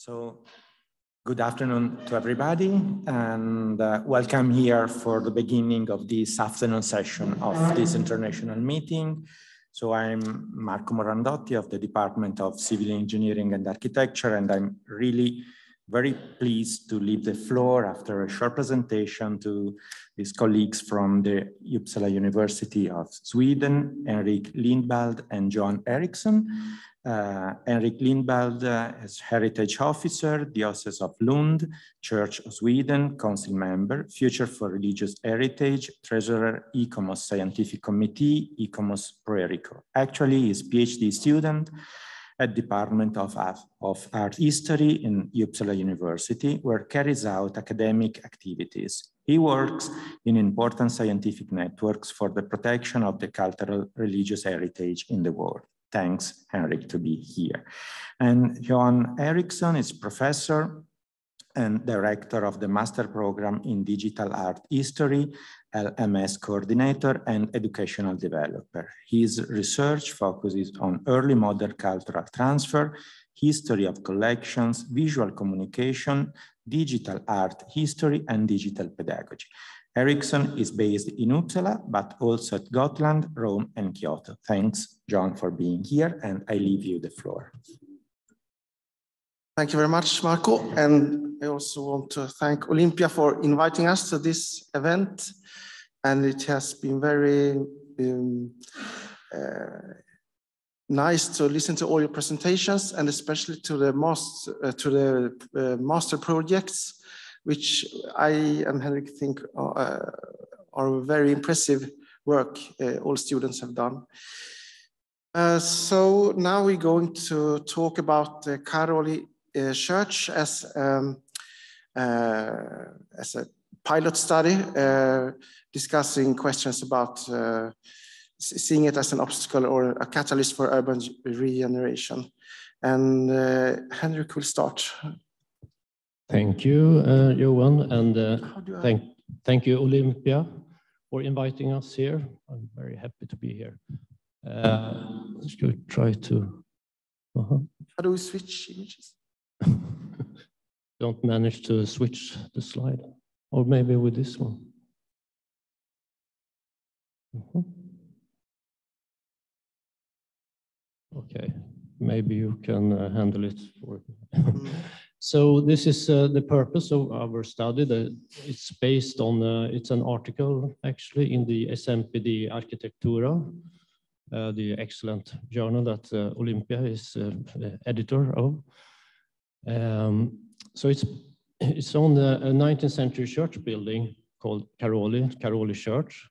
So, good afternoon to everybody, and uh, welcome here for the beginning of this afternoon session of this international meeting. So, I'm Marco Morandotti of the Department of Civil Engineering and Architecture, and I'm really very pleased to leave the floor after a short presentation to these colleagues from the Uppsala University of Sweden, Eric Lindbald and John Eriksson, uh, Henrik Lindbald uh, as Heritage Officer, Diocese of Lund, Church of Sweden, Council Member, Future for Religious Heritage, Treasurer, ECOMOS Scientific Committee, ECOMOS Puerto Actually, he's PhD student at Department of, of Art History in Uppsala University, where carries out academic activities. He works in important scientific networks for the protection of the cultural religious heritage in the world. Thanks, Henrik, to be here. And Johan Eriksson is professor and director of the master program in digital art history, LMS coordinator and educational developer. His research focuses on early modern cultural transfer, history of collections, visual communication, digital art history, and digital pedagogy. Ericsson is based in Uppsala, but also at Gotland, Rome, and Kyoto. Thanks, John, for being here, and I leave you the floor. Thank you very much, Marco. And I also want to thank Olympia for inviting us to this event. And it has been very um, uh, nice to listen to all your presentations and especially to the, most, uh, to the uh, master projects which I and Henrik think are, uh, uh, are very impressive work uh, all students have done. so now we're going to talk about the Karoli Church as, um, as a pilot study uh, discussing questions about uh, seeing it as an obstacle or a catalyst for urban regeneration. And uh, Henrik will start. Thank you, uh, Johan, and uh, thank, thank you, Olympia, for inviting us here. I'm very happy to be here. Uh, let's try to. Uh -huh. How do we switch images? Don't manage to switch the slide, or maybe with this one. Uh mm-hmm. -huh. Okay, maybe you can uh, handle it for. So this is uh, the purpose of our study. That it's based on, uh, it's an article actually in the SMPD Architectura, uh, the excellent journal that uh, Olympia is uh, editor of. Um, so it's, it's on the, a uh, 19th century church building called Caroli, Caroli Church,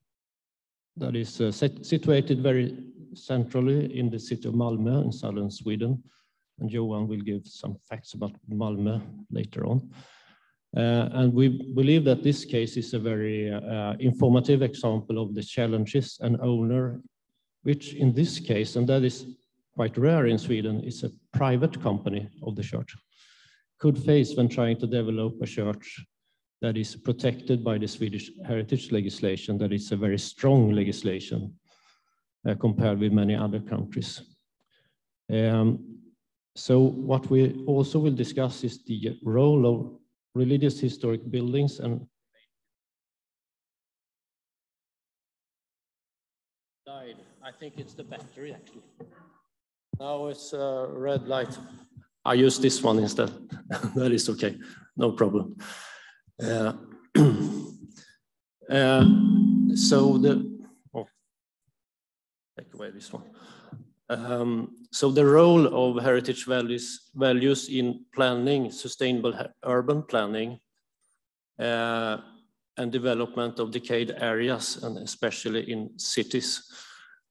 that is set, situated very centrally in the city of Malmö in southern Sweden and Johan will give some facts about Malmö later on. Uh, and we believe that this case is a very uh, informative example of the challenges an owner, which in this case, and that is quite rare in Sweden, is a private company of the church, could face when trying to develop a church that is protected by the Swedish heritage legislation, that is a very strong legislation uh, compared with many other countries. Um, so what we also will discuss is the role of religious historic buildings and died. I think it's the battery actually. Now it's a red light. I use this one instead. that is okay, no problem. Uh, uh, so the, oh, take away this one. Um, so the role of heritage values, values in planning, sustainable urban planning, uh, and development of decayed areas, and especially in cities,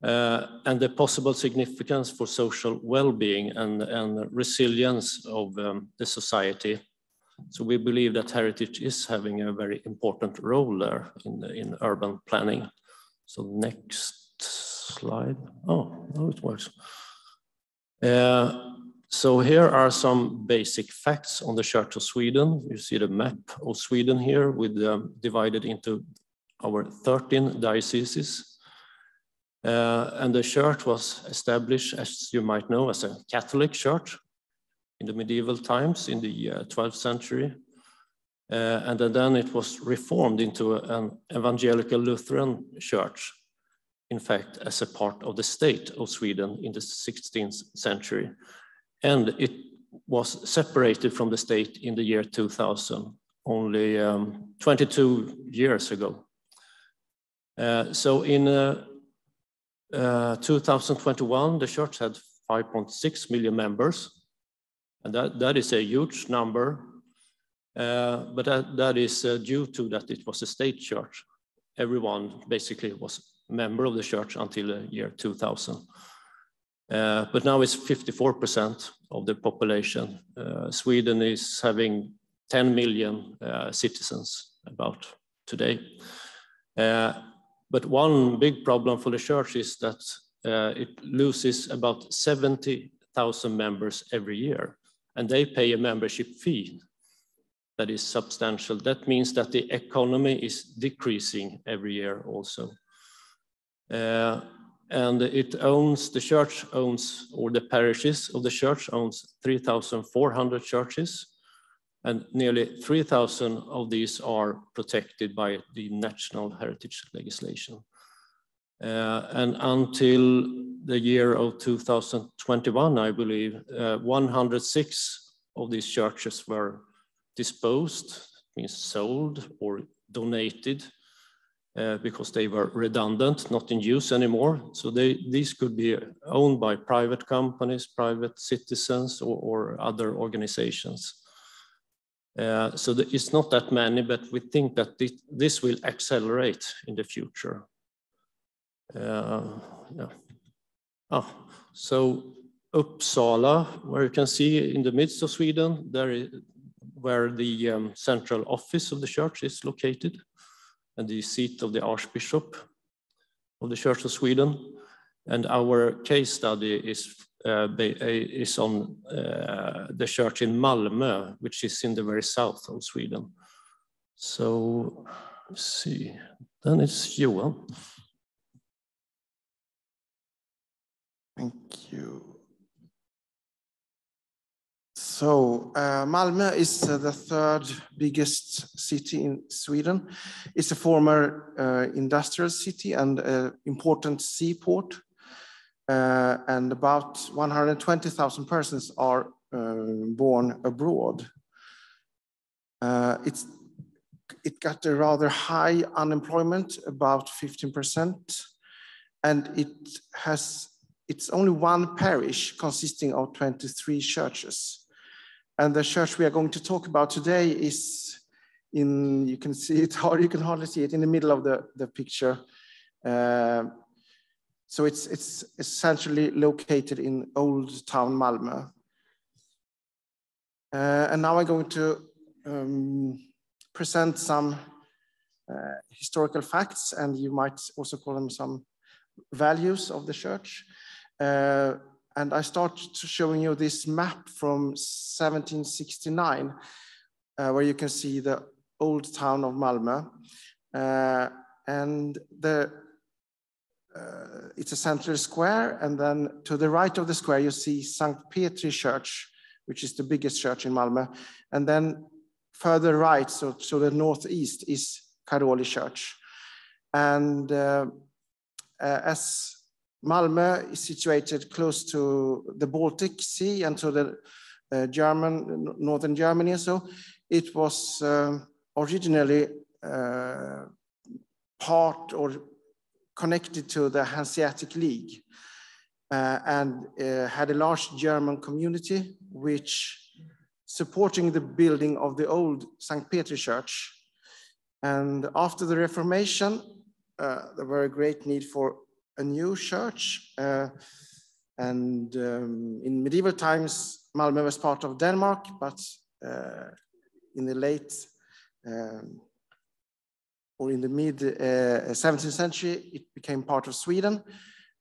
uh, and the possible significance for social well-being and, and resilience of um, the society. So we believe that heritage is having a very important role there in, in urban planning. So next slide. Oh, no, it works. Uh, so here are some basic facts on the Church of Sweden. You see the map of Sweden here with um, divided into our 13 dioceses. Uh, and the church was established, as you might know, as a Catholic church in the medieval times in the uh, 12th century. Uh, and then it was reformed into an evangelical Lutheran church in fact, as a part of the state of Sweden in the 16th century. And it was separated from the state in the year 2000, only um, 22 years ago. Uh, so in uh, uh, 2021, the church had 5.6 million members, and that, that is a huge number, uh, but that, that is uh, due to that it was a state church. Everyone basically was member of the church until the year 2000. Uh, but now it's 54% of the population. Uh, Sweden is having 10 million uh, citizens about today. Uh, but one big problem for the church is that uh, it loses about 70,000 members every year, and they pay a membership fee that is substantial. That means that the economy is decreasing every year also. Uh, and it owns, the church owns, or the parishes of the church owns 3,400 churches. And nearly 3,000 of these are protected by the national heritage legislation. Uh, and until the year of 2021, I believe, uh, 106 of these churches were disposed, means sold or donated uh, because they were redundant, not in use anymore. So they, these could be owned by private companies, private citizens, or, or other organizations. Uh, so the, it's not that many, but we think that th this will accelerate in the future. Uh, yeah. ah, so Uppsala, where you can see in the midst of Sweden, there is, where the um, central office of the church is located and the seat of the Archbishop of the Church of Sweden. And our case study is, uh, uh, is on uh, the church in Malmö, which is in the very south of Sweden. So, let's see, then it's Johan. Thank you. So uh, Malmö is uh, the third biggest city in Sweden. It's a former uh, industrial city and an important seaport. Uh, and about 120,000 persons are um, born abroad. Uh, it's, it got a rather high unemployment, about 15%. And it has, it's only one parish consisting of 23 churches. And the church we are going to talk about today is in, you can see it, or you can hardly see it in the middle of the, the picture. Uh, so it's, it's essentially located in Old Town Malmö. Uh, and now I'm going to um, present some uh, historical facts, and you might also call them some values of the church. Uh, and I start showing you this map from 1769, uh, where you can see the old town of Malmö. Uh, and the, uh, it's a central square, and then to the right of the square, you see St. Petri Church, which is the biggest church in Malmö. And then further right, so to so the northeast, is Karoli Church. And uh, uh, as Malmö is situated close to the Baltic Sea and to the uh, German, northern Germany. So it was um, originally uh, part or connected to the Hanseatic League uh, and uh, had a large German community which supporting the building of the old St. Peter Church. And after the Reformation, uh, there were a great need for a new church. Uh, and um, in medieval times, Malmö was part of Denmark, but uh, in the late um, or in the mid 17th uh, century, it became part of Sweden.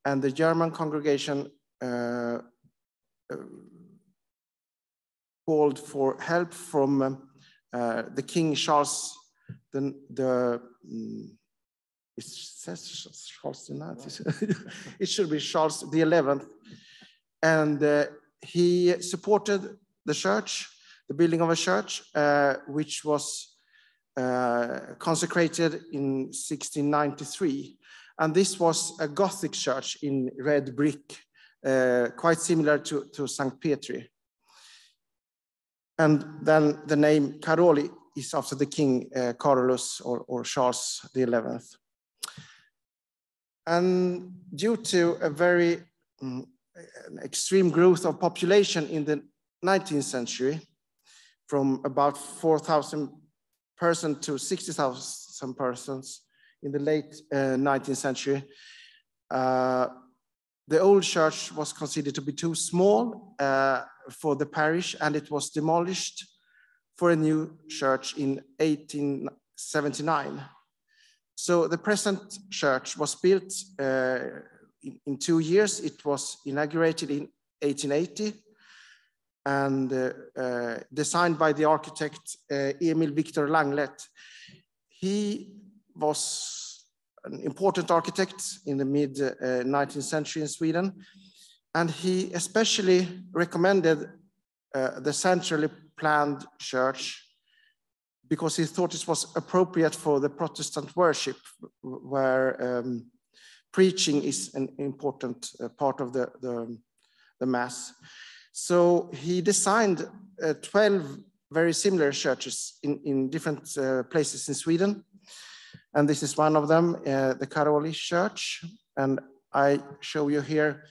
And the German congregation uh, um, called for help from uh, the King Charles the, the um, it says Scholz It should be Charles the 11th. And uh, he supported the church, the building of a church, uh, which was uh, consecrated in 1693. And this was a Gothic church in red brick, uh, quite similar to, to St. Petri. And then the name Caroli is after the king, uh, Carolus or, or Charles the 11th. And due to a very um, extreme growth of population in the 19th century, from about 4,000 persons to 60,000 persons in the late uh, 19th century, uh, the old church was considered to be too small uh, for the parish and it was demolished for a new church in 1879. So the present church was built uh, in, in, two years. It was inaugurated in 1880 and uh, uh, designed by the architect uh, Emil Victor Langlet. He was an important architect in the mid 19th uh, century in Sweden. And he especially recommended uh, the centrally planned church because he thought it was appropriate for the Protestant worship, where um, preaching is an important uh, part of the, the, the, Mass. So he designed uh, 12 very similar churches in, in different uh, places in Sweden. And this is one of them, uh, the Karoli Church. And I show you here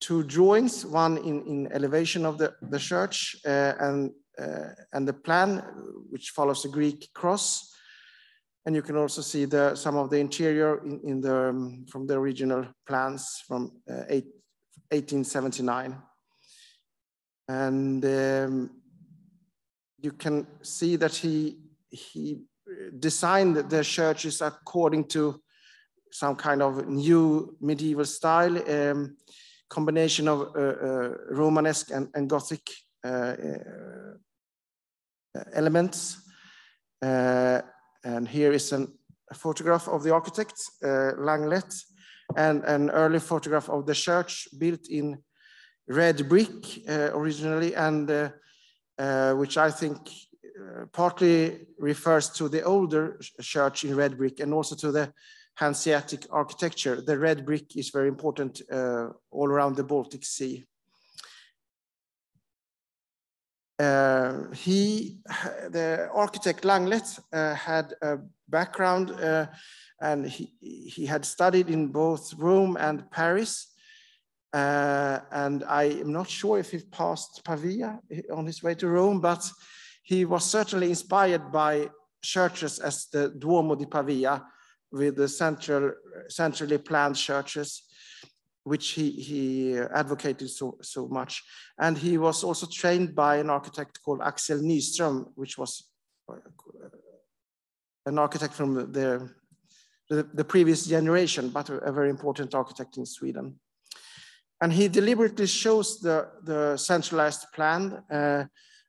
two drawings, one in, in elevation of the, the church uh, and uh, and the plan, which follows the Greek cross. And you can also see the, some of the interior in, in the, um, from the original plans from uh, eight, 1879. And um, you can see that he, he designed the churches according to some kind of new medieval style, um, combination of uh, uh, Romanesque and, and Gothic uh, uh elements. Uh, and here is an, a photograph of the architect, uh, Langlet, and an early photograph of the church built in red brick uh, originally, and which I think partly refers to the older church in red brick and also to the Hanseatic architecture. The red brick is very important uh, all around the Baltic Sea. Uh, he, the architect Langlet, uh, had a background uh, and he, he had studied in both Rome and Paris. Uh, and I am not sure if he passed Pavia on his way to Rome, but he was certainly inspired by churches as the Duomo di Pavia with the central, centrally planned churches which he, he advocated so, so much. And he was also trained by an architect called Axel Nyström, which was uh, an architect from the, the, the previous generation, but a very important architect in Sweden. And he deliberately shows the, the centralized plan uh,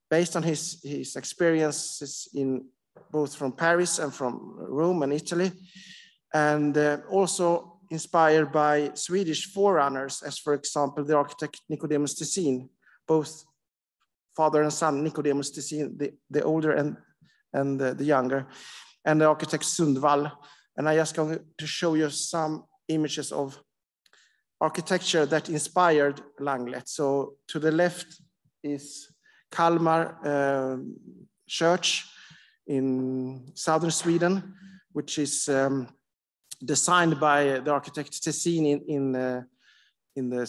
based on his, his experiences in both from Paris and from Rome and Italy, and uh, also inspired by Swedish forerunners, as for example, the architect Nicodemus Tessin, both father and son, Nicodemus Tessin, the, the older and, and the, the younger, and the architect Sundvall. And I just going to show you some images of architecture that inspired Langlet. So to the left is Kalmar um, church in southern Sweden, which is um, designed by the architect Tessin in, in, uh, in the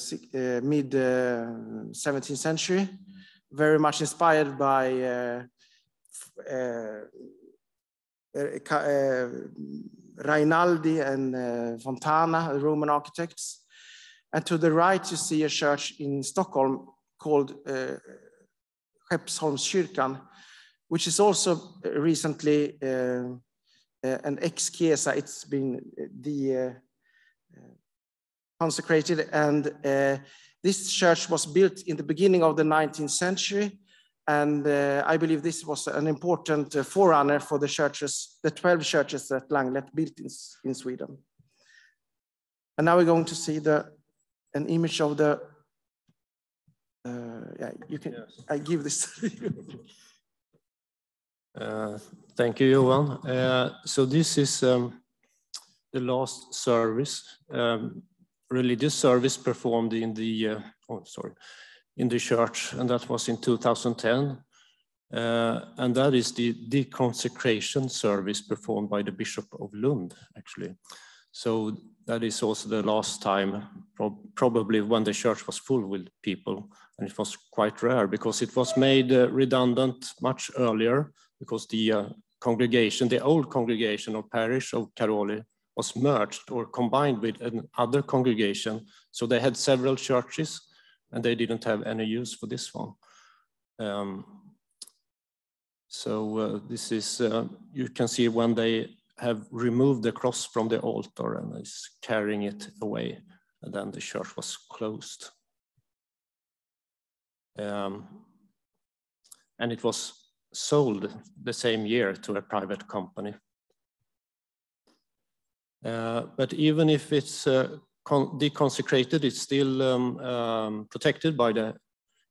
uh, mid 17th uh, century, very much inspired by uh, uh, Rainaldi and Fontana, Roman architects. And to the right, you see a church in Stockholm called uh, Skeppsholmskyrkan, which is also recently and eh, ex chiesa, it's been eh, the eh, consecrated. And this church was built in the beginning of the 19th century. And uh, I believe this was an important uh, forerunner for the churches, the 12 churches that Langlet built in, in Sweden. And now we're going to see the, an image of the, uh, yeah, you can, yes. I give this Thank you, Johan. Uh, so this is um, the last service, um, religious service performed in the, uh, oh, sorry, in the church, and that was in 2010. Uh, and that is the deconsecration service performed by the Bishop of Lund, actually. So that is also the last time, prob probably when the church was full with people. And it was quite rare because it was made uh, redundant much earlier because the uh, congregation, the old congregation or parish of Caroli, was merged or combined with another congregation. So they had several churches and they didn't have any use for this one. Um, so uh, this is, uh, you can see when they have removed the cross from the altar and is carrying it away. And then the church was closed. Um, and it was sold the same year to a private company. Uh, but even if it's uh, deconsecrated, it's still um, um, protected by the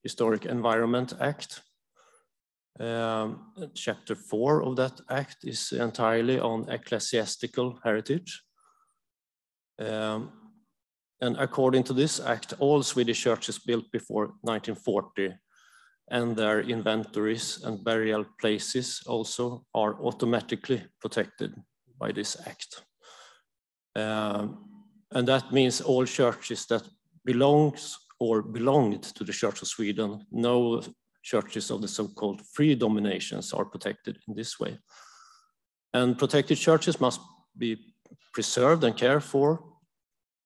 Historic Environment Act. Um, chapter 4 of that act is entirely on ecclesiastical heritage. Um, and according to this act, all Swedish churches built before 1940 and their inventories and burial places also are automatically protected by this act. Um, and that means all churches that belongs or belonged to the Church of Sweden, no churches of the so-called free dominations are protected in this way. And protected churches must be preserved and cared for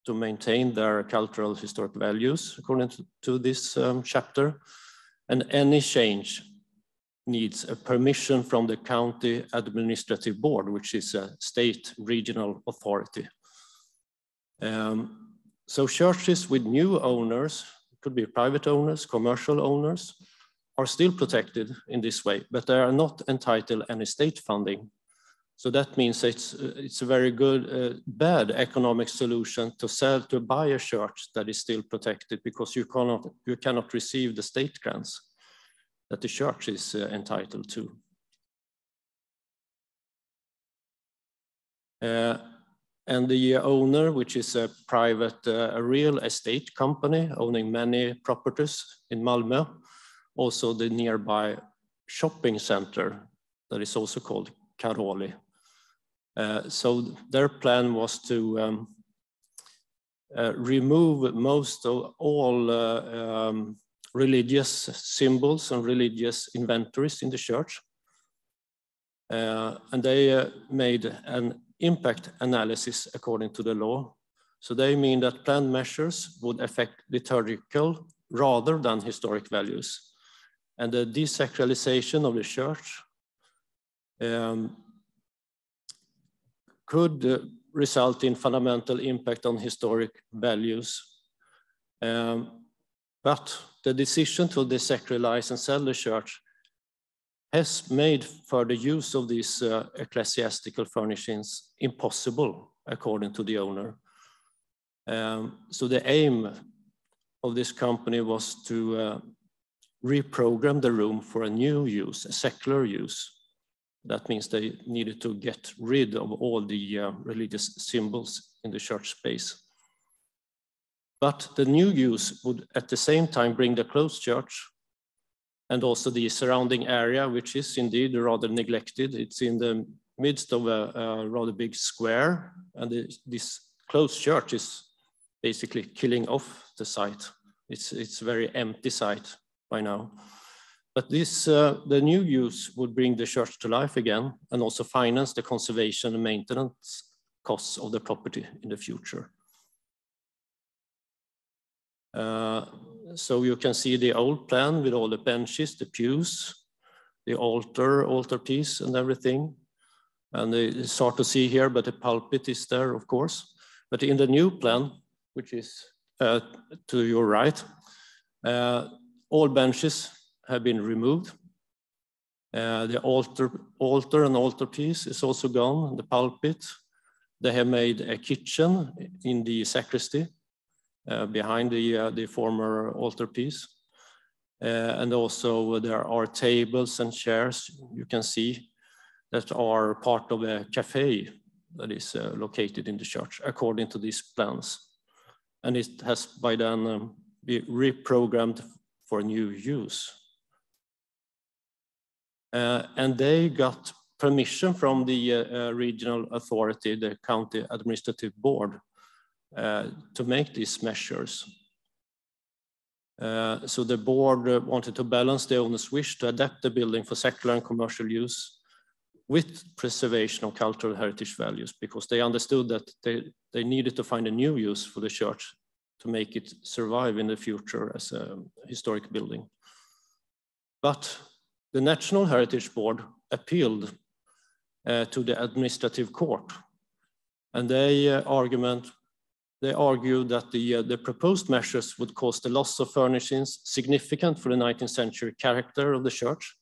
to maintain their cultural historic values according to, to this um, chapter and any change needs a permission from the county administrative board, which is a state regional authority. Um, so churches with new owners, could be private owners, commercial owners, are still protected in this way, but they are not entitled any state funding so that means it's, uh, it's a very good, uh, bad economic solution to sell to buy a church that is still protected because you cannot, you cannot receive the state grants that the church is uh, entitled to. Uh, and the owner, which is a private uh, a real estate company owning many properties in Malmö, also the nearby shopping center that is also called Karoli. Uh, so their plan was to um, uh, remove most of all uh, um, religious symbols and religious inventories in the church. Uh, and they uh, made an impact analysis according to the law. So they mean that planned measures would affect liturgical rather than historic values. And the desacralization of the church um, could result in fundamental impact on historic values. Um, but the decision to desacralize and sell the church has made further use of these uh, ecclesiastical furnishings impossible, according to the owner. Um, so the aim of this company was to uh, reprogram the room for a new use, a secular use. That means they needed to get rid of all the uh, religious symbols in the church space. But the new use would at the same time bring the closed church and also the surrounding area, which is indeed rather neglected. It's in the midst of a, a rather big square, and this closed church is basically killing off the site. It's, it's a very empty site by now. But this, uh, the new use would bring the church to life again and also finance the conservation and maintenance costs of the property in the future. Uh, so you can see the old plan with all the benches, the pews, the altar, altarpiece and everything. And it's hard to see here, but the pulpit is there, of course. But in the new plan, which is uh, to your right, uh, all benches have been removed. Uh, the altar, altar and altarpiece is also gone, the pulpit. They have made a kitchen in the sacristy uh, behind the, uh, the former altarpiece. Uh, and also there are tables and chairs you can see that are part of a cafe that is uh, located in the church according to these plans. And it has by then um, reprogrammed for new use. Uh, and they got permission from the uh, uh, regional authority, the county administrative board, to make these measures. Uh, so the board wanted to balance the owner's wish to adapt the building for secular and commercial use with preservation of cultural heritage values because they understood that they, they needed to find a new use for the church to make it survive in the future as a historic building. But the National Heritage Board appealed uh, to the administrative court. And they, uh, argument, they argued that the, uh, the proposed measures would cause the loss of furnishings significant for the 19th century character of the church,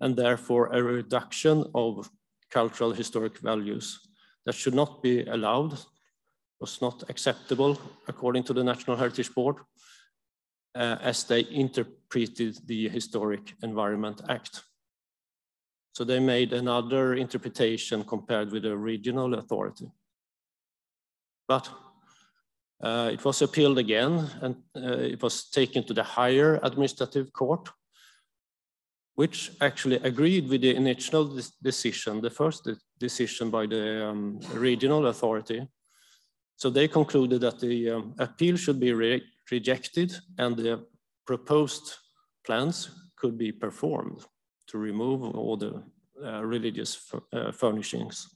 and therefore a reduction of cultural historic values that should not be allowed, was not acceptable according to the National Heritage Board, uh, as they interpreted the Historic Environment Act. So they made another interpretation compared with the regional authority. But uh, it was appealed again and uh, it was taken to the higher administrative court, which actually agreed with the initial decision, the first de decision by the um, regional authority. So they concluded that the um, appeal should be re rejected and the proposed plans could be performed to remove all the uh, religious uh, furnishings.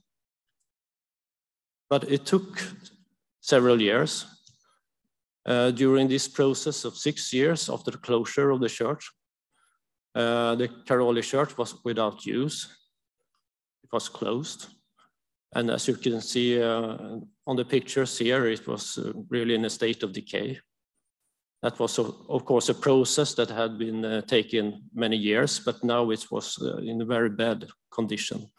But it took several years. Uh, during this process of six years after the closure of the church, uh, the Caroli church was without use. It was closed. And as you can see uh, on the pictures here, it was uh, really in a state of decay. That was, of course, a process that had been uh, taken many years, but now it was uh, in a very bad condition.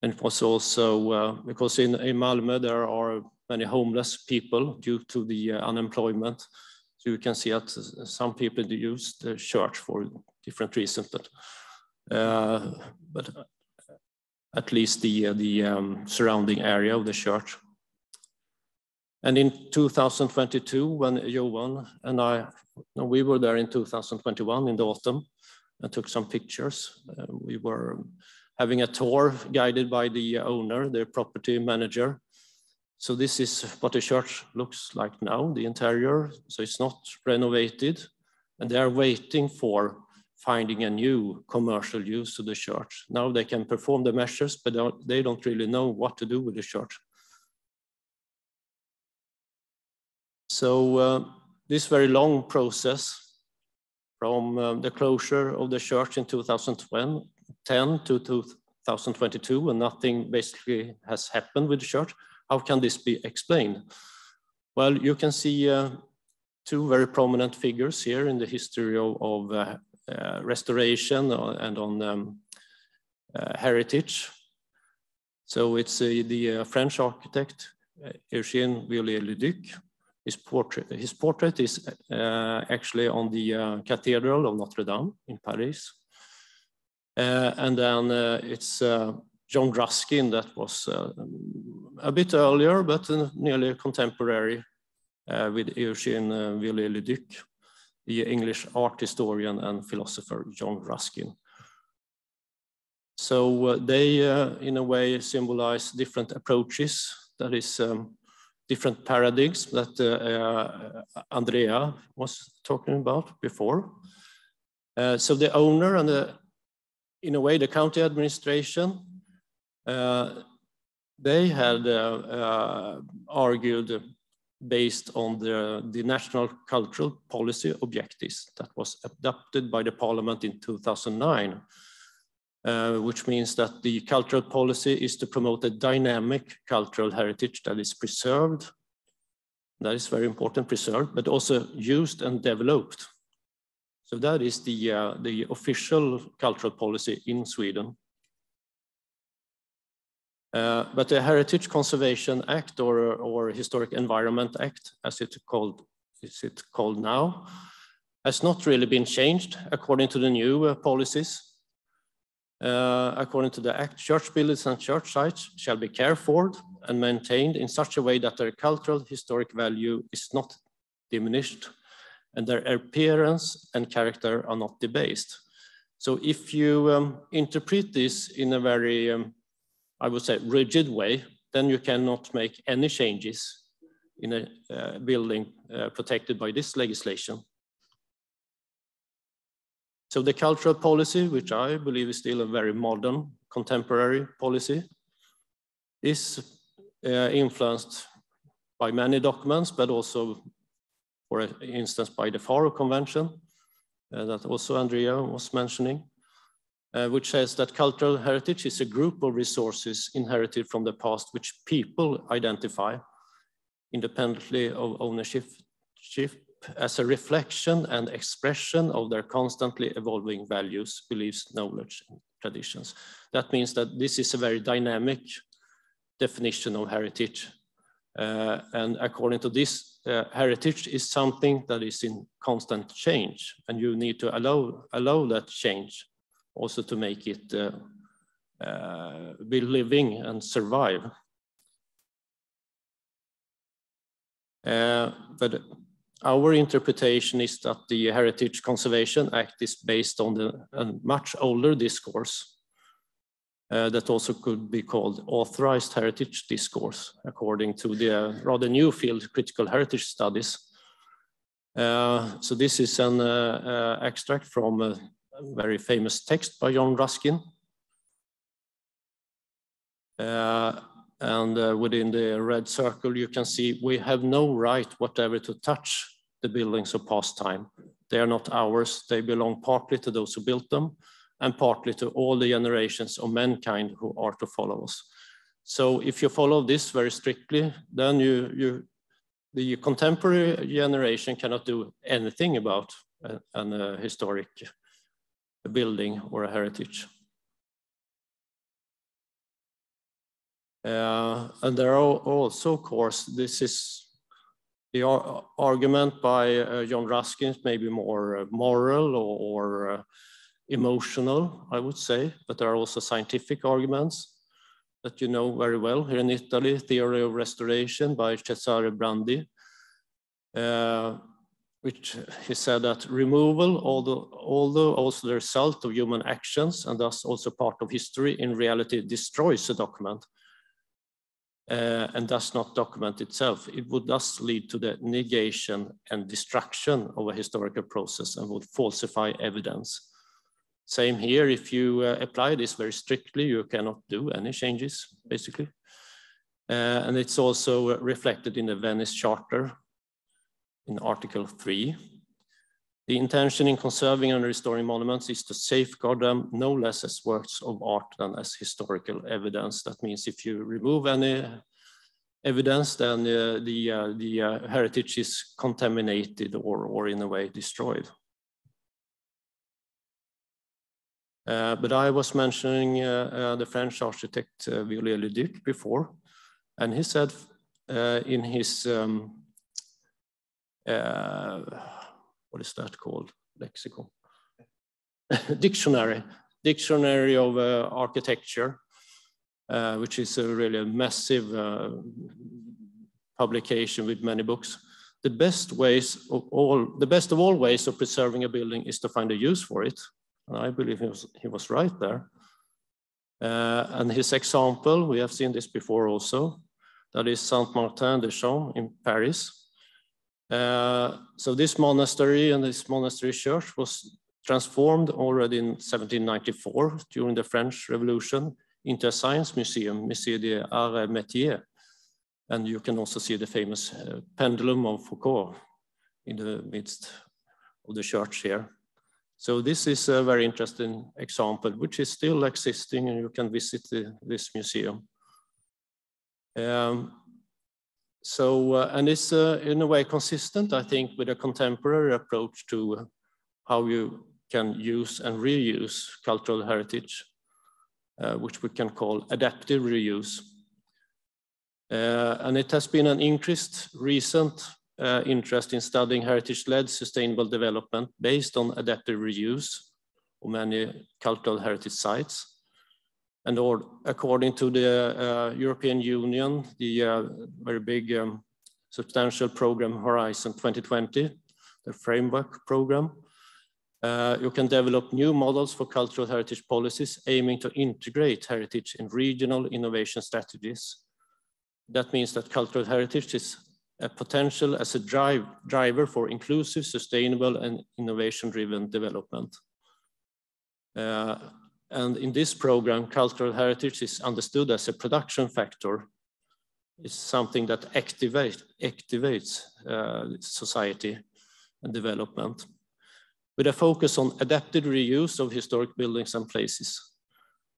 And it was also uh, because in, in Malmö there are many homeless people due to the uh, unemployment. So you can see that some people use the church for different reasons, but uh, but uh, at least the the um, surrounding area of the church and in 2022, when Johan and I, no, we were there in 2021 in the autumn and took some pictures. Uh, we were having a tour guided by the owner, the property manager. So this is what the church looks like now, the interior. So it's not renovated and they are waiting for finding a new commercial use to the church. Now they can perform the measures, but they don't really know what to do with the church. So uh, this very long process from uh, the closure of the church in 2010 to 2022 and nothing basically has happened with the church, how can this be explained? Well, you can see uh, two very prominent figures here in the history of, of uh, uh, restoration and on um, uh, heritage. So it's uh, the French architect, Eugène Viollet-le-Duc, his portrait. His portrait is uh, actually on the uh, Cathedral of Notre Dame in Paris. Uh, and then uh, it's uh, John Ruskin that was uh, a bit earlier, but nearly contemporary with Eugene Viollet-le-Duc, the English art historian and philosopher John Ruskin. So they, in a way, symbolize different approaches. That is, um, different paradigms that uh, uh, Andrea was talking about before. Uh, so the owner and the, in a way, the county administration, uh, they had argued based on the, the national cultural policy objectives that was adopted by the parliament in 2009 uh, which means that the cultural policy is to promote a dynamic cultural heritage that is preserved. That is very important, preserved, but also used and developed. So that is the, uh, the official cultural policy in Sweden. Uh, but the Heritage Conservation Act or, or Historic Environment Act, as it called, is it called now, has not really been changed according to the new uh, policies. Uh, according to the Act, church buildings and church sites shall be cared for and maintained in such a way that their cultural historic value is not diminished and their appearance and character are not debased. So if you um, interpret this in a very, um, I would say, rigid way, then you cannot make any changes in a uh, building uh, protected by this legislation. So the cultural policy, which I believe is still a very modern, contemporary policy, is uh, influenced by many documents, but also, for instance, by the FARO Convention uh, that also Andrea was mentioning, uh, which says that cultural heritage is a group of resources inherited from the past which people identify independently of ownership as a reflection and expression of their constantly evolving values, beliefs, knowledge, and traditions. That means that this is a very dynamic definition of heritage. Uh, and according to this, uh, heritage is something that is in constant change, and you need to allow, allow that change also to make it uh, uh be living and survive. Uh, but our interpretation is that the Heritage Conservation Act is based on the, a much older discourse uh, that also could be called authorized heritage discourse, according to the uh, rather new field, critical heritage studies. Uh, so this is an uh, uh extract from a very famous text by John Ruskin. Uh, and within the red circle, you can see, we have no right whatever to touch the buildings of past time. They are not ours. They belong partly to those who built them and partly to all the generations of mankind who are to follow us. So if you follow this very strictly, then you, you the contemporary generation cannot do anything about a, an, a uh, historic building or a heritage. Uh, and there are also, of course, this is the ar argument by uh, John Ruskin is maybe more uh, moral or, or uh, emotional, I would say, but there are also scientific arguments that you know very well here in Italy, Theory of Restoration by Cesare Brandi, uh, which he said that removal, although, although also the result of human actions and thus also part of history, in reality destroys the document uh, and does not document itself, it would thus lead to the negation and destruction of a historical process and would falsify evidence. Same here, if you uh, apply this very strictly, you cannot do any changes, basically. Uh, and it's also reflected in the Venice Charter in Article 3, the intention in conserving and restoring monuments is to safeguard them no less as works of art than as historical evidence. That means if you remove any evidence, then uh, the, uh, the uh, heritage is contaminated or, or in a way destroyed. Uh, but I was mentioning uh, uh, the French architect uh, Viollet-le-Duc before, and he said in his um, what is that called? Lexicon. dictionary, dictionary of uh, architecture, uh, which is a really massive uh, publication with many books. The best ways of all, the best of all ways of preserving a building is to find a use for it. And I believe he was, he was right there. Uh, and his example, we have seen this before also, that is Saint-Martin-de-Champs in Paris, uh, so this monastery and this monastery church was transformed already in 1794 during the French Revolution into a science museum, Musée des Arts et Métiers. And you can also see the famous uh, pendulum of Foucault in the midst of the church here. So this is a very interesting example, which is still existing and you can visit the, this museum. Um, so, uh, and it's uh, in a way consistent, I think, with a contemporary approach to how you can use and reuse cultural heritage, uh, which we can call adaptive reuse. Uh, and it has been an increased recent uh, interest in studying heritage-led sustainable development based on adaptive reuse of many cultural heritage sites. And or, according to the uh, European Union, the uh, very big um, substantial program Horizon 2020, the framework program, uh, you can develop new models for cultural heritage policies aiming to integrate heritage in regional innovation strategies. That means that cultural heritage is a potential as a drive, driver for inclusive, sustainable, and innovation-driven development. Uh, and in this program, cultural heritage is understood as a production factor. It's something that activate, activates uh, society and development with a focus on adapted reuse of historic buildings and places.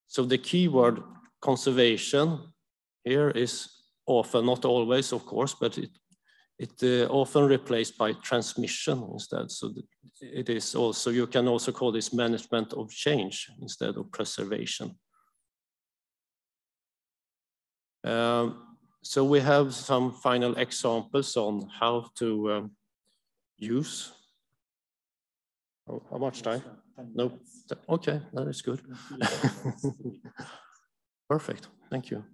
So the keyword conservation here is often, not always, of course, but it it uh, often replaced by transmission instead. So it is also, you can also call this management of change instead of preservation. Um, so we have some final examples on how to um, use. how much time? No, okay, that is good. Perfect, thank you.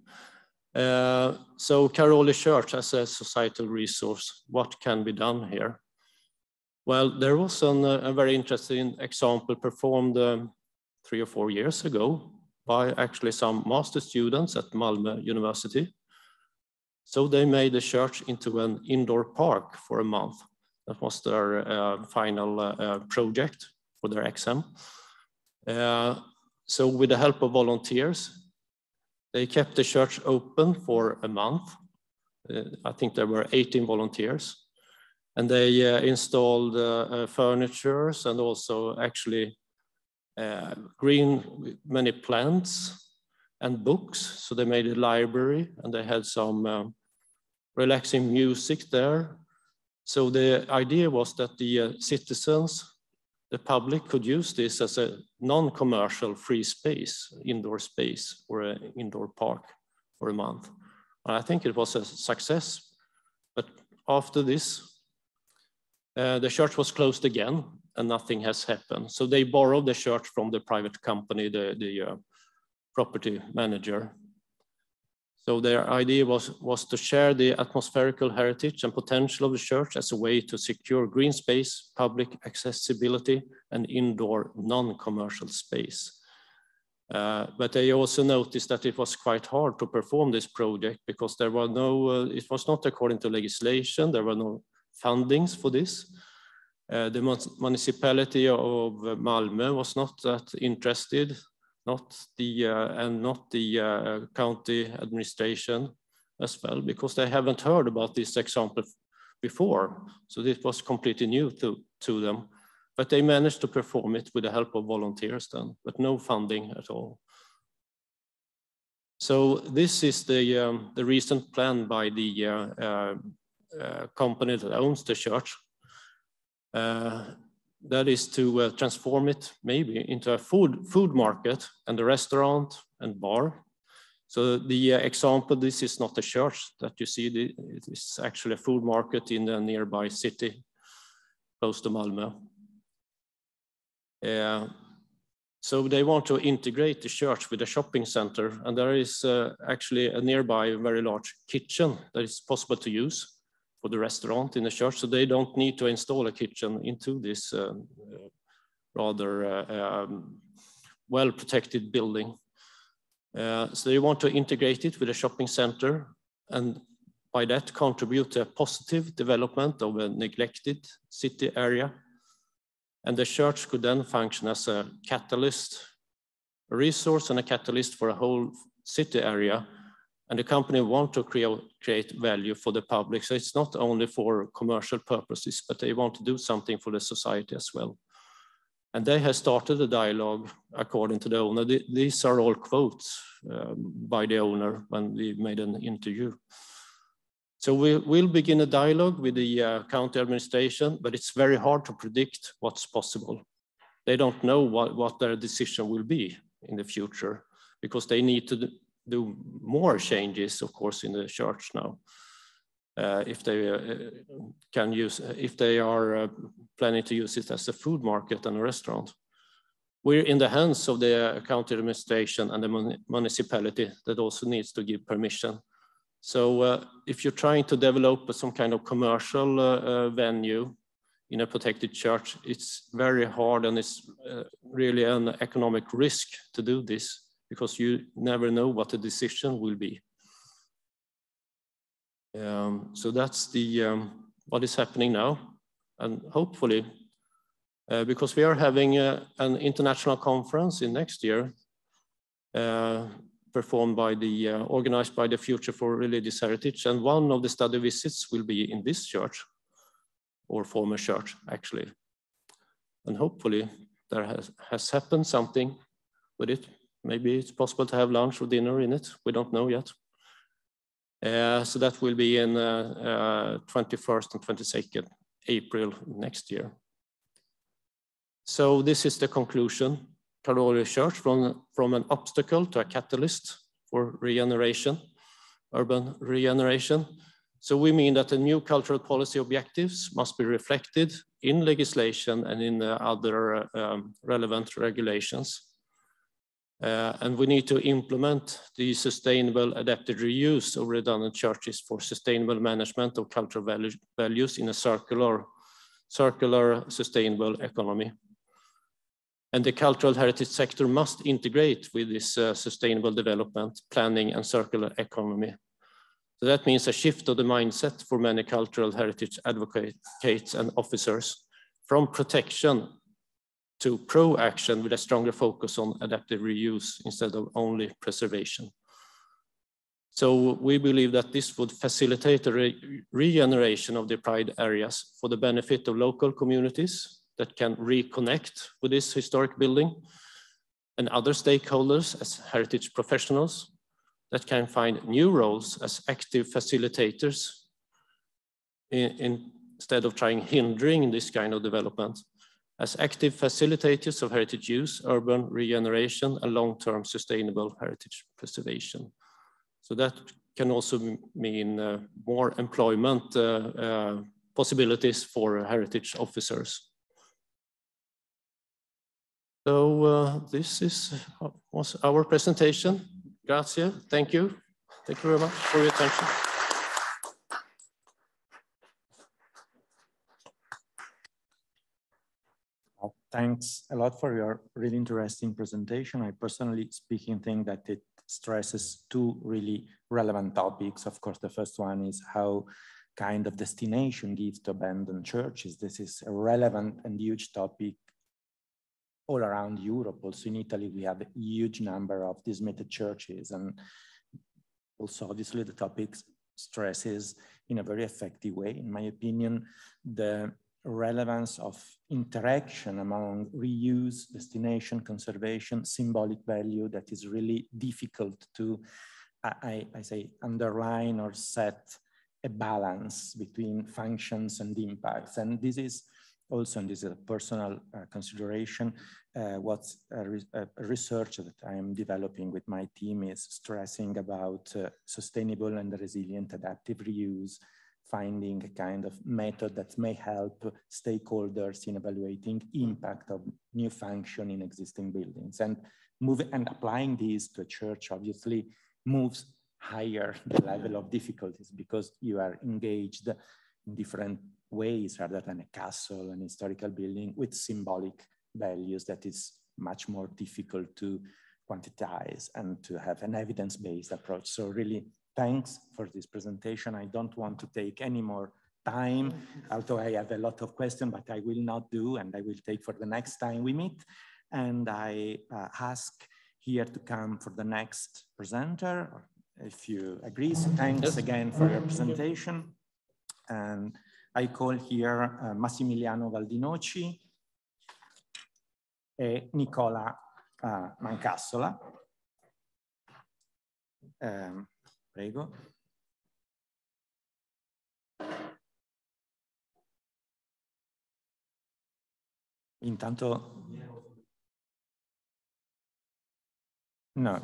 Uh, so Caroli Church as a societal resource, what can be done here? Well, there was an, a very interesting example performed um, three or four years ago by actually some master students at Malmö University. So they made the church into an indoor park for a month. That was their uh, final uh, uh project for their exam. Uh, so with the help of volunteers, they kept the church open for a month. Uh, I think there were 18 volunteers. And they uh, installed uh, uh and also actually uh, green many plants and books. So they made a library and they had some um, relaxing music there. So the idea was that the uh, citizens the public could use this as a non-commercial free space, indoor space or an indoor park for a month. And I think it was a success. But after this, uh, the church was closed again and nothing has happened. So they borrowed the church from the private company, the, the uh, property manager, so their idea was, was to share the atmospherical heritage and potential of the church as a way to secure green space, public accessibility, and indoor non-commercial space. Uh, but they also noticed that it was quite hard to perform this project because there were no, uh, it was not according to legislation, there were no fundings for this. Uh, the municipality of Malmö was not that interested not the uh, and not the uh, county administration as well, because they haven't heard about this example before. So this was completely new to, to them. But they managed to perform it with the help of volunteers then, but no funding at all. So this is the, um, the recent plan by the uh, uh, uh company that owns the church. Uh, that is to uh, transform it maybe into a food, food market and a restaurant and bar. So the uh, example, this is not a church that you see, the, it is actually a food market in a nearby city, close to Malmö. Uh, so they want to integrate the church with a shopping center and there is uh, actually a nearby very large kitchen that is possible to use for the restaurant in the church, so they don't need to install a kitchen into this uh, uh, rather uh, um, well-protected building. Uh, so they want to integrate it with a shopping center and by that contribute to a positive development of a neglected city area. And the church could then function as a catalyst, a resource and a catalyst for a whole city area and the company want to create, create value for the public. So it's not only for commercial purposes, but they want to do something for the society as well. And they have started a dialogue according to the owner. The, these are all quotes um, by the owner when we made an interview. So we, will begin a dialogue with the uh, county administration, but it's very hard to predict what's possible. They don't know what, what their decision will be in the future because they need to do more changes, of course, in the church now. Uh, if they uh, can use, uh, if they are uh, planning to use it as a food market and a restaurant. We're in the hands of the county administration and the mun municipality that also needs to give permission. So uh, if you're trying to develop some kind of commercial venue in a protected church, it's very hard and it's really an economic risk to do this because you never know what the decision will be. Um, so that's the um, what is happening now, and hopefully, uh, because we are having uh, an international conference in next year, uh, performed by the uh, organized by the Future for Religious Heritage, and one of the study visits will be in this church, or former church actually, and hopefully there has, has happened something with it maybe it's possible to have lunch or dinner in it. We don't know yet. Uh, so that will be in uh, uh, 21st and 22nd April next year. So this is the conclusion, Cultural Church, from, from an obstacle to a catalyst for regeneration, urban regeneration. So we mean that the new cultural policy objectives must be reflected in legislation and in uh, other uh, um, relevant regulations. Uh, and we need to implement the sustainable adapted reuse of redundant churches for sustainable management of cultural value, values in a circular, circular sustainable economy. And the cultural heritage sector must integrate with this uh, sustainable development, planning and circular economy. So that means a shift of the mindset for many cultural heritage advocates and officers from protection to pro-action with a stronger focus on adaptive reuse instead of only preservation. So we believe that this would facilitate a re regeneration of deprived areas for the benefit of local communities that can reconnect with this historic building and other stakeholders as heritage professionals that can find new roles as active facilitators in, in, instead of trying hindering this kind of development as active facilitators of heritage use, urban regeneration, and long-term sustainable heritage preservation. So that can also mean uh, more employment uh, uh, possibilities for heritage officers. So uh, this is uh, was our presentation. Grazie. Thank you. Thank you very much for your attention. thanks a lot for your really interesting presentation. I personally speaking think that it stresses two really relevant topics. Of course, the first one is how kind of destination gives to abandoned churches. This is a relevant and huge topic all around Europe. Also in Italy, we have a huge number of dismantled churches and also obviously the topic stresses in a very effective way. In my opinion, the relevance of interaction among reuse, destination, conservation, symbolic value that is really difficult to, I, I say, underline or set a balance between functions and impacts. And this is also, and this is a personal uh, consideration, uh, what re research that I am developing with my team is stressing about uh, sustainable and resilient adaptive reuse finding a kind of method that may help stakeholders in evaluating impact of new function in existing buildings. And moving and applying these to a church obviously moves higher the level of difficulties because you are engaged in different ways rather than a castle, an historical building with symbolic values that is much more difficult to quantize and to have an evidence-based approach. So really thanks for this presentation. I don't want to take any more time, mm-hmm. although I have a lot of questions, but I will not do, and I will take for the next time we meet. And I uh, ask here to come for the next presenter, if you agree. So thanks yes. again for your presentation. And I call here uh, Massimiliano Valdinoci and Nicola uh, Mancassola. Um, Prego. Intanto... No,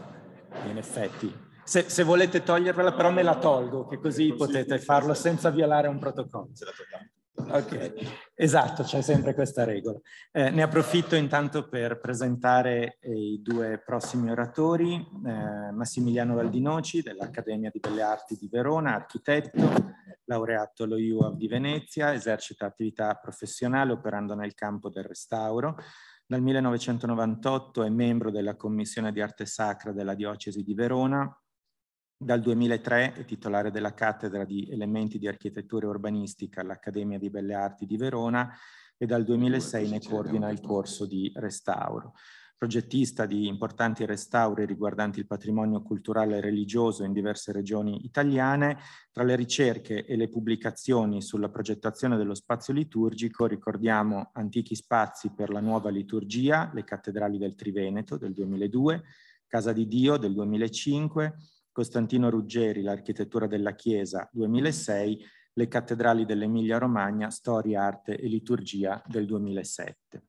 in effetti. Se, se, volete togliervela però me la tolgo, che così potete farlo senza violare un protocollo. Ok, esatto, c'è sempre questa regola. Eh, ne approfitto intanto per presentare eh, i due prossimi oratori, eh, Massimiliano Valdinoci dell'Accademia di Belle Arti di Verona, architetto, laureato allo UAV di Venezia, esercita attività professionale operando nel campo del restauro. Dal 1998 è membro della Commissione di Arte Sacra della Diocesi di Verona, dal 2003 è titolare della cattedra di Elementi di Architettura e Urbanistica all'Accademia di Belle Arti di Verona e dal 2006 ne coordina il corso di restauro. Progettista di importanti restauri riguardanti il patrimonio culturale e religioso in diverse regioni italiane, tra le ricerche e le pubblicazioni sulla progettazione dello spazio liturgico ricordiamo Antichi spazi per la nuova liturgia, le cattedrali del Triveneto del 2002, Casa di Dio del 2005, Costantino Ruggeri, L'architettura della Chiesa, 2006, Le cattedrali dell'Emilia Romagna, Storia, Arte e Liturgia del 2007.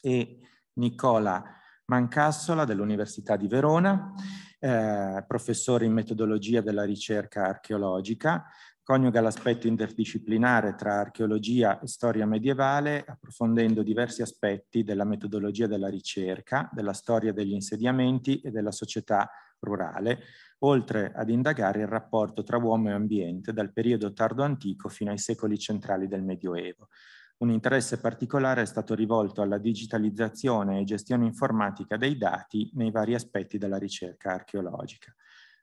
E Nicola Mancassola dell'Università di Verona, eh, professore in metodologia della ricerca archeologica, coniuga l'aspetto interdisciplinare tra archeologia e storia medievale, approfondendo diversi aspetti della metodologia della ricerca, della storia degli insediamenti e della società rurale, oltre ad indagare il rapporto tra uomo e ambiente dal periodo tardo antico fino ai secoli centrali del Medioevo. Un interesse particolare è stato rivolto alla digitalizzazione e gestione informatica dei dati nei vari aspetti della ricerca archeologica.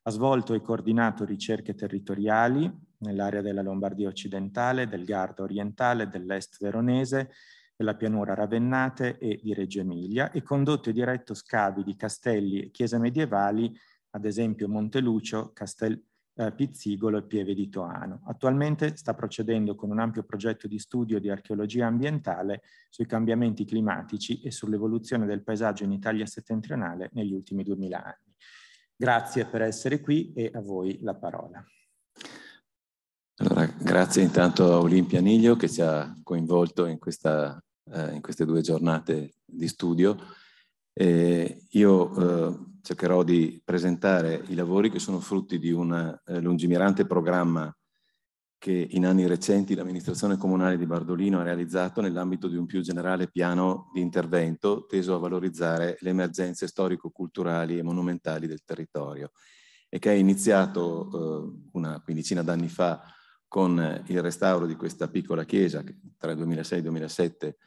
Ha svolto e coordinato ricerche territoriali nell'area della Lombardia occidentale, del Garda orientale, dell'est veronese della pianura Ravennate e di Reggio Emilia e condotto e diretto scavi di castelli e chiese medievali, ad esempio Montelucio, Castel eh, Pizzigolo e Pieve di Toano. Attualmente sta procedendo con un ampio progetto di studio di archeologia ambientale sui cambiamenti climatici e sull'evoluzione del paesaggio in Italia settentrionale negli ultimi 2000 anni. Grazie per essere qui e a voi la parola. Allora, grazie intanto a Olimpia Niglio che ci ha coinvolto in questa eh, in queste due giornate di studio. Eh, io eh, cercherò di presentare i lavori che sono frutti di un eh, lungimirante programma che in anni recenti l'amministrazione comunale di Bardolino ha realizzato nell'ambito di un più generale piano di intervento teso a valorizzare le emergenze storico-culturali e monumentali del territorio e che è iniziato eh, una quindicina d'anni fa con il restauro di questa piccola chiesa che tra il 2006 e il 2007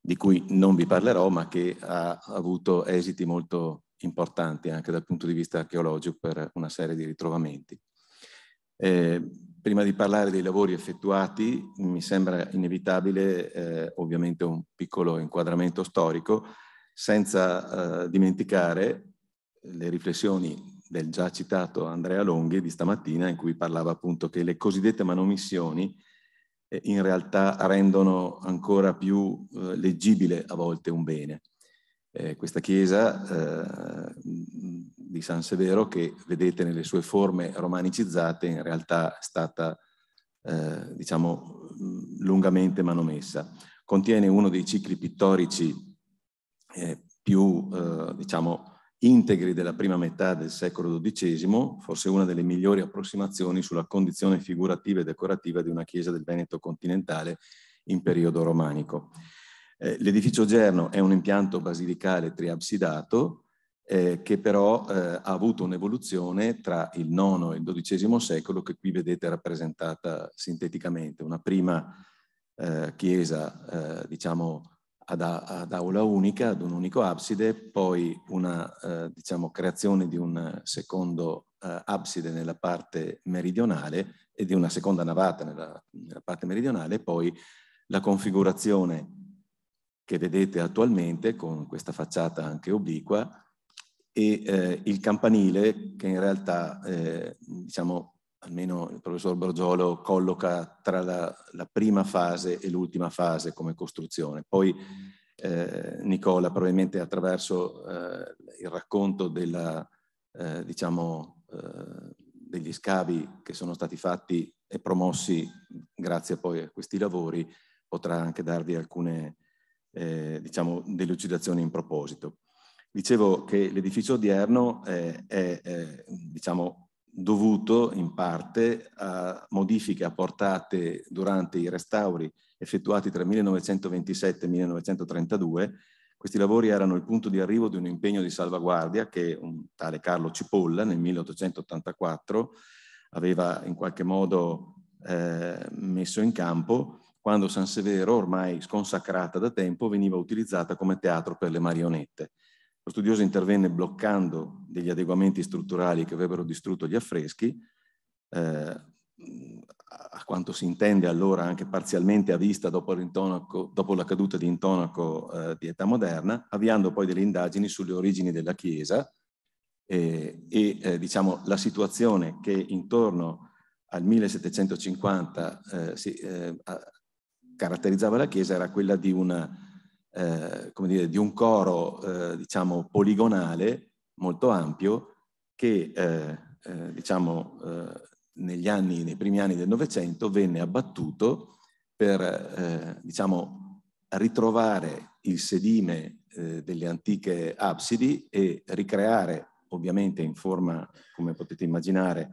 di cui non vi parlerò, ma che ha avuto esiti molto importanti anche dal punto di vista archeologico per una serie di ritrovamenti. Eh, prima di parlare dei lavori effettuati, mi sembra inevitabile eh, ovviamente un piccolo inquadramento storico, senza eh, dimenticare le riflessioni del già citato Andrea Longhi di stamattina, in cui parlava appunto che le cosiddette manomissioni eh, in realtà rendono ancora più eh, leggibile a volte un bene. Eh, questa chiesa eh, di San Severo, che vedete nelle sue forme romanicizzate, in realtà è stata, eh, diciamo, mm, lungamente manomessa. Contiene uno dei cicli pittorici eh, più, diciamo, integri della prima metà del secolo XII, forse una delle migliori approssimazioni sulla condizione figurativa e decorativa di una chiesa del Veneto continentale in periodo romanico. Eh, l'edificio Gerno è un impianto basilicale triabsidato eh, che però eh, ha avuto un'evoluzione tra il IX e il XII secolo che qui vedete rappresentata sinteticamente, una prima eh, chiesa eh, diciamo ad, ad, aula unica, ad un unico abside, poi una eh, diciamo, creazione di un secondo eh, abside nella parte meridionale e di una seconda navata nella, nella parte meridionale, poi la configurazione che vedete attualmente con questa facciata anche obliqua e eh, il campanile che in realtà eh, diciamo, almeno il professor Borgiolo colloca tra la, la prima fase e l'ultima fase come costruzione. Poi eh, Nicola probabilmente attraverso eh, il racconto della, eh, diciamo, eh, degli scavi che sono stati fatti e promossi grazie poi a questi lavori potrà anche darvi alcune eh, diciamo, delucidazioni in proposito. Dicevo che l'edificio odierno è, eh, è, è diciamo, dovuto in parte a modifiche apportate durante i restauri effettuati tra 1927 e 1932. Questi lavori erano il punto di arrivo di un impegno di salvaguardia che un tale Carlo Cipolla nel 1884 aveva in qualche modo eh, messo in campo quando San Severo, ormai sconsacrata da tempo, veniva utilizzata come teatro per le marionette. Lo studioso intervenne bloccando degli adeguamenti strutturali che avrebbero distrutto gli affreschi, eh, a quanto si intende allora anche parzialmente a vista dopo, dopo la caduta di intonaco eh, di età moderna, avviando poi delle indagini sulle origini della Chiesa eh, e eh, diciamo, la situazione che intorno al 1750 eh, si, eh, caratterizzava la Chiesa era quella di una eh, come dire, di un coro eh, diciamo, poligonale molto ampio che eh, eh diciamo, eh, negli anni, nei primi anni del Novecento venne abbattuto per eh, diciamo, ritrovare il sedime delle antiche absidi e ricreare, ovviamente in forma, come potete immaginare,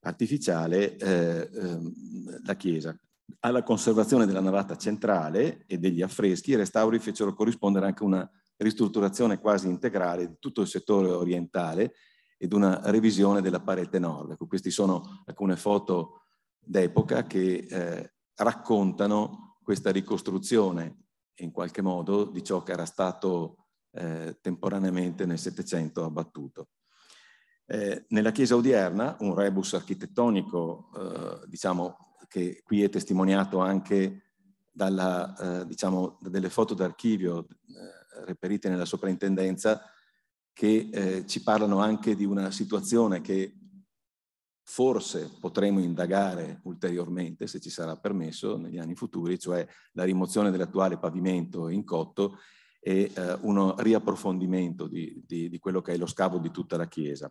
artificiale ehm, la chiesa alla conservazione della navata centrale e degli affreschi, i restauri fecero corrispondere anche una ristrutturazione quasi integrale di tutto il settore orientale ed una revisione della parete nord. Ecco, queste sono alcune foto d'epoca che eh, raccontano questa ricostruzione in qualche modo di ciò che era stato eh, temporaneamente nel Settecento abbattuto. Eh, nella chiesa odierna, un rebus architettonico, eh, diciamo, che qui è testimoniato anche dalla, eh, diciamo, delle foto d'archivio eh, reperite nella soprintendenza, che eh, ci parlano anche di una situazione che forse potremo indagare ulteriormente, se ci sarà permesso, negli anni futuri, cioè la rimozione dell'attuale pavimento in cotto e eh, un riapprofondimento di, di, di, quello che è lo scavo di tutta la chiesa.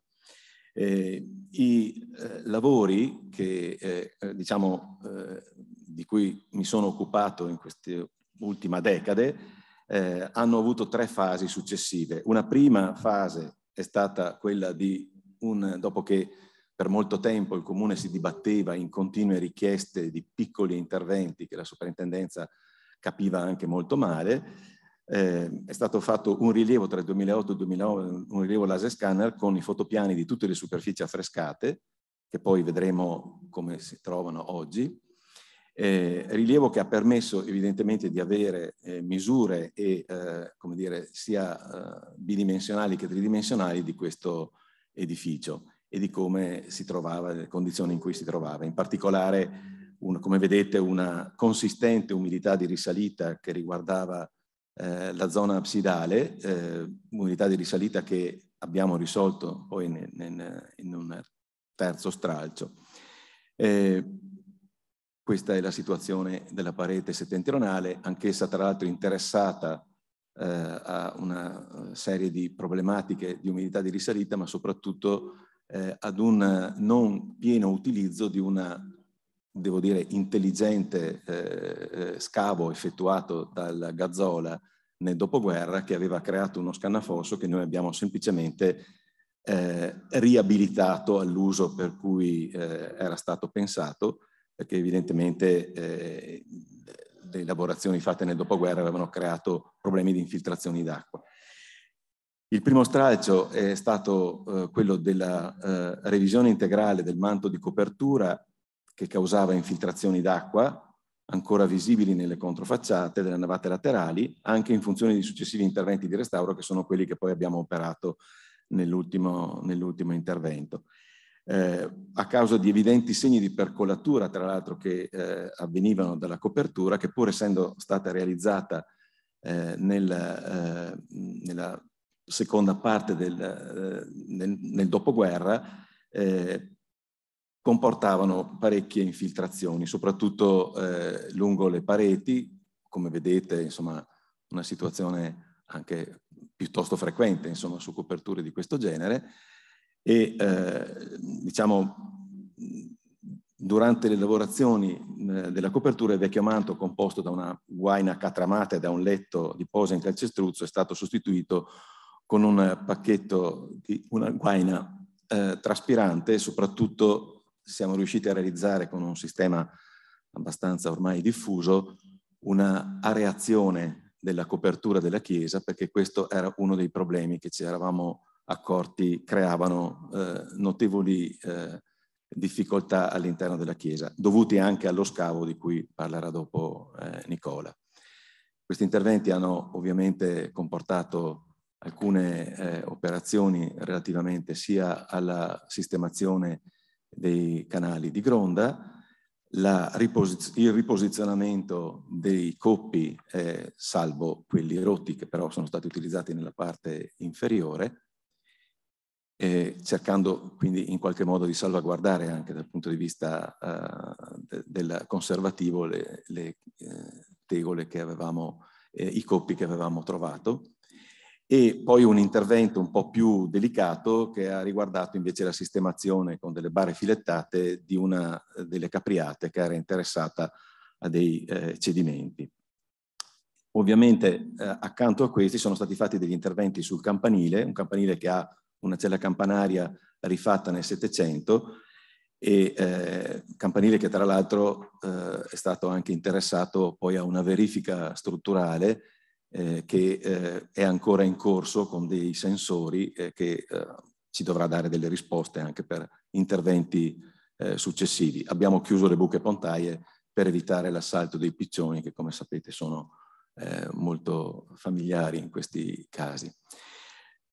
Eh, I eh, lavori che, eh, eh, diciamo, eh, di cui mi sono occupato in queste ultime decade hanno avuto tre fasi successive. Una prima fase è stata quella di un, dopo che per molto tempo il comune si dibatteva in continue richieste di piccoli interventi che la soprintendenza capiva anche molto male eh, è stato fatto un rilievo tra il 2008 e il 2009, un rilievo laser scanner con i fotopiani di tutte le superfici affrescate, che poi vedremo come si trovano oggi. Eh, rilievo che ha permesso evidentemente di avere eh, misure e, eh, come dire, sia eh, bidimensionali che tridimensionali di questo edificio e di come si trovava, le condizioni in cui si trovava. In particolare, un, come vedete, una consistente umidità di risalita che riguardava eh, la zona absidale, eh, unità di risalita che abbiamo risolto poi in, in, in un terzo stralcio. Eh, questa è la situazione della parete settentrionale, anch'essa tra l'altro interessata eh, a una serie di problematiche di umidità di risalita, ma soprattutto eh, ad un non pieno utilizzo di una, devo dire, intelligente eh, eh, scavo effettuato dal Gazzola nel dopoguerra che aveva creato uno scannafosso che noi abbiamo semplicemente eh, riabilitato all'uso per cui eh, era stato pensato, perché evidentemente eh, le lavorazioni fatte nel dopoguerra avevano creato problemi di infiltrazioni d'acqua. Il primo stralcio è stato eh, quello della eh, revisione integrale del manto di copertura che causava infiltrazioni d'acqua ancora visibili nelle controfacciate delle navate laterali, anche in funzione di successivi interventi di restauro che sono quelli che poi abbiamo operato nell'ultimo, nell'ultimo intervento. Eh, a causa di evidenti segni di percolatura, tra l'altro, che eh, avvenivano dalla copertura, che pur essendo stata realizzata eh, nel, eh, nella seconda parte del, eh, nel, nel dopoguerra, eh, comportavano parecchie infiltrazioni, soprattutto eh, lungo le pareti, come vedete, insomma, una situazione anche piuttosto frequente, insomma, su coperture di questo genere. E eh, diciamo, durante le lavorazioni eh, della copertura, il vecchio manto composto da una guaina catramata e da un letto di posa in calcestruzzo è stato sostituito con un pacchetto di una guaina eh, traspirante, soprattutto siamo riusciti a realizzare con un sistema abbastanza ormai diffuso una areazione della copertura della chiesa perché questo era uno dei problemi che ci eravamo accorti creavano eh, notevoli eh, difficoltà all'interno della chiesa, dovuti anche allo scavo di cui parlerà dopo eh, Nicola. Questi interventi hanno ovviamente comportato alcune eh, operazioni relativamente sia alla sistemazione dei canali di gronda, riposiz il riposizionamento dei coppi, eh, salvo quelli rotti che però sono stati utilizzati nella parte inferiore, eh, cercando quindi in qualche modo di salvaguardare anche dal punto di vista eh, de del conservativo le, le eh, tegole che avevamo, eh, i coppi che avevamo trovato e poi un intervento un po' più delicato che ha riguardato invece la sistemazione con delle bare filettate di una eh, delle capriate che era interessata a dei eh, cedimenti. Ovviamente eh, accanto a questi sono stati fatti degli interventi sul campanile, un campanile che ha una cella campanaria rifatta nel Settecento e eh, campanile che tra l'altro eh, è stato anche interessato poi a una verifica strutturale eh, che eh, è ancora in corso con dei sensori eh, che eh, ci dovrà dare delle risposte anche per interventi eh, successivi. Abbiamo chiuso le buche pontaie per evitare l'assalto dei piccioni che come sapete sono eh, molto familiari in questi casi.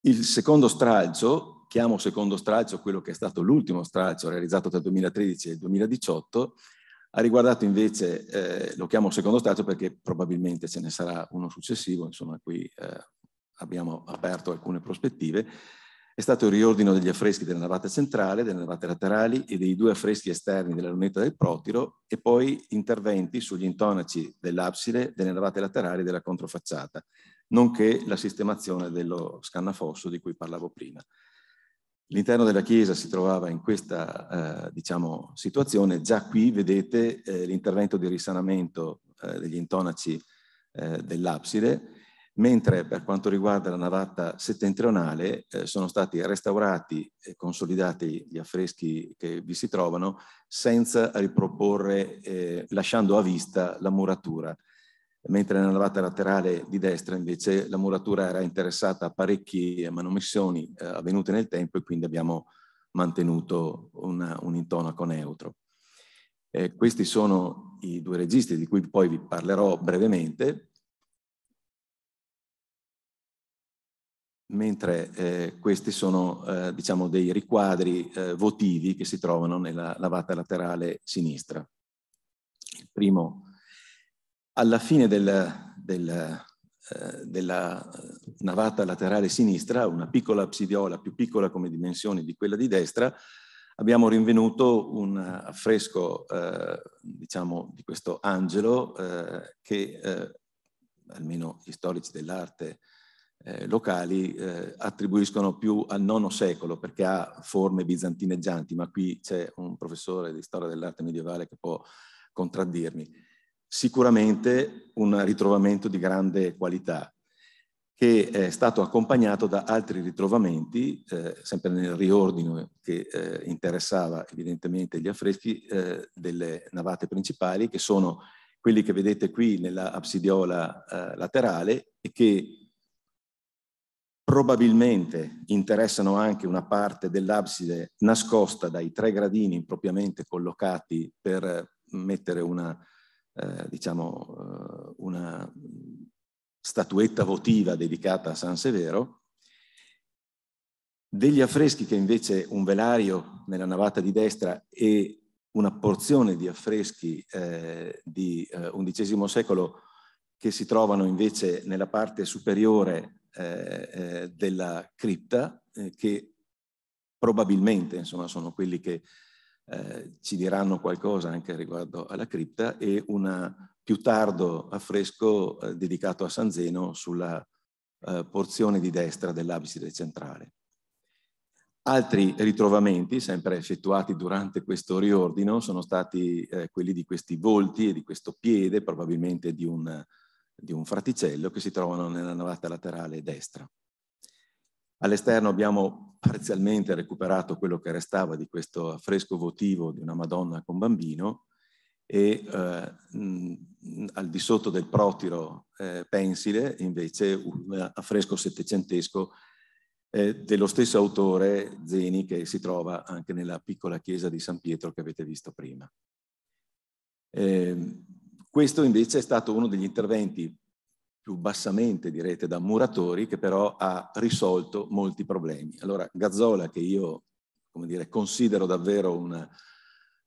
Il secondo stralcio, chiamo secondo stralcio quello che è stato l'ultimo stralcio realizzato tra il 2013 e il 2018, ha riguardato invece, eh, lo chiamo secondo stato perché probabilmente ce ne sarà uno successivo, insomma qui eh, abbiamo aperto alcune prospettive, è stato il riordino degli affreschi della navata centrale, delle navate laterali e dei due affreschi esterni della lunetta del protiro e poi interventi sugli intonaci dell'abside, delle navate laterali e della controfacciata, nonché la sistemazione dello scannafosso di cui parlavo prima. L'interno della chiesa si trovava in questa eh, diciamo, situazione, già qui vedete eh, l'intervento di risanamento eh, degli intonaci eh, dell'abside, mentre per quanto riguarda la navata settentrionale eh, sono stati restaurati e consolidati gli affreschi che vi si trovano senza riproporre, eh, lasciando a vista la muratura mentre nella navata laterale di destra invece la muratura era interessata a parecchie manomissioni eh, avvenute nel tempo e quindi abbiamo mantenuto una, un intonaco neutro. Eh, questi sono i due registri di cui poi vi parlerò brevemente, mentre eh, questi sono eh, diciamo dei riquadri eh, votivi che si trovano nella navata laterale sinistra. Il primo alla fine del, del, eh, della navata laterale sinistra, una piccola psidiola più piccola come dimensioni di quella di destra, abbiamo rinvenuto un affresco, eh, diciamo, di questo angelo eh, che eh, almeno gli storici dell'arte eh, locali eh, attribuiscono più al IX secolo perché ha forme bizantineggianti, ma qui c'è un professore di storia dell'arte medievale che può contraddirmi sicuramente un ritrovamento di grande qualità che è stato accompagnato da altri ritrovamenti, eh, sempre nel riordino che eh, interessava evidentemente gli affreschi eh, delle navate principali, che sono quelli che vedete qui nella absidiola eh, laterale e che probabilmente interessano anche una parte dell'abside nascosta dai tre gradini impropriamente collocati per eh, mettere una eh, diciamo, eh, una statuetta votiva dedicata a San Severo, degli affreschi che invece un velario nella navata di destra e una porzione di affreschi eh, di eh, XI secolo che si trovano invece nella parte superiore eh, eh della cripta, eh, che probabilmente insomma, sono quelli che eh, ci diranno qualcosa anche riguardo alla cripta e un più tardo affresco eh, dedicato a San Zeno sulla eh, porzione di destra dell'abside centrale. Altri ritrovamenti, sempre effettuati durante questo riordino, sono stati eh, quelli di questi volti e di questo piede, probabilmente di un, di un fraticello, che si trovano nella navata laterale destra. All'esterno abbiamo parzialmente recuperato quello che restava di questo affresco votivo di una Madonna con bambino e eh, al di sotto del protiro eh, pensile invece un affresco settecentesco eh, dello stesso autore Zeni che si trova anche nella piccola chiesa di San Pietro che avete visto prima. Ehm, questo invece è stato uno degli interventi più bassamente direte da muratori, che però ha risolto molti problemi. Allora Gazzola, che io dire, considero davvero una,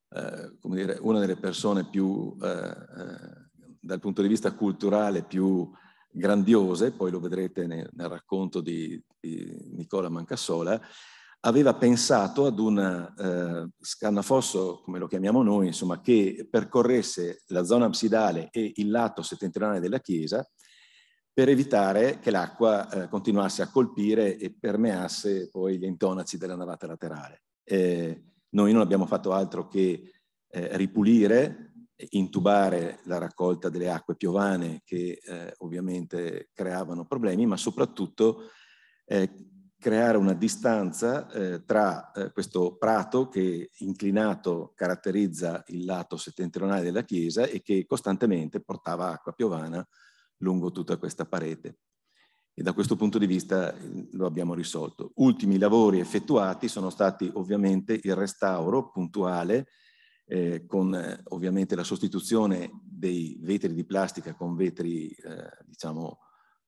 eh, dire, una delle persone più, eh, eh, dal punto di vista culturale, più grandiose, poi lo vedrete nel, nel racconto di, di, Nicola Mancassola, aveva pensato ad un eh, scannafosso, come lo chiamiamo noi, insomma, che percorresse la zona absidale e il lato settentrionale della chiesa, per evitare che l'acqua eh, continuasse a colpire e permeasse poi gli intonaci della navata laterale. Eh, noi non abbiamo fatto altro che eh, ripulire, intubare la raccolta delle acque piovane che eh, ovviamente creavano problemi, ma soprattutto eh, creare una distanza eh, tra questo prato che inclinato caratterizza il lato settentrionale della chiesa e che costantemente portava acqua piovana lungo tutta questa parete. E da questo punto di vista eh, lo abbiamo risolto. Ultimi lavori effettuati sono stati ovviamente il restauro puntuale eh, con eh, ovviamente la sostituzione dei vetri di plastica con vetri eh, diciamo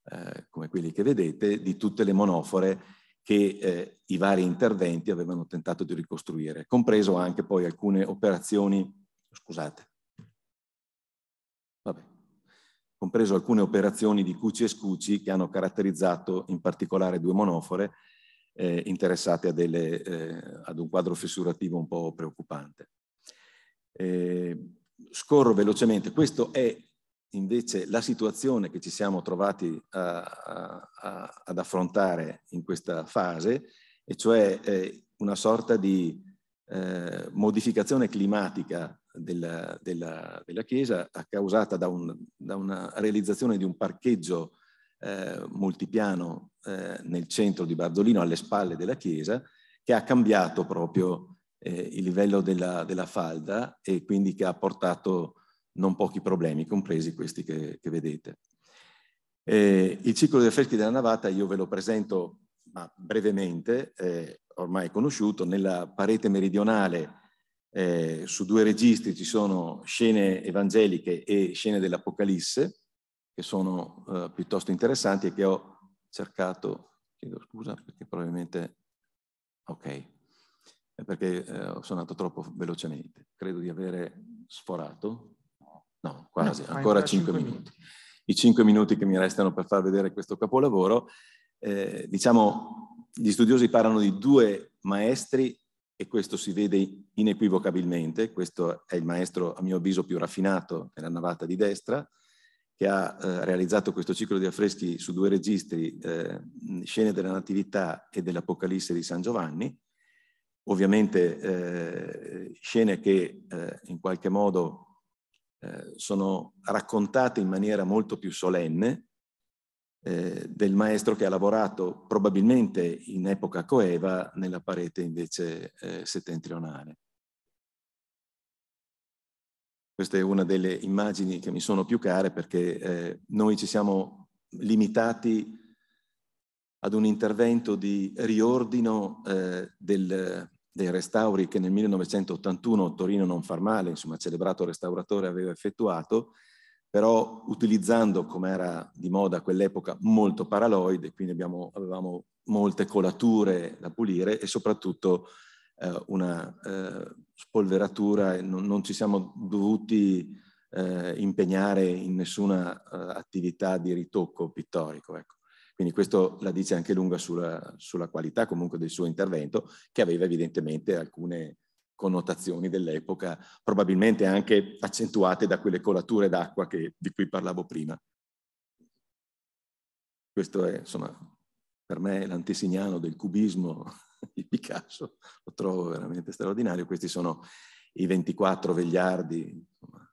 eh, come quelli che vedete di tutte le monofore che eh, i vari interventi avevano tentato di ricostruire, compreso anche poi alcune operazioni, scusate, compreso alcune operazioni di cuci e scuci che hanno caratterizzato in particolare due monofore eh, interessate delle, eh, ad un quadro fissurativo un po' preoccupante. Eh, scorro velocemente, questa è invece la situazione che ci siamo trovati a, a, a, ad affrontare in questa fase, e cioè eh, una sorta di eh, modificazione climatica della, della, della chiesa causata da, un, da, una realizzazione di un parcheggio eh, multipiano eh, nel centro di Bardolino, alle spalle della chiesa, che ha cambiato proprio eh, il livello della, della, falda e quindi che ha portato non pochi problemi, compresi questi che, che vedete. Eh, il ciclo dei freschi della navata io ve lo presento ma brevemente, eh, ormai conosciuto, nella parete meridionale eh, su due registri ci sono scene evangeliche e scene dell'Apocalisse, che sono eh, piuttosto interessanti e che ho cercato, chiedo scusa perché probabilmente, ok, perché eh, ho suonato troppo velocemente, credo di avere sforato, no, quasi, no, eh, ancora 5 minuti. minuti. I 5 minuti che mi restano per far vedere questo capolavoro, eh, diciamo, gli studiosi parlano di due maestri e questo si vede inequivocabilmente, questo è il maestro a mio avviso più raffinato nella navata di destra, che ha eh, realizzato questo ciclo di affreschi su due registri, eh, scene della Natività e dell'Apocalisse di San Giovanni, ovviamente eh, scene che eh, in qualche modo eh, sono raccontate in maniera molto più solenne, eh, del maestro che ha lavorato probabilmente in epoca coeva nella parete invece eh, settentrionale. Questa è una delle immagini che mi sono più care perché eh, noi ci siamo limitati ad un intervento di riordino eh, del, dei restauri che nel 1981 Torino Non Far Male, insomma celebrato restauratore, aveva effettuato però utilizzando, come era di moda a quell'epoca, molto paraloide, quindi abbiamo, avevamo molte colature da pulire e soprattutto eh, una eh, spolveratura, non, non, ci siamo dovuti eh, impegnare in nessuna eh, attività di ritocco pittorico. Ecco. Quindi questo la dice anche lunga sulla, sulla, qualità comunque del suo intervento, che aveva evidentemente alcune connotazioni dell'epoca, probabilmente anche accentuate da quelle colature d'acqua di cui parlavo prima. Questo è, insomma, per me l'antesignano del cubismo di Picasso, lo trovo veramente straordinario. Questi sono i 24 vegliardi. Insomma.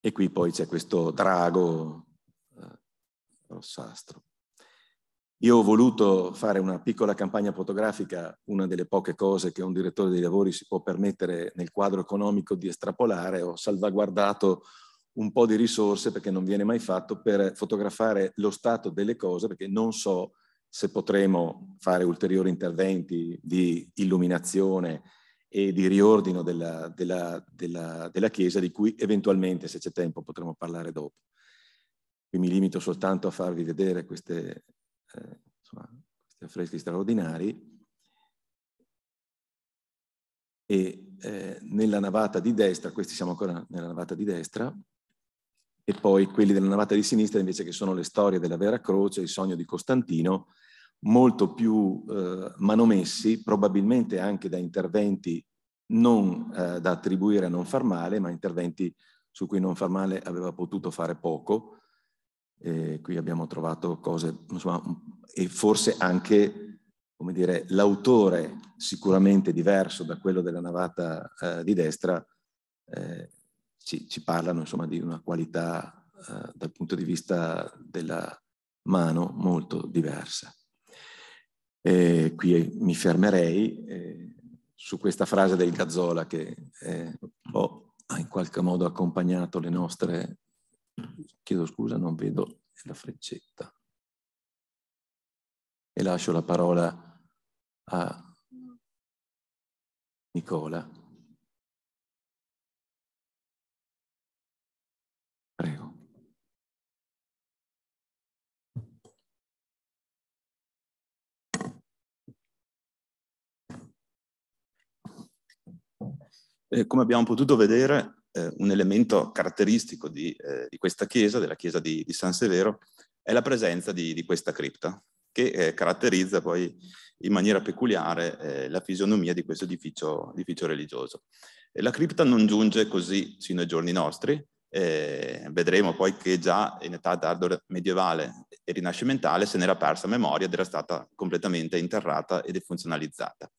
E qui poi c'è questo drago eh, rossastro. Io ho voluto fare una piccola campagna fotografica, una delle poche cose che un direttore dei lavori si può permettere nel quadro economico di estrapolare. Ho salvaguardato un po' di risorse perché non viene mai fatto per fotografare lo stato delle cose perché non so se potremo fare ulteriori interventi di illuminazione e di riordino della, della, della, della chiesa di cui eventualmente se c'è tempo potremo parlare dopo. Qui mi limito soltanto a farvi vedere queste eh, insomma, questi affreschi straordinari, e eh, nella navata di destra, questi siamo ancora nella navata di destra, e poi quelli della navata di sinistra invece che sono le storie della Vera Croce, il sogno di Costantino, molto più eh, manomessi, probabilmente anche da interventi non eh, da attribuire a non far male, ma interventi su cui non far male aveva potuto fare poco, eh, qui abbiamo trovato cose, insomma, e forse anche, come dire, l'autore sicuramente diverso da quello della navata eh, di destra, eh, ci, ci, parlano insomma di una qualità eh, dal punto di vista della mano molto diversa. E qui mi fermerei eh, su questa frase del Gazzola che eh, ho in qualche modo accompagnato le nostre Chiedo scusa, non vedo la freccetta. E lascio la parola a Nicola. Prego. come abbiamo potuto vedere, eh, un elemento caratteristico di, eh, di, questa chiesa, della chiesa di, di, San Severo, è la presenza di, di questa cripta, che eh, caratterizza poi in maniera peculiare eh, la fisionomia di questo edificio, edificio religioso. E la cripta non giunge così sino ai giorni nostri, eh, vedremo poi che già in età d'ardo medievale e rinascimentale se n'era persa memoria ed era stata completamente interrata e defunzionalizzata.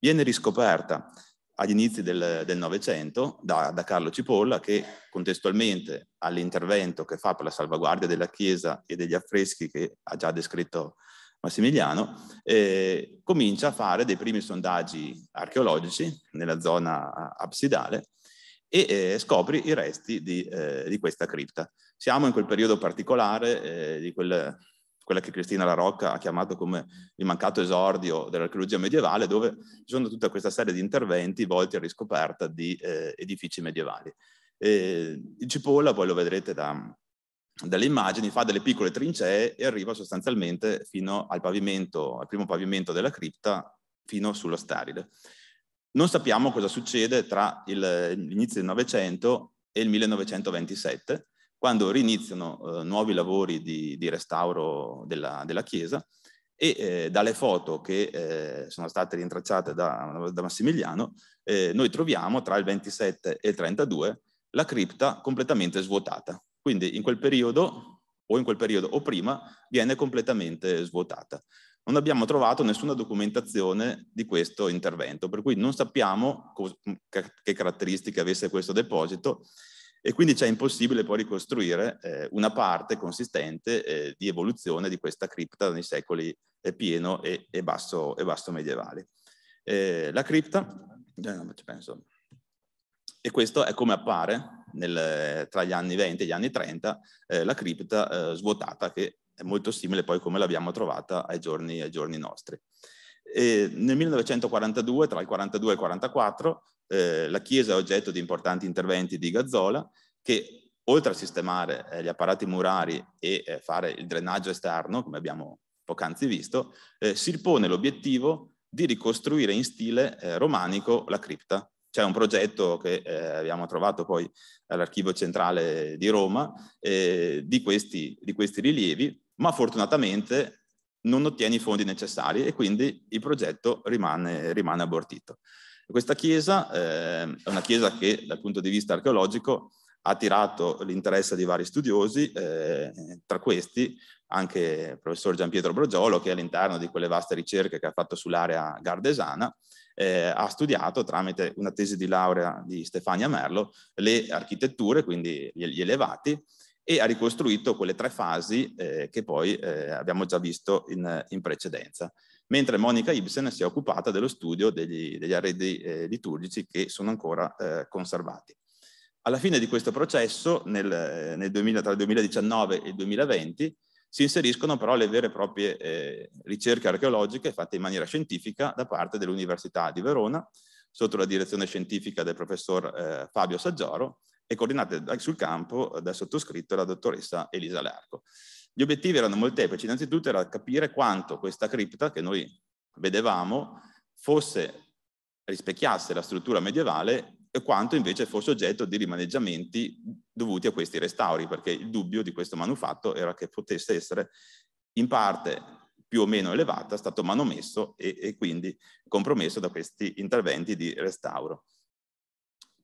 Viene riscoperta agli inizi del Novecento da, da, Carlo Cipolla che contestualmente all'intervento che fa per la salvaguardia della Chiesa e degli affreschi che ha già descritto Massimiliano, eh, comincia a fare dei primi sondaggi archeologici nella zona absidale e eh, scopri i resti di, eh, di, questa cripta. Siamo in quel periodo particolare eh, di quel quella che Cristina La Rocca ha chiamato come il mancato esordio dell'archeologia medievale, dove ci sono tutta questa serie di interventi volti alla riscoperta di eh, edifici medievali. E il Cipolla, voi lo vedrete da, dalle immagini, fa delle piccole trincee e arriva sostanzialmente fino al pavimento, al primo pavimento della cripta, fino sullo sterile. Non sappiamo cosa succede tra l'inizio del Novecento e il 1927, quando riniziano eh, nuovi lavori di, di restauro della, della, chiesa e eh, dalle foto che eh, sono state rintracciate da, da Massimiliano eh, noi troviamo tra il 27 e il 32 la cripta completamente svuotata. Quindi in quel periodo o in quel periodo o prima viene completamente svuotata. Non abbiamo trovato nessuna documentazione di questo intervento, per cui non sappiamo che caratteristiche avesse questo deposito e quindi c'è impossibile poi ricostruire eh, una parte consistente eh, di evoluzione di questa cripta nei secoli eh, pieno e, e, basso, e basso medievali. Eh, la cripta, eh, e questo è come appare nel, tra gli anni 20 e gli anni 30 la cripta svuotata che è molto simile poi come l'abbiamo trovata ai giorni, ai giorni nostri. E nel 1942, tra il 42 e il 44, eh, la chiesa è oggetto di importanti interventi di Gazzola che oltre a sistemare eh, gli apparati murari e eh, fare il drenaggio esterno, come abbiamo poc'anzi visto, eh, si pone l'obiettivo di ricostruire in stile eh, romanico la cripta. C'è un progetto che abbiamo trovato poi all'archivio centrale di Roma di questi, di questi rilievi, ma fortunatamente non ottiene i fondi necessari e quindi il progetto rimane, rimane abortito. Questa chiesa eh, è una chiesa che dal punto di vista archeologico ha attirato l'interesse di vari studiosi, eh, tra questi anche il professor Gian Pietro Brogiolo che all'interno di quelle vaste ricerche che ha fatto sull'area gardesana eh, ha studiato tramite una tesi di laurea di Stefania Merlo le architetture, quindi gli elevati, e ha ricostruito quelle tre fasi eh, che poi eh, abbiamo già visto in, in precedenza mentre Monica Ibsen si è occupata dello studio degli, degli arredi eh, liturgici che sono ancora eh, conservati. Alla fine di questo processo, nel, eh, nel 2000, tra il 2019 e il 2020, si inseriscono però le vere e proprie eh, ricerche archeologiche fatte in maniera scientifica da parte dell'Università di Verona, sotto la direzione scientifica del professor eh, Fabio Saggioro, e coordinate sul campo dal sottoscritto la dottoressa Elisa Larco. Gli obiettivi erano molteplici, innanzitutto era capire quanto questa cripta che noi vedevamo fosse, rispecchiasse la struttura medievale e quanto invece fosse oggetto di rimaneggiamenti dovuti a questi restauri, perché il dubbio di questo manufatto era che potesse essere in parte più o meno elevata, stato manomesso e, e quindi compromesso da questi interventi di restauro.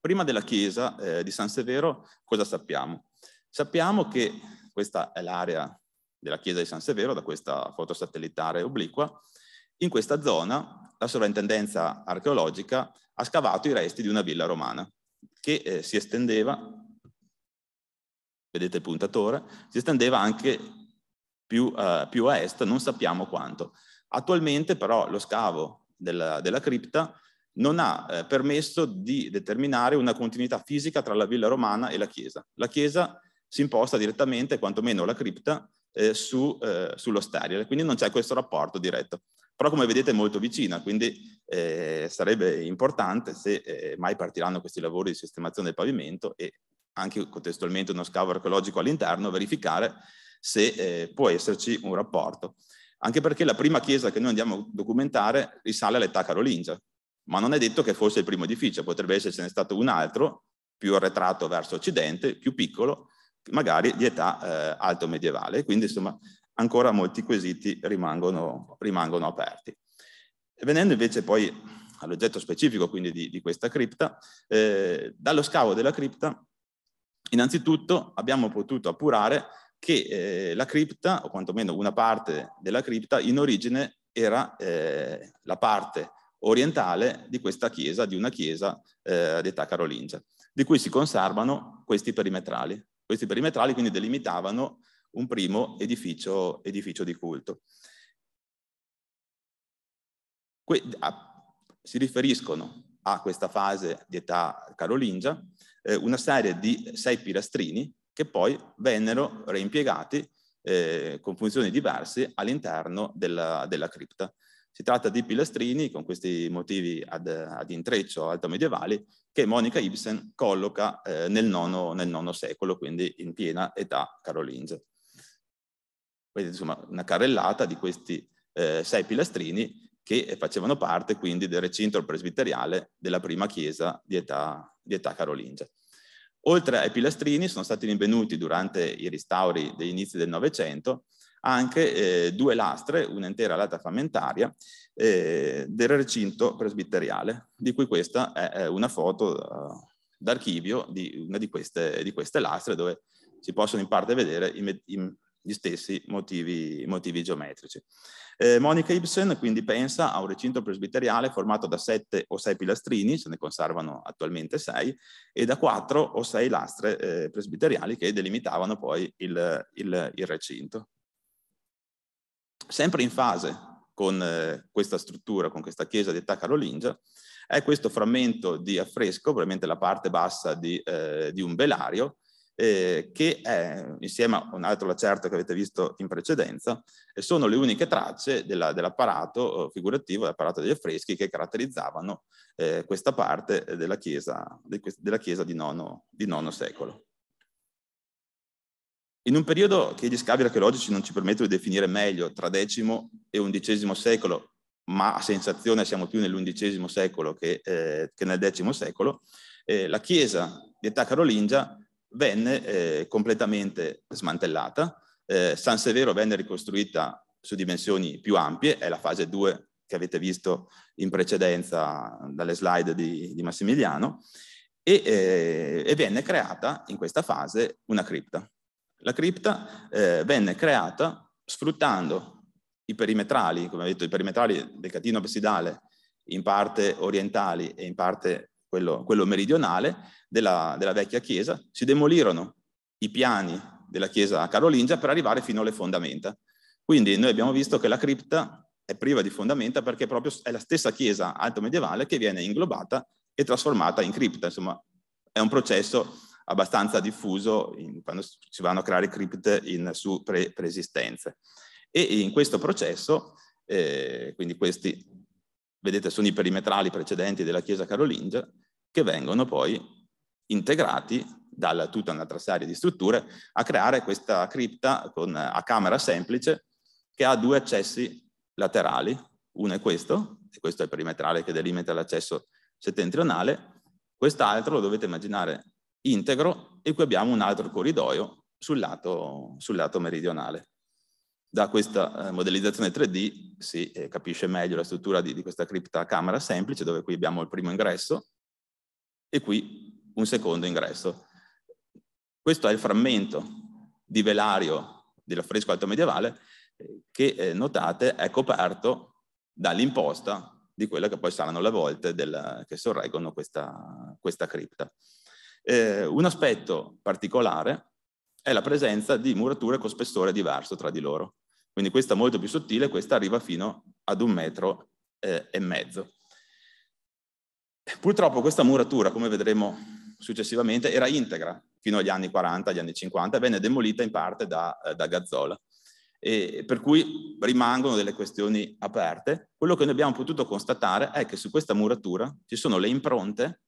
Prima della chiesa eh, di San Severo cosa sappiamo? Sappiamo che questa è l'area della chiesa di San Severo, da questa foto satellitare obliqua. In questa zona la sovrintendenza archeologica ha scavato i resti di una villa romana che eh, si estendeva, vedete il puntatore, si estendeva anche più, eh, più, a est, non sappiamo quanto. Attualmente però lo scavo della, della cripta non ha eh, permesso di determinare una continuità fisica tra la villa romana e la chiesa. La chiesa si imposta direttamente, quantomeno la cripta, eh, su, eh, sullo sterile, quindi non c'è questo rapporto diretto. Però come vedete è molto vicina, quindi eh, sarebbe importante se eh, mai partiranno questi lavori di sistemazione del pavimento e anche contestualmente uno scavo archeologico all'interno, verificare se eh, può esserci un rapporto. Anche perché la prima chiesa che noi andiamo a documentare risale all'età carolingia, ma non è detto che fosse il primo edificio, potrebbe essercene stato un altro, più arretrato verso occidente, più piccolo, magari di età eh, alto medievale. Quindi insomma ancora molti quesiti rimangono, rimangono aperti. Venendo invece poi all'oggetto specifico quindi di, di questa cripta, eh, dallo scavo della cripta innanzitutto abbiamo potuto appurare che eh, la cripta, o quantomeno una parte della cripta, in origine era eh, la parte orientale di questa chiesa, di una chiesa eh, d'età carolingia, di cui si conservano questi perimetrali, questi perimetrali quindi delimitavano un primo edificio, edificio di culto. Que a, si riferiscono a questa fase di età carolingia eh, una serie di sei pilastrini che poi vennero reimpiegati eh, con funzioni diverse all'interno della, della, cripta. Si tratta di pilastrini con questi motivi ad, ad intreccio alto medievali che Monica Ibsen colloca eh, nel, nono, nel, nono, secolo, quindi in piena età carolingia. Vedete, insomma, una carrellata di questi eh, sei pilastrini che facevano parte quindi del recinto presbiteriale della prima chiesa di età, di età carolingia. Oltre ai pilastrini sono stati rinvenuti durante i restauri degli inizi del Novecento anche eh, due lastre, un'intera lata frammentaria, eh, del recinto presbiteriale, di cui questa è una foto eh, d'archivio di una di queste, di queste, lastre dove si possono in parte vedere i, i, gli stessi motivi, motivi geometrici. Eh, Monica Ibsen quindi pensa a un recinto presbiteriale formato da sette o sei pilastrini, se ne conservano attualmente sei, e da quattro o sei lastre eh, presbiteriali che delimitavano poi il, il, il recinto. Sempre in fase con eh, questa struttura, con questa chiesa di età carolingia, è questo frammento di affresco, probabilmente la parte bassa di, eh, di un velario, eh, che è, insieme a un altro lacerto che avete visto in precedenza, eh, sono le uniche tracce della, dell'apparato eh, figurativo, dell'apparato degli affreschi che caratterizzavano eh, questa parte della chiesa, di, della chiesa di, nono, di nono secolo. In un periodo che gli scavi archeologici non ci permettono di definire meglio, tra X e XI secolo, ma a sensazione siamo più nell'undicesimo secolo che, eh, che nel X secolo, eh, la chiesa di età carolingia venne eh, completamente smantellata, eh, San Severo venne ricostruita su dimensioni più ampie, è la fase 2 che avete visto in precedenza dalle slide di, di Massimiliano, e, eh, e venne creata in questa fase una cripta. La cripta eh, venne creata sfruttando i perimetrali, come ho detto, i perimetrali del catino absidale, in parte orientali e in parte quello, quello meridionale della, della, vecchia chiesa, si demolirono i piani della chiesa carolingia per arrivare fino alle fondamenta. Quindi noi abbiamo visto che la cripta è priva di fondamenta perché proprio è la stessa chiesa alto medievale che viene inglobata e trasformata in cripta. Insomma, è un processo abbastanza diffuso in, quando si vanno a creare crypt in, su pre, preesistenze. E in questo processo, eh, quindi questi, vedete, sono i perimetrali precedenti della Chiesa carolingia, che vengono poi integrati da tutta un'altra serie di strutture a creare questa cripta con, a camera semplice che ha due accessi laterali. Uno è questo, e questo è il perimetrale che delimita l'accesso settentrionale. Quest'altro lo dovete immaginare integro e qui abbiamo un altro corridoio sul lato, sul lato meridionale. Da questa eh, modellizzazione 3D si eh, capisce meglio la struttura di, di questa cripta camera semplice, dove qui abbiamo il primo ingresso e qui un secondo ingresso. Questo è il frammento di velario dell'affresco alto medievale eh, che, eh, notate, è coperto dall'imposta di quelle che poi saranno le volte del, che sorreggono questa, questa cripta. Eh, un aspetto particolare è la presenza di murature con spessore diverso tra di loro. Quindi questa molto più sottile, questa arriva fino ad un metro eh, e mezzo. Purtroppo questa muratura, come vedremo successivamente, era integra fino agli anni 40, agli anni 50, e venne demolita in parte da, eh, da Gazzola. E per cui rimangono delle questioni aperte. Quello che noi abbiamo potuto constatare è che su questa muratura ci sono le impronte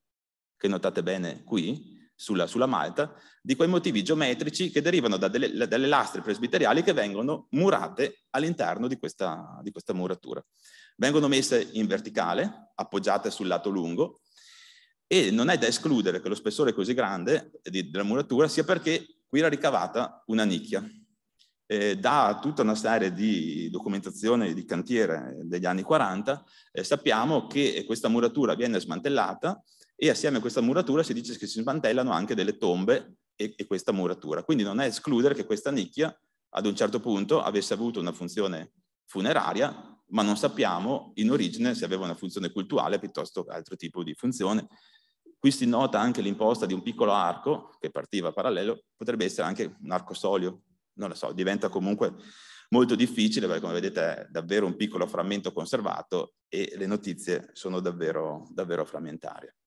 che notate bene qui, sulla, sulla malta, di quei motivi geometrici che derivano da delle, dalle lastre presbiteriali che vengono murate all'interno di questa, di questa muratura. Vengono messe in verticale, appoggiate sul lato lungo, e non è da escludere che lo spessore così grande della muratura sia perché qui era ricavata una nicchia. Eh, da tutta una serie di documentazioni di cantiere degli anni 40 eh, sappiamo che questa muratura viene smantellata e assieme a questa muratura si dice che si smantellano anche delle tombe e, e questa muratura. Quindi non è escludere che questa nicchia ad un certo punto avesse avuto una funzione funeraria, ma non sappiamo in origine se aveva una funzione cultuale piuttosto che altro tipo di funzione. Qui si nota anche l'imposta di un piccolo arco che partiva parallelo, potrebbe essere anche un arco solio, non lo so, diventa comunque molto difficile perché come vedete è davvero un piccolo frammento conservato e le notizie sono davvero, davvero frammentarie.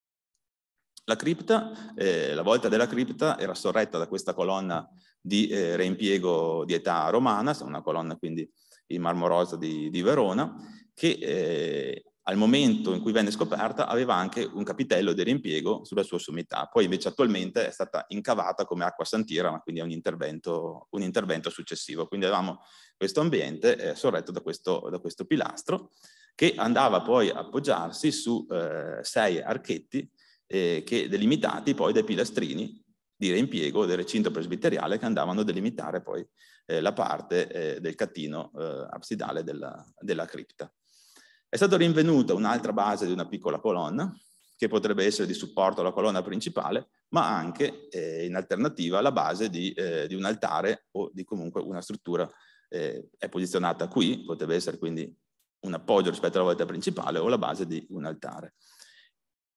La cripta, eh, la volta della cripta era sorretta da questa colonna di eh, reimpiego di età romana, una colonna quindi in marmo rosa di, di Verona, che eh, al momento in cui venne scoperta aveva anche un capitello di reimpiego sulla sua sommità, poi invece attualmente è stata incavata come acqua santiera, ma quindi è un intervento, un intervento successivo. Quindi avevamo questo ambiente eh, sorretto da questo, da questo pilastro che andava poi a appoggiarsi su eh, sei archetti eh, che delimitati poi dai pilastrini di reimpiego del recinto presbiteriale che andavano a delimitare poi eh, la parte eh, del catino eh, absidale della, della cripta. È stata rinvenuta un'altra base di una piccola colonna, che potrebbe essere di supporto alla colonna principale, ma anche eh, in alternativa la base di, eh, di, un altare o di comunque una struttura eh, è posizionata qui, potrebbe essere quindi un appoggio rispetto alla volta principale o la base di un altare.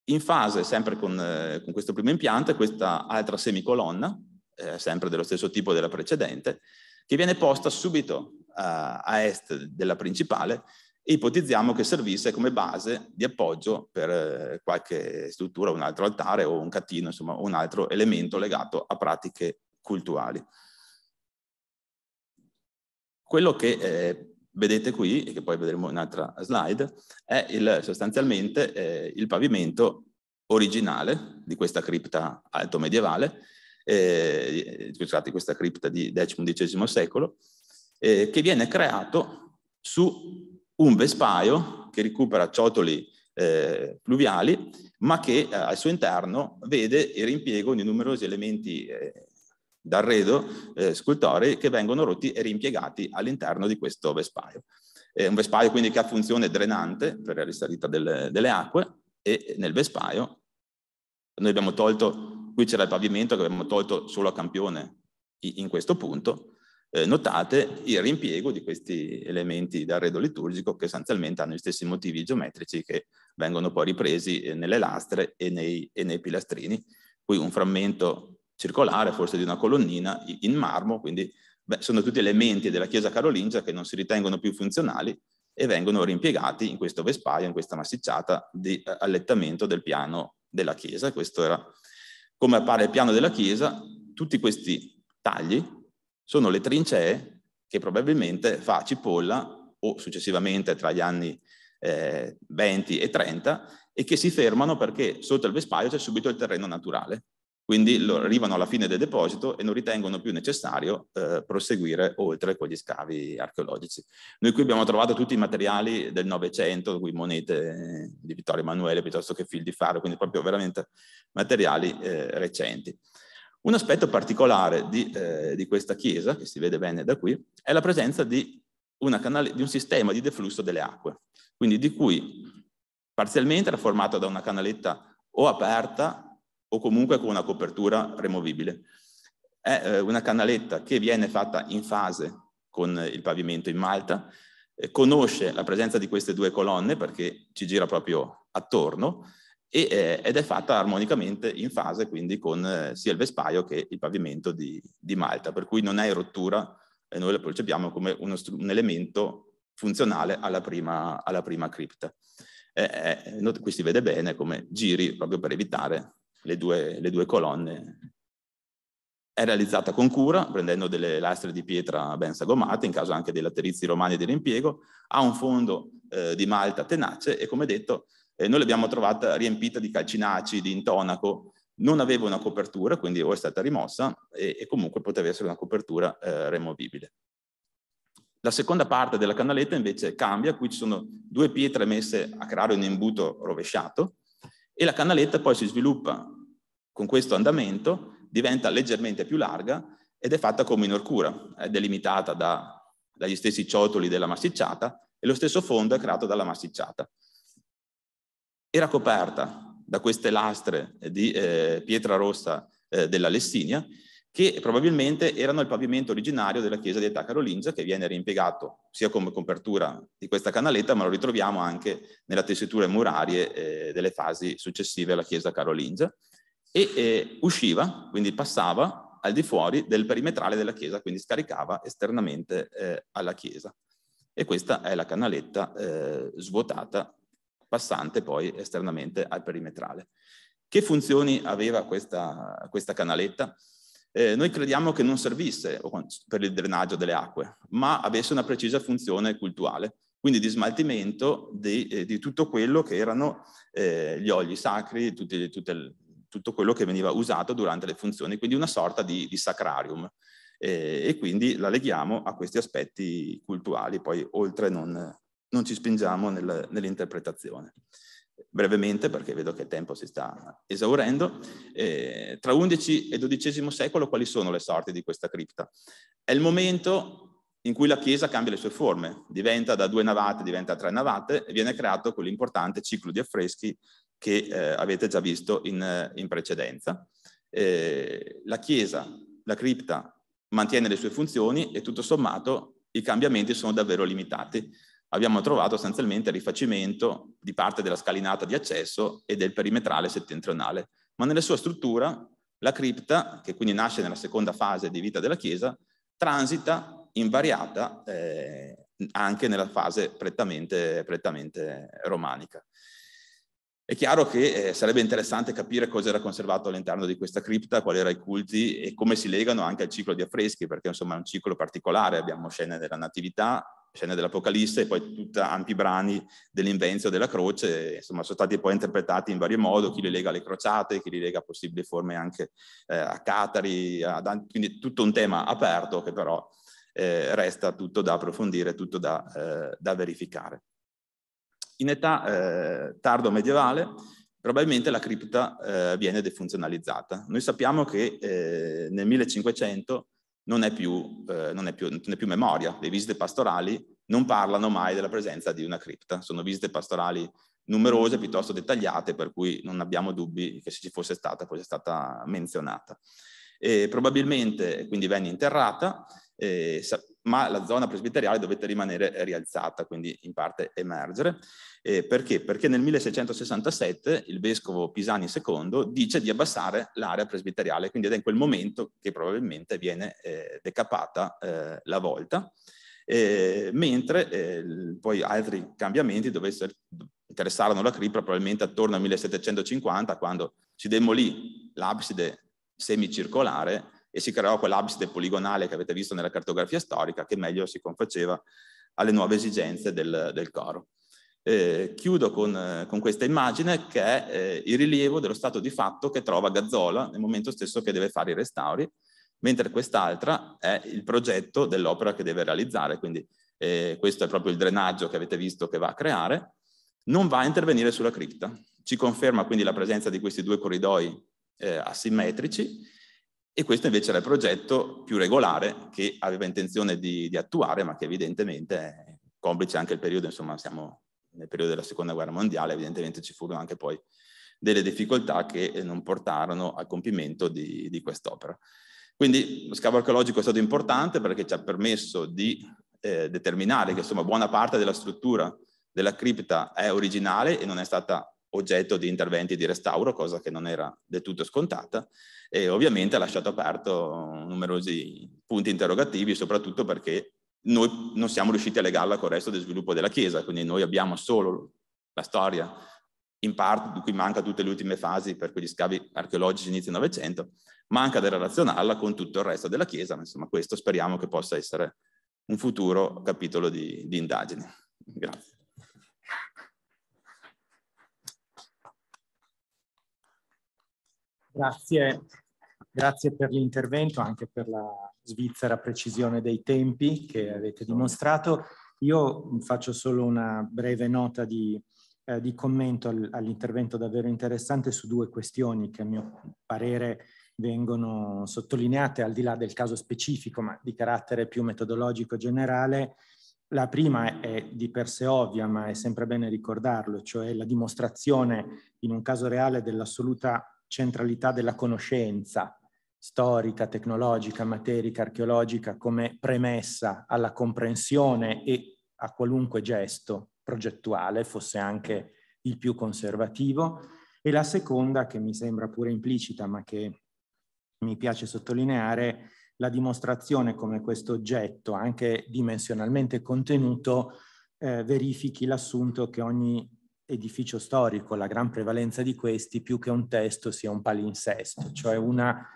In fase, sempre con, eh, con questo primo impianto, è questa altra semicolonna, eh, sempre dello stesso tipo della precedente, che viene posta subito eh, a est della principale e ipotizziamo che servisse come base di appoggio per eh, qualche struttura, un altro altare o un catino, insomma un altro elemento legato a pratiche culturali. Quello che eh, vedete qui, e che poi vedremo in un'altra slide, è il, sostanzialmente eh, il pavimento originale di questa cripta alto medievale, eh, scusate, questa cripta di X-XI secolo, eh, che viene creato su un vespaio che recupera ciotoli eh, pluviali, ma che eh, al suo interno vede il rimpiego di numerosi elementi eh, d'arredo, eh, scultori che vengono rotti e rimpiegati all'interno di questo vespaio. È un vespaio quindi che ha funzione drenante per la risalita delle, delle acque e nel vespaio noi abbiamo tolto, qui c'era il pavimento che abbiamo tolto solo a campione in questo punto, eh, notate il rimpiego di questi elementi d'arredo liturgico che essenzialmente hanno gli stessi motivi geometrici che vengono poi ripresi eh, nelle lastre e nei, e nei pilastrini. Qui un frammento circolare, forse di una colonnina in marmo, quindi beh, sono tutti elementi della chiesa carolingia che non si ritengono più funzionali e vengono rimpiegati in questo vespaio, in questa massicciata di eh, allettamento del piano della chiesa. Questo era come appare il piano della chiesa, tutti questi tagli sono le trincee che probabilmente fa Cipolla o successivamente tra gli anni eh, 20 e 30 e che si fermano perché sotto il vespaio c'è subito il terreno naturale quindi arrivano alla fine del deposito e non ritengono più necessario eh, proseguire oltre con gli scavi archeologici. Noi qui abbiamo trovato tutti i materiali del Novecento, qui monete di Vittorio Emanuele piuttosto che fil di faro, quindi proprio veramente materiali eh, recenti. Un aspetto particolare di, eh, di, questa chiesa, che si vede bene da qui, è la presenza di, canale, di un sistema di deflusso delle acque, quindi di cui parzialmente era formato da una canaletta o aperta o comunque con una copertura removibile. È eh, una canaletta che viene fatta in fase con il pavimento in Malta, eh, conosce la presenza di queste due colonne perché ci gira proprio attorno e, eh, ed è fatta armonicamente in fase quindi con eh, sia il vespaio che il pavimento di, di Malta, per cui non è in rottura e noi la percepiamo come uno, un elemento funzionale alla prima, alla prima cripta. Eh, eh, qui si vede bene come giri proprio per evitare le due, le due colonne. È realizzata con cura, prendendo delle lastre di pietra ben sagomate, in caso anche dei laterizi romani e dell'impiego, ha un fondo eh, di malta tenace e come detto eh, noi l'abbiamo trovata riempita di calcinaci, di intonaco, non aveva una copertura, quindi o è stata rimossa e, e comunque poteva essere una copertura eh, removibile. La seconda parte della canaletta invece cambia, qui ci sono due pietre messe a creare un imbuto rovesciato e la canaletta poi si sviluppa con questo andamento, diventa leggermente più larga ed è fatta con minor cura, è delimitata da, dagli stessi ciotoli della massicciata e lo stesso fondo è creato dalla massicciata. Era coperta da queste lastre di eh, pietra rossa eh, della Lessinia che probabilmente erano il pavimento originario della chiesa di età carolingia che viene rimpiegato sia come copertura di questa canaletta, ma lo ritroviamo anche nelle tessiture murarie eh, delle fasi successive alla chiesa carolingia e eh, usciva, quindi passava al di fuori del perimetrale della chiesa, quindi scaricava esternamente eh, alla chiesa. E questa è la canaletta eh, svuotata, passante poi esternamente al perimetrale. Che funzioni aveva questa, questa canaletta? eh, noi crediamo che non servisse per il drenaggio delle acque, ma avesse una precisa funzione cultuale, quindi di smaltimento di, eh, di tutto quello che erano eh, gli oli sacri, tutti, tutte, tutto quello che veniva usato durante le funzioni, quindi una sorta di, di sacrarium. Eh, e quindi la leghiamo a questi aspetti culturali, poi oltre non, non ci spingiamo nel, nell'interpretazione brevemente perché vedo che il tempo si sta esaurendo, eh, tra XI e XII secolo quali sono le sorti di questa cripta? È il momento in cui la chiesa cambia le sue forme, diventa da due navate, diventa tre navate e viene creato quell'importante ciclo di affreschi che eh, avete già visto in, eh, in precedenza. Eh, la chiesa, la cripta mantiene le sue funzioni e tutto sommato i cambiamenti sono davvero limitati abbiamo trovato sostanzialmente il rifacimento di parte della scalinata di accesso e del perimetrale settentrionale, ma nella sua struttura la cripta, che quindi nasce nella seconda fase di vita della Chiesa, transita invariata eh, anche nella fase prettamente, prettamente, romanica. È chiaro che eh, sarebbe interessante capire cosa era conservato all'interno di questa cripta, quali erano i culti e come si legano anche al ciclo di affreschi, perché insomma è un ciclo particolare, abbiamo scene della Natività, scena dell'Apocalisse e poi tutti ampi brani dell'Invenzio della croce, insomma sono stati poi interpretati in vario modo, chi li lega alle crociate, chi li lega a possibili forme anche eh, a catari, a, quindi tutto un tema aperto che però eh, resta tutto da approfondire, tutto da, eh, da verificare. In età eh, tardo medievale probabilmente la cripta eh, viene defunzionalizzata. Noi sappiamo che eh, nel 1500 non è più, eh, non è più, non è più memoria. Le visite pastorali non parlano mai della presenza di una cripta, sono visite pastorali numerose, piuttosto dettagliate, per cui non abbiamo dubbi che se ci fosse stata, fosse stata menzionata. E probabilmente quindi venne interrata, eh, ma la zona presbiteriale dovette rimanere eh, rialzata, quindi in parte emergere. Eh, perché? Perché nel 1667 il vescovo Pisani II dice di abbassare l'area presbiteriale, quindi è in quel momento che probabilmente viene eh, decapata eh, la volta. Eh, mentre eh, poi altri cambiamenti dovessero, interessarono la cripta probabilmente attorno al 1750, quando si demolì l'abside semicircolare e si creò quell'abside poligonale che avete visto nella cartografia storica che meglio si confaceva alle nuove esigenze del, del coro. Eh, chiudo con, con, questa immagine che è eh, il rilievo dello stato di fatto che trova Gazzola nel momento stesso che deve fare i restauri, mentre quest'altra è il progetto dell'opera che deve realizzare, quindi eh, questo è proprio il drenaggio che avete visto che va a creare, non va a intervenire sulla cripta. Ci conferma quindi la presenza di questi due corridoi eh, asimmetrici e questo invece era il progetto più regolare che aveva intenzione di, di attuare, ma che evidentemente è complice anche il periodo, insomma siamo nel periodo della seconda guerra mondiale, evidentemente ci furono anche poi delle difficoltà che non portarono al compimento di, di quest'opera. Quindi lo scavo archeologico è stato importante perché ci ha permesso di eh, determinare che insomma buona parte della struttura della cripta è originale e non è stata oggetto di interventi di restauro, cosa che non era del tutto scontata, e ovviamente ha lasciato aperto numerosi punti interrogativi, soprattutto perché noi non siamo riusciti a legarla col resto del sviluppo della Chiesa, quindi noi abbiamo solo la storia in parte, di cui manca tutte le ultime fasi per quegli scavi archeologici inizio Novecento, manca da relazionarla con tutto il resto della Chiesa, ma insomma questo speriamo che possa essere un futuro capitolo di, di indagini. Grazie. Grazie, grazie per l'intervento, anche per la svizzera precisione dei tempi che avete dimostrato. Io faccio solo una breve nota di, eh, di commento all'intervento davvero interessante su due questioni che a mio parere vengono sottolineate al di là del caso specifico, ma di carattere più metodologico generale. La prima è di per sé ovvia, ma è sempre bene ricordarlo, cioè la dimostrazione in un caso reale dell'assoluta centralità della conoscenza storica, tecnologica, materica, archeologica come premessa alla comprensione e a qualunque gesto progettuale, fosse anche il più conservativo, e la seconda, che mi sembra pure implicita, ma che mi piace sottolineare, la dimostrazione come questo oggetto, anche dimensionalmente contenuto, eh, verifichi l'assunto che ogni edificio storico, la gran prevalenza di questi, più che un testo sia un palinsesto, cioè una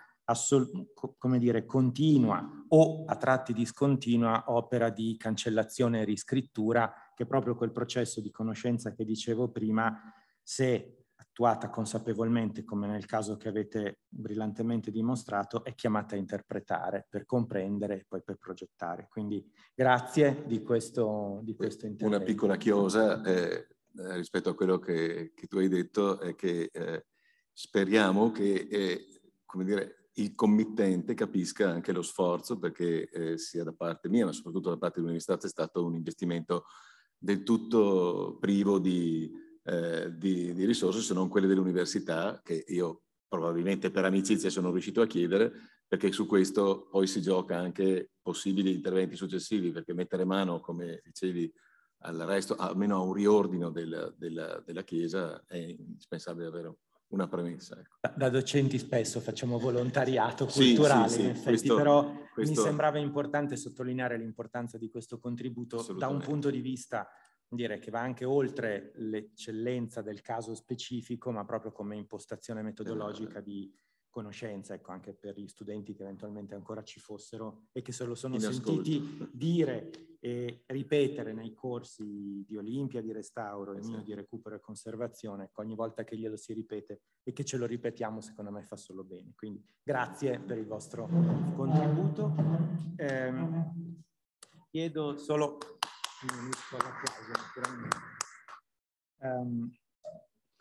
come dire, continua o a tratti discontinua opera di cancellazione e riscrittura, che proprio quel processo di conoscenza che dicevo prima, se attuata consapevolmente, come nel caso che avete brillantemente dimostrato, è chiamata a interpretare per comprendere e poi per progettare. Quindi grazie di questo, di questo intervento. Una piccola chiosa. Eh eh, rispetto a quello che, che, tu hai detto è che eh, speriamo che eh, dire, il committente capisca anche lo sforzo perché eh, sia da parte mia ma soprattutto da parte dell'università è stato un investimento del tutto privo di, eh, di, di risorse se non quelle dell'università che io probabilmente per amicizia sono riuscito a chiedere perché su questo poi si gioca anche possibili interventi successivi perché mettere mano come dicevi al resto, almeno a un riordino del, del, della Chiesa, è indispensabile avere una premessa. Ecco. Da docenti spesso facciamo volontariato culturale, sì, sì, sì. in effetti, questo, però questo... mi sembrava importante sottolineare l'importanza di questo contributo da un punto di vista dire, che va anche oltre l'eccellenza del caso specifico, ma proprio come impostazione metodologica eh, di conoscenza, ecco, anche per gli studenti che eventualmente ancora ci fossero e che se lo sono sentiti dire e ripetere nei corsi di Olimpia, di restauro, esatto. mio di recupero e conservazione, ogni volta che glielo si ripete e che ce lo ripetiamo, secondo me fa solo bene. Quindi grazie per il vostro contributo. Eh, chiedo solo um,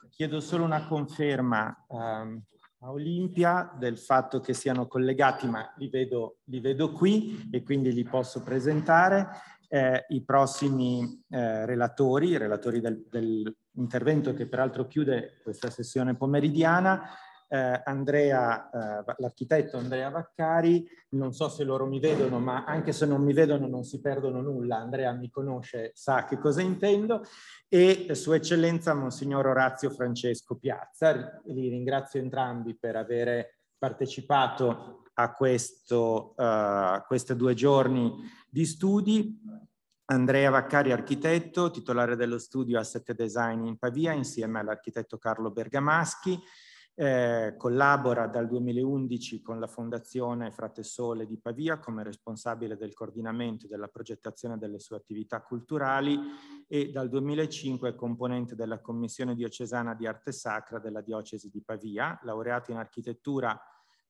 chiedo solo una conferma. Um, a Olimpia del fatto che siano collegati, ma li vedo, li vedo qui e quindi li posso presentare, eh, i prossimi eh, relatori, relatori del, dell'intervento che peraltro chiude questa sessione pomeridiana, eh, Andrea, eh, l'architetto Andrea Vaccari, non so se loro mi vedono, ma anche se non mi vedono non si perdono nulla, Andrea mi conosce, sa che cosa intendo, e Sua Eccellenza Monsignor Orazio Francesco Piazza. Li ringrazio entrambi per aver partecipato a questo, uh, eh, questi due giorni di studi. Andrea Vaccari, architetto, titolare dello studio Asset Design in Pavia, insieme all'architetto Carlo Bergamaschi, eh, collabora dal 2011 con la Fondazione Frate Sole di Pavia come responsabile del coordinamento e della progettazione delle sue attività culturali e dal 2005 è componente della Commissione diocesana di arte sacra della Diocesi di Pavia. Laureato in architettura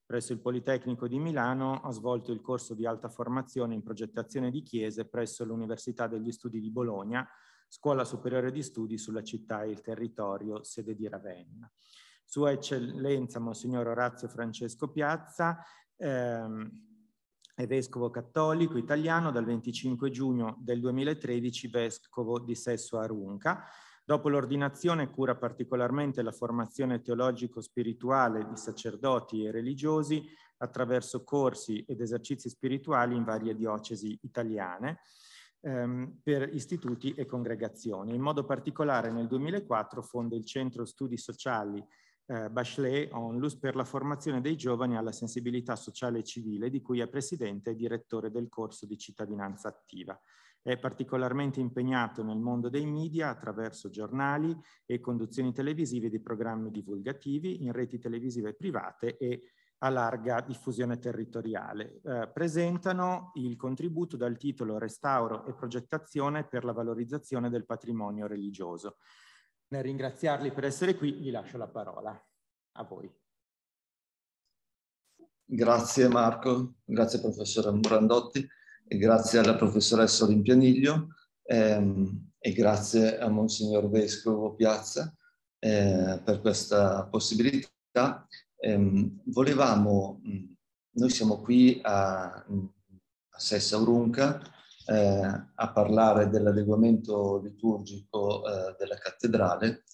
presso il Politecnico di Milano, ha svolto il corso di alta formazione in progettazione di chiese presso l'Università degli Studi di Bologna, Scuola Superiore di Studi sulla città e il territorio, sede di Ravenna. Sua Eccellenza Monsignor Orazio Francesco Piazza, ehm, è vescovo cattolico italiano dal 25 giugno del 2013, vescovo di Sesso Arunca. Dopo l'ordinazione cura particolarmente la formazione teologico-spirituale di sacerdoti e religiosi attraverso corsi ed esercizi spirituali in varie diocesi italiane ehm, per istituti e congregazioni. In modo particolare nel 2004 fonda il Centro Studi Sociali eh, Bachelet Onlus per la formazione dei giovani alla sensibilità sociale e civile, di cui è presidente e direttore del corso di cittadinanza attiva. È particolarmente impegnato nel mondo dei media attraverso giornali e conduzioni televisive di programmi divulgativi in reti televisive private e a larga diffusione territoriale. Eh, presentano il contributo dal titolo Restauro e progettazione per la valorizzazione del patrimonio religioso. Nel ringraziarli per essere qui, gli lascio la parola a voi. Grazie Marco, grazie professore Brandotti e grazie alla professoressa Olimpianiglio ehm, e grazie a Monsignor Vescovo Piazza eh, per questa possibilità. Ehm, volevamo, mm, noi siamo qui a, mm, a Sessa Urunca eh, a parlare dell'adeguamento liturgico eh, della cattedrale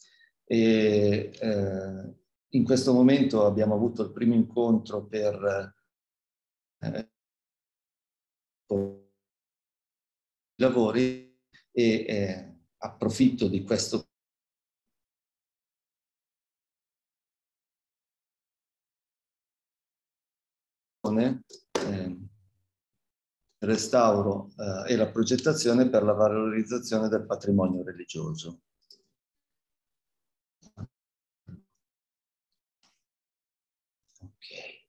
e eh, in questo momento abbiamo avuto il primo incontro per i eh, lavori e eh, approfitto di questo restauro eh, e la progettazione per la valorizzazione del patrimonio religioso. Okay.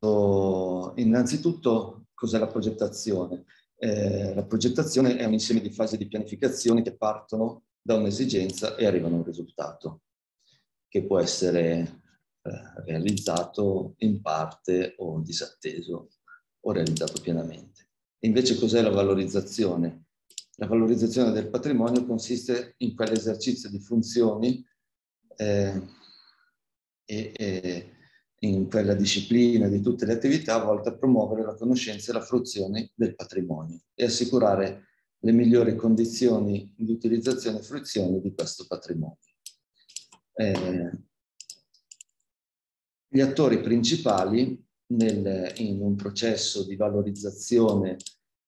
So, innanzitutto, cos'è la progettazione? Eh, la progettazione è un insieme di fasi di pianificazione che partono da un'esigenza e arrivano a un risultato, che può essere eh, realizzato in parte o disatteso ho realizzato pienamente. E invece cos'è la valorizzazione? La valorizzazione del patrimonio consiste in quell'esercizio di funzioni eh, e, e, in quella disciplina di tutte le attività volte a promuovere la conoscenza e la fruizione del patrimonio e assicurare le migliori condizioni di utilizzazione e fruizione di questo patrimonio. Eh, gli attori principali nel, in un processo di valorizzazione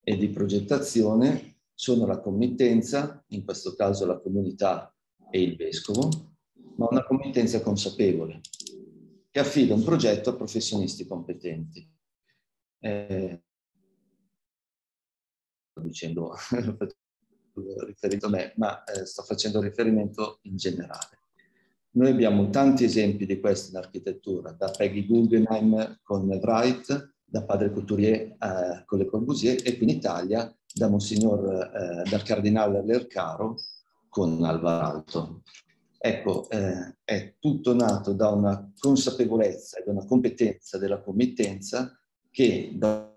e di progettazione sono la committenza, in questo caso la comunità e il vescovo, ma una committenza consapevole che affida un progetto a professionisti competenti. Eh, dicendo riferimento a me, ma eh, sto facendo riferimento in generale. Noi abbiamo tanti esempi di questo in architettura, da Peggy Guggenheim con Wright, da Padre Couturier eh, con Le Corbusier e qui in Italia da Monsignor, eh, dal Cardinale Lercaro con Alvaralto. Ecco, eh, è tutto nato da una consapevolezza e da una competenza della committenza che da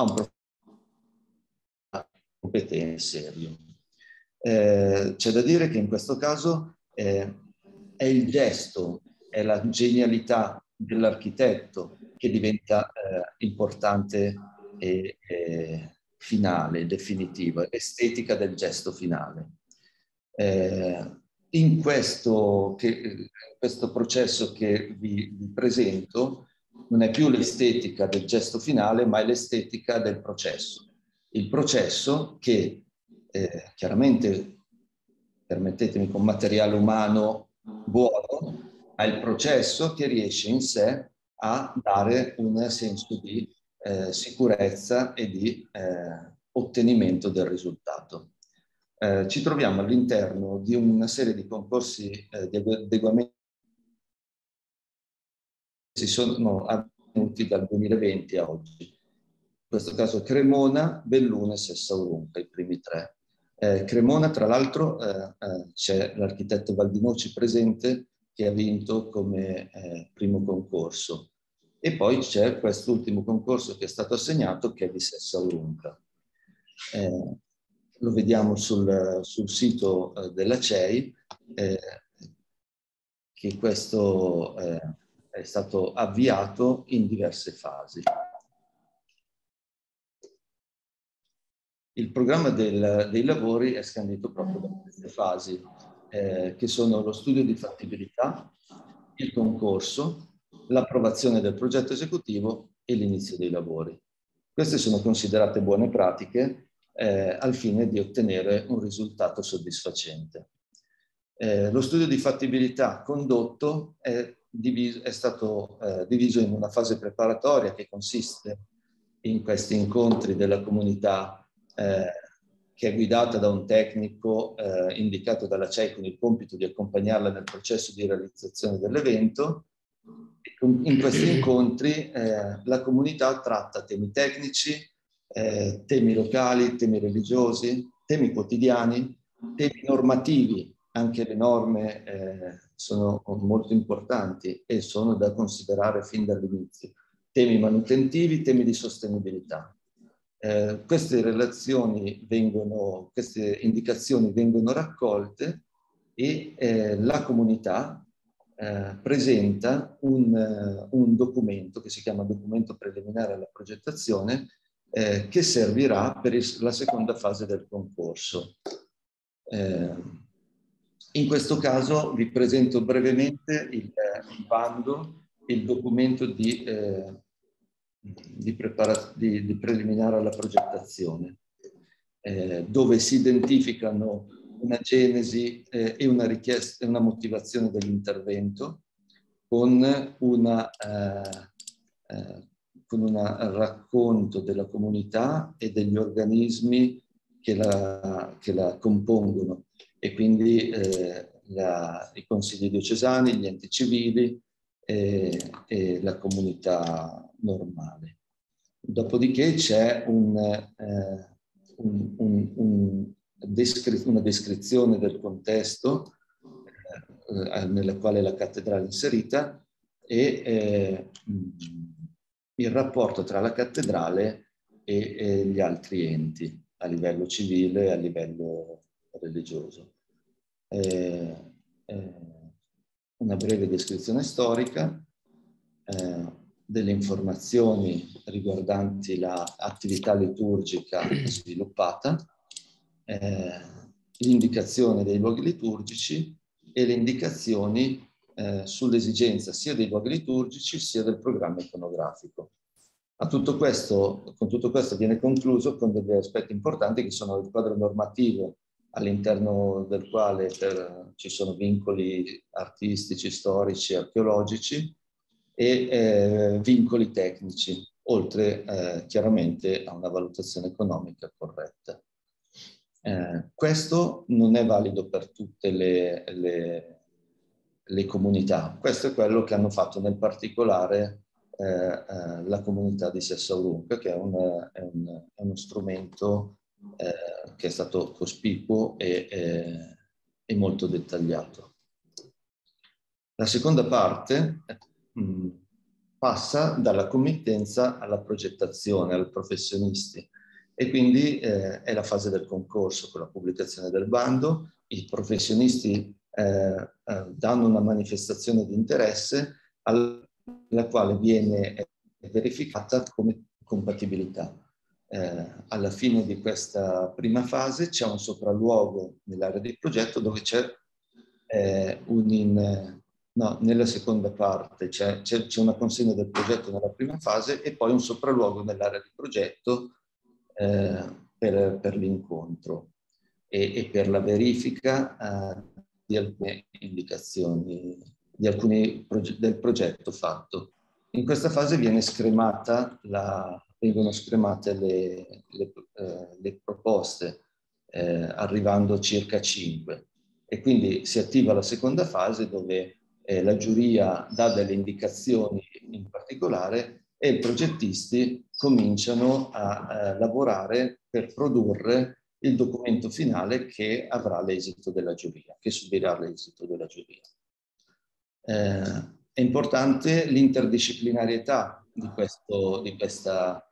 un profondo competente serio. Eh, c'è da dire che in questo caso eh, è il gesto, è la genialità dell'architetto che diventa eh, importante e, e, finale, definitiva, estetica del gesto finale. Eh, in questo, che, eh, questo, processo che vi, vi presento non è più l'estetica del gesto finale, ma è l'estetica del processo. Il processo che eh, chiaramente, permettetemi, con materiale umano buono, ma il processo che riesce in sé a dare un senso di eh, sicurezza e di eh, ottenimento del risultato. Eh, ci troviamo all'interno di una serie di concorsi eh, di adeguamento che si sono avvenuti dal 2020 a oggi. In questo caso Cremona, Belluna e Sessaurunca, i primi tre. Eh, Cremona, tra l'altro, eh, eh c'è l'architetto Valdinoci presente che ha vinto come eh, primo concorso. E poi c'è quest'ultimo concorso che è stato assegnato che è di Sessa Lunca. Eh, lo vediamo sul, sul sito della CEI, che questo è stato avviato in diverse fasi. il programma del, dei lavori è scandito proprio da queste fasi, eh, che sono lo studio di fattibilità, il concorso, l'approvazione del progetto esecutivo e l'inizio dei lavori. Queste sono considerate buone pratiche eh, al fine di ottenere un risultato soddisfacente. Eh, lo studio di fattibilità condotto è, diviso, è stato eh, diviso in una fase preparatoria che consiste in questi incontri della comunità eh, che è guidata da un tecnico eh, indicato dalla CEI con il compito di accompagnarla nel processo di realizzazione dell'evento. In questi incontri eh, la comunità tratta temi tecnici, eh, temi locali, temi religiosi, temi quotidiani, temi normativi, anche le norme eh, sono molto importanti e sono da considerare fin dall'inizio, temi manutentivi, temi di sostenibilità. Eh, queste relazioni vengono, queste indicazioni vengono raccolte e eh, la comunità eh, presenta un, eh, un, documento che si chiama documento preliminare alla progettazione eh, che servirà per la seconda fase del concorso. in questo caso vi presento brevemente il, il bando, il documento di di, di, di preliminare alla progettazione, eh, dove si identificano una genesi eh, e una richiesta e una motivazione dell'intervento con, una, eh, eh con un racconto della comunità e degli organismi che la, che la compongono e quindi eh, la, i consigli diocesani, gli enti civili, e, e la comunità normale. Dopodiché c'è un, eh, un, un, descri una descrizione del contesto eh, eh, nella quale la cattedrale è inserita e eh, il rapporto tra la cattedrale e, e gli altri enti a livello civile e a livello religioso. Eh, eh, una breve descrizione storica, eh, delle informazioni riguardanti l'attività liturgica sviluppata, eh, l'indicazione dei luoghi liturgici e le indicazioni eh, sull'esigenza sia dei luoghi liturgici sia del programma iconografico. A tutto questo, con tutto questo viene concluso con degli aspetti importanti che sono il quadro normativo all'interno del quale per, ci sono vincoli artistici, storici, archeologici e eh, vincoli tecnici, oltre eh, chiaramente a una valutazione economica corretta. Eh, questo non è valido per tutte le, le, le, comunità, questo è quello che hanno fatto nel particolare eh, eh, la comunità di Sessaurunca, che è, un, è, un, è uno strumento eh, che è stato cospicuo e, eh, e, molto dettagliato. La seconda parte mh, mm, passa dalla committenza alla progettazione, al professionisti e quindi eh, è la fase del concorso con la pubblicazione del bando, i professionisti eh, eh, danno una manifestazione di interesse alla quale viene verificata come compatibilità eh, alla fine di questa prima fase c'è un sopralluogo nell'area di progetto dove c'è eh, un in, no, nella seconda parte c'è, una consegna del progetto nella prima fase e poi un sopralluogo nell'area di progetto eh, per, per l'incontro e, e, per la verifica eh, di alcune indicazioni di alcuni proge del progetto fatto. In questa fase viene scremata la, vengono scremate le, le, eh, le proposte, eh, arrivando circa 5. E quindi si attiva la seconda fase dove eh, la giuria dà delle indicazioni in particolare e i progettisti cominciano a eh, lavorare per produrre il documento finale che avrà l'esito della giuria, che subirà l'esito della giuria. Eh, è importante l'interdisciplinarietà di, di, questa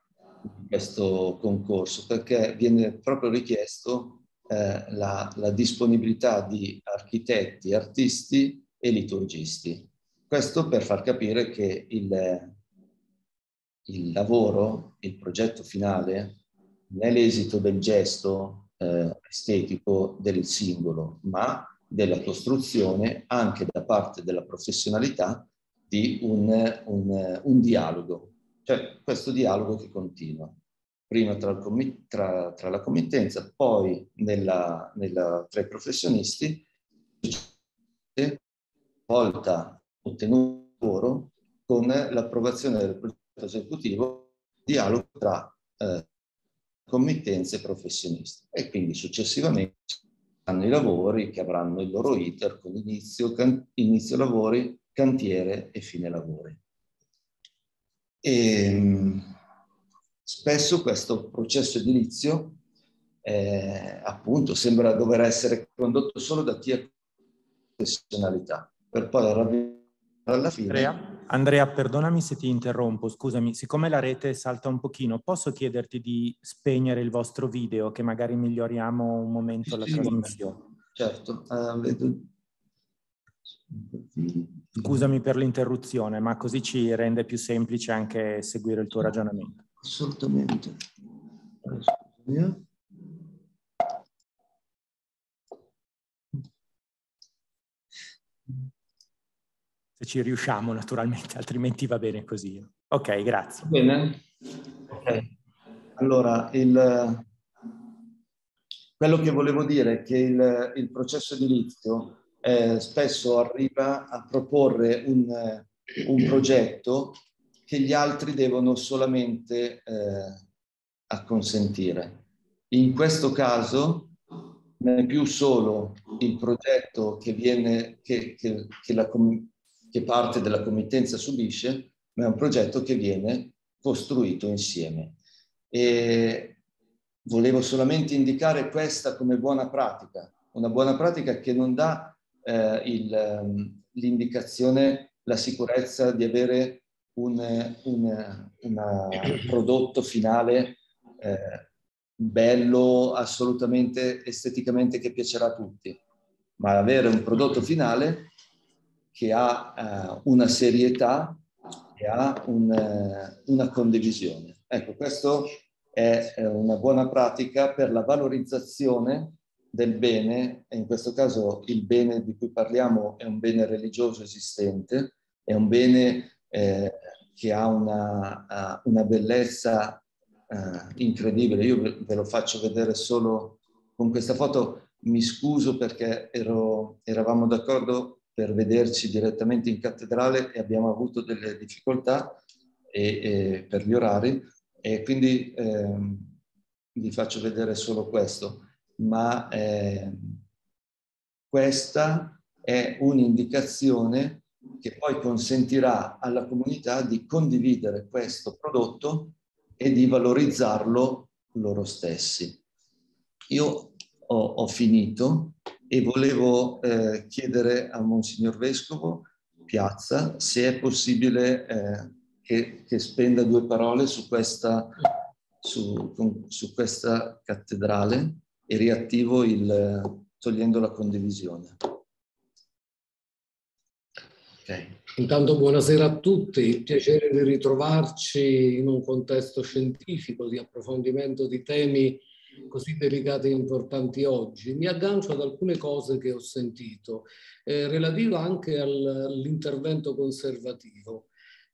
questo concorso perché viene proprio richiesto eh, la, la, disponibilità di architetti, artisti e liturgisti. Questo per far capire che il, il lavoro, il progetto finale, non è l'esito del gesto eh, estetico del singolo, ma della costruzione anche da parte della professionalità di un, un, un dialogo, cioè questo dialogo che continua, prima tra, tra, tra la committenza, poi nella, nella, tra i professionisti, una volta ottenuto lavoro con l'approvazione del progetto esecutivo, dialogo tra eh, committenze e professionisti. E quindi successivamente saranno i lavori che avranno il loro iter con inizio, can, inizio lavori, cantiere e fine lavori. E ehm, spesso questo processo edilizio eh, appunto sembra dover essere condotto solo da chi ha professionalità per poi arrivare alla fine. Andrea, Andrea, perdonami se ti interrompo, scusami, siccome la rete salta un pochino, posso chiederti di spegnere il vostro video che magari miglioriamo un momento sì, la trasmissione? Certo, uh, vedo... Scusami per l'interruzione, ma così ci rende più semplice anche seguire il tuo ragionamento. Assolutamente. Scusami. Se ci riusciamo naturalmente, altrimenti va bene così. Ok, grazie. Bene. Okay. Allora, il, quello che volevo dire è che il, il processo edilizio eh, spesso arriva a proporre un, eh, un, progetto che gli altri devono solamente eh, acconsentire. In questo caso non è più solo il progetto che, viene, che, che, che, la, che parte della committenza subisce, ma è un progetto che viene costruito insieme. E volevo solamente indicare questa come buona pratica, una buona pratica che non dà eh, il, ehm, l'indicazione, la sicurezza di avere un, un, un eh, prodotto finale eh, bello, assolutamente esteticamente che piacerà a tutti, ma avere un prodotto finale che ha eh, una serietà, e ha un, eh, una condivisione. Ecco, questo è eh, una buona pratica per la valorizzazione del bene, e in questo caso il bene di cui parliamo è un bene religioso esistente, è un bene eh, che ha una, eh, una bellezza eh, incredibile. Io ve lo faccio vedere solo con questa foto. Mi scuso perché ero, eravamo d'accordo per vederci direttamente in cattedrale e abbiamo avuto delle difficoltà e, e per gli orari e quindi eh, vi faccio vedere solo questo ma eh, questa è un'indicazione che poi consentirà alla comunità di condividere questo prodotto e di valorizzarlo loro stessi. Io ho, ho finito e volevo eh, chiedere a Monsignor Vescovo Piazza se è possibile eh, che, che, spenda due parole su questa, su, su questa cattedrale e riattivo il togliendo la condivisione. Okay. Intanto buonasera a tutti, il piacere di ritrovarci in un contesto scientifico di approfondimento di temi così delicati e importanti oggi. Mi aggancio ad alcune cose che ho sentito, eh, relativa anche all'intervento conservativo.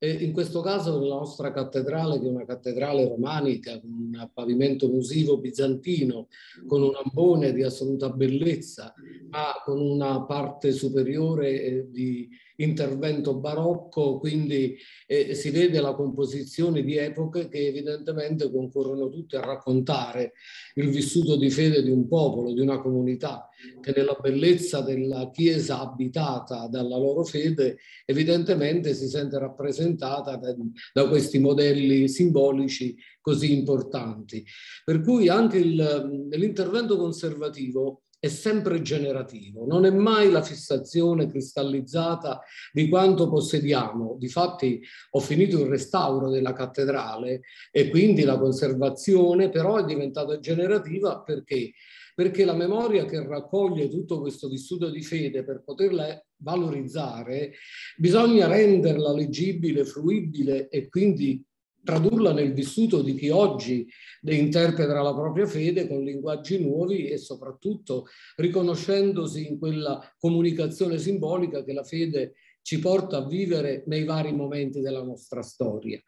E in questo caso nella nostra cattedrale, che è una cattedrale romanica, con un pavimento musivo bizantino, con un ambone di assoluta bellezza, ma con una parte superiore eh, di intervento barocco, quindi eh, si vede la composizione di epoche che evidentemente concorrono tutte a raccontare il vissuto di fede di un popolo, di una comunità, che nella bellezza della Chiesa abitata dalla loro fede evidentemente si sente rappresentata da, da questi modelli simbolici così importanti. Per cui anche mm, l'intervento conservativo è sempre generativo, non è mai la fissazione cristallizzata di quanto possediamo. Difatti ho finito il restauro della cattedrale e quindi la conservazione però è diventata generativa perché? Perché la memoria che raccoglie tutto questo vissuto di fede per poterla valorizzare bisogna renderla leggibile, fruibile e quindi tradurla nel vissuto di chi oggi interpreta la propria fede con linguaggi nuovi e soprattutto riconoscendosi in quella comunicazione simbolica che la fede ci porta a vivere nei vari momenti della nostra storia.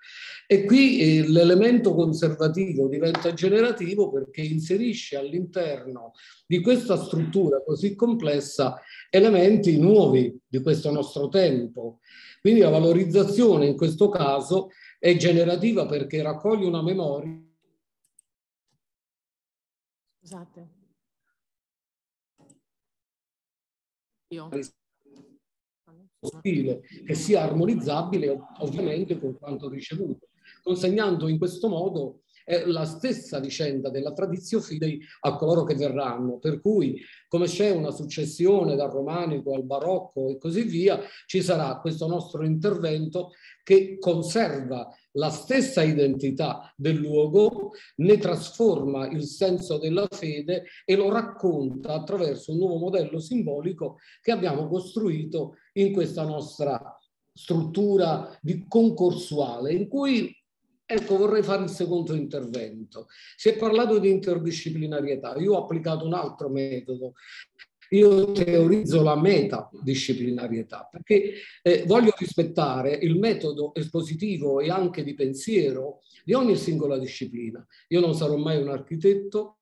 E qui eh, l'elemento conservativo diventa generativo perché inserisce all'interno di questa struttura così complessa elementi nuovi di questo nostro tempo. Quindi la valorizzazione in questo caso è generativa perché raccoglie una memoria. Scusate. Io. Stile, che sia armonizzabile ovviamente con quanto ricevuto, consegnando in questo modo è la stessa vicenda della tradizione fidei a coloro che verranno, per cui come c'è una successione dal romanico al barocco e così via, ci sarà questo nostro intervento che conserva la stessa identità del luogo, ne trasforma il senso della fede e lo racconta attraverso un nuovo modello simbolico che abbiamo costruito in questa nostra struttura di concorsuale in cui Ecco, vorrei fare un secondo intervento. Si è parlato di interdisciplinarietà, io ho applicato un altro metodo. Io teorizzo la metadisciplinarietà perché eh, voglio rispettare il metodo espositivo e anche di pensiero di ogni singola disciplina. Io non sarò mai un architetto,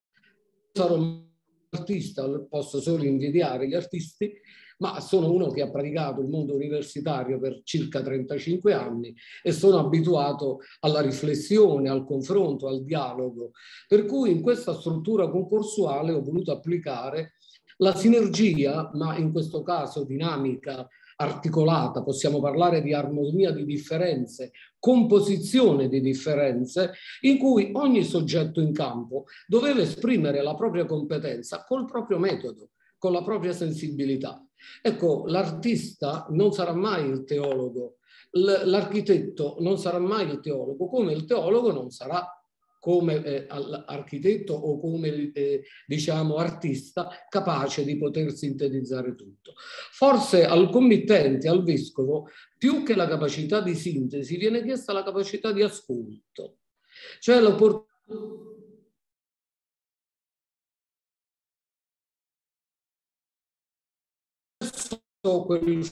sarò un artista, posso solo invidiare gli artisti, ma sono uno che ha praticato il mondo universitario per circa 35 anni e sono abituato alla riflessione, al confronto, al dialogo. Per cui in questa struttura concorsuale ho voluto applicare la sinergia, ma in questo caso dinamica, articolata, possiamo parlare di armonia di differenze, composizione di differenze, in cui ogni soggetto in campo doveva esprimere la propria competenza col proprio metodo, con la propria sensibilità. Ecco, l'artista non sarà mai il teologo, l'architetto non sarà mai il teologo, come il teologo non sarà come eh, architetto o come eh, diciamo artista capace di poter sintetizzare tutto. Forse al committente, al vescovo, più che la capacità di sintesi viene chiesta la capacità di ascolto, cioè l'opportunità quel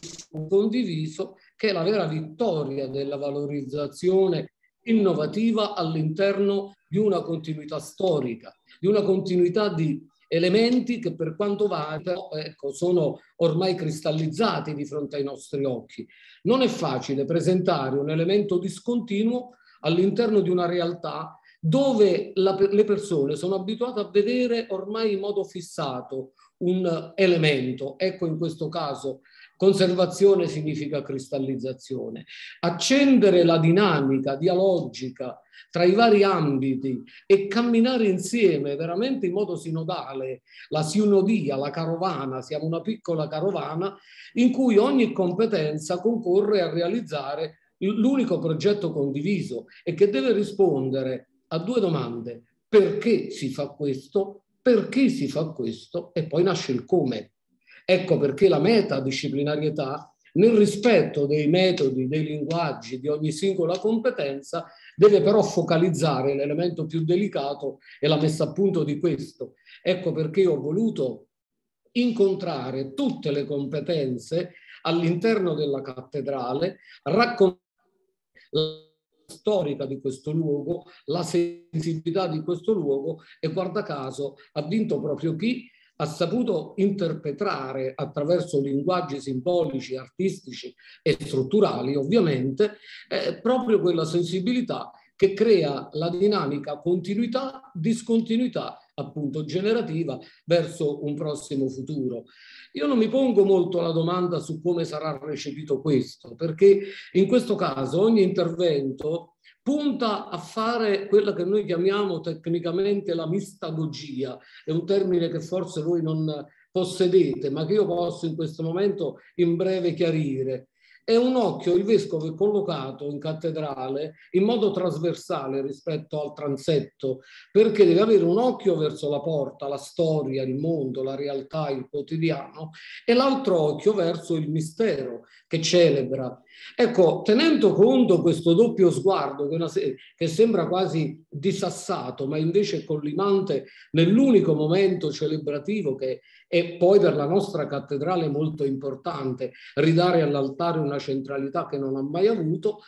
condiviso che è la vera vittoria della valorizzazione innovativa all'interno di una continuità storica, di una continuità di elementi che per quanto vada ecco, sono ormai cristallizzati di fronte ai nostri occhi. Non è facile presentare un elemento discontinuo all'interno di una realtà dove la, le persone sono abituate a vedere ormai in modo fissato un elemento. Ecco in questo caso conservazione significa cristallizzazione. Accendere la dinamica dialogica tra i vari ambiti e camminare insieme veramente in modo sinodale, la sinodia, la carovana, siamo una piccola carovana in cui ogni competenza concorre a realizzare l'unico progetto condiviso e che deve rispondere a due domande. Perché si fa questo? Perché si fa questo? E poi nasce il come. Ecco perché la metadisciplinarietà, nel rispetto dei metodi, dei linguaggi, di ogni singola competenza, deve però focalizzare l'elemento più delicato e la messa a punto di questo. Ecco perché ho voluto incontrare tutte le competenze all'interno della cattedrale, raccontare storica di questo luogo, la sensibilità di questo luogo e guarda caso ha vinto proprio chi ha saputo interpretare attraverso linguaggi simbolici, artistici e strutturali, ovviamente, eh, proprio quella sensibilità che crea la dinamica continuità, discontinuità appunto generativa verso un prossimo futuro. Io non mi pongo molto la domanda su come sarà recepito questo, perché in questo caso ogni intervento punta a fare quella che noi chiamiamo tecnicamente la mistagogia, è un termine che forse voi non possedete, ma che io posso in questo momento in breve chiarire è un occhio il vescovo è collocato in cattedrale in modo trasversale rispetto al transetto perché deve avere un occhio verso la porta, la storia, il mondo, la realtà, il quotidiano e l'altro occhio verso il mistero che celebra Ecco, tenendo conto questo doppio sguardo che, se- che, sembra quasi disassato, ma invece collimante nell'unico momento celebrativo che è poi per la nostra cattedrale molto importante, ridare all'altare una centralità che non ha mai avuto,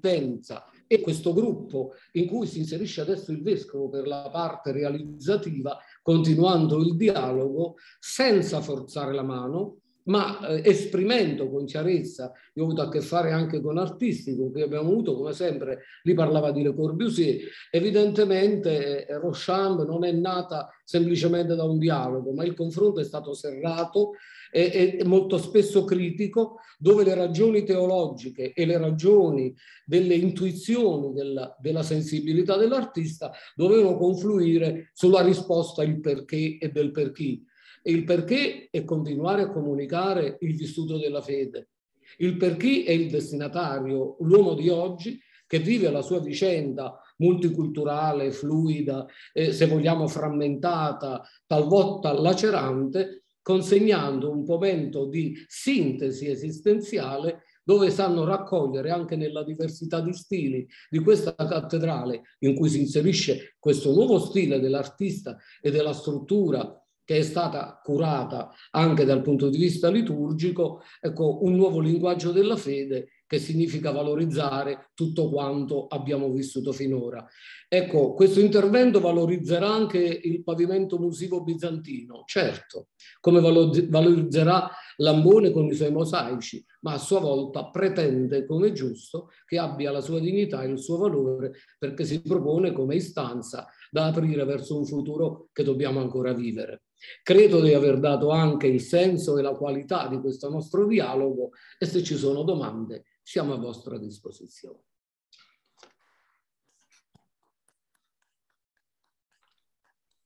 pensa e questo gruppo in cui si inserisce adesso il vescovo per la parte realizzativa, continuando il dialogo senza forzare la mano, ma eh, esprimendo con chiarezza, io ho avuto a che fare anche con artisti con cui abbiamo avuto, come sempre, lì parlava di Le Corbusier, evidentemente eh, Rochambe non è nata semplicemente da un dialogo, ma il confronto è stato serrato, e, e molto spesso critico, dove le ragioni teologiche e le ragioni delle intuizioni della, della sensibilità dell'artista dovevano confluire sulla risposta il perché e del per chi. E il perché è continuare a comunicare il vissuto della fede. Il perché è il destinatario, l'uomo di oggi che vive la sua vicenda multiculturale, fluida, eh, se vogliamo frammentata, talvolta lacerante, consegnando un momento di sintesi esistenziale dove sanno raccogliere anche nella diversità di stili di questa cattedrale in cui si inserisce questo nuovo stile dell'artista e della struttura che è stata curata anche dal punto di vista liturgico, ecco, un nuovo linguaggio della fede che significa valorizzare tutto quanto abbiamo vissuto finora. Ecco, questo intervento valorizzerà anche il pavimento musico bizantino, certo, come valorizzerà Lambone con i suoi mosaici, ma a sua volta pretende, come giusto, che abbia la sua dignità e il suo valore, perché si propone come istanza da aprire verso un futuro che dobbiamo ancora vivere. Credo di aver dato anche il senso e la qualità di questo nostro dialogo e se ci sono domande siamo a vostra disposizione.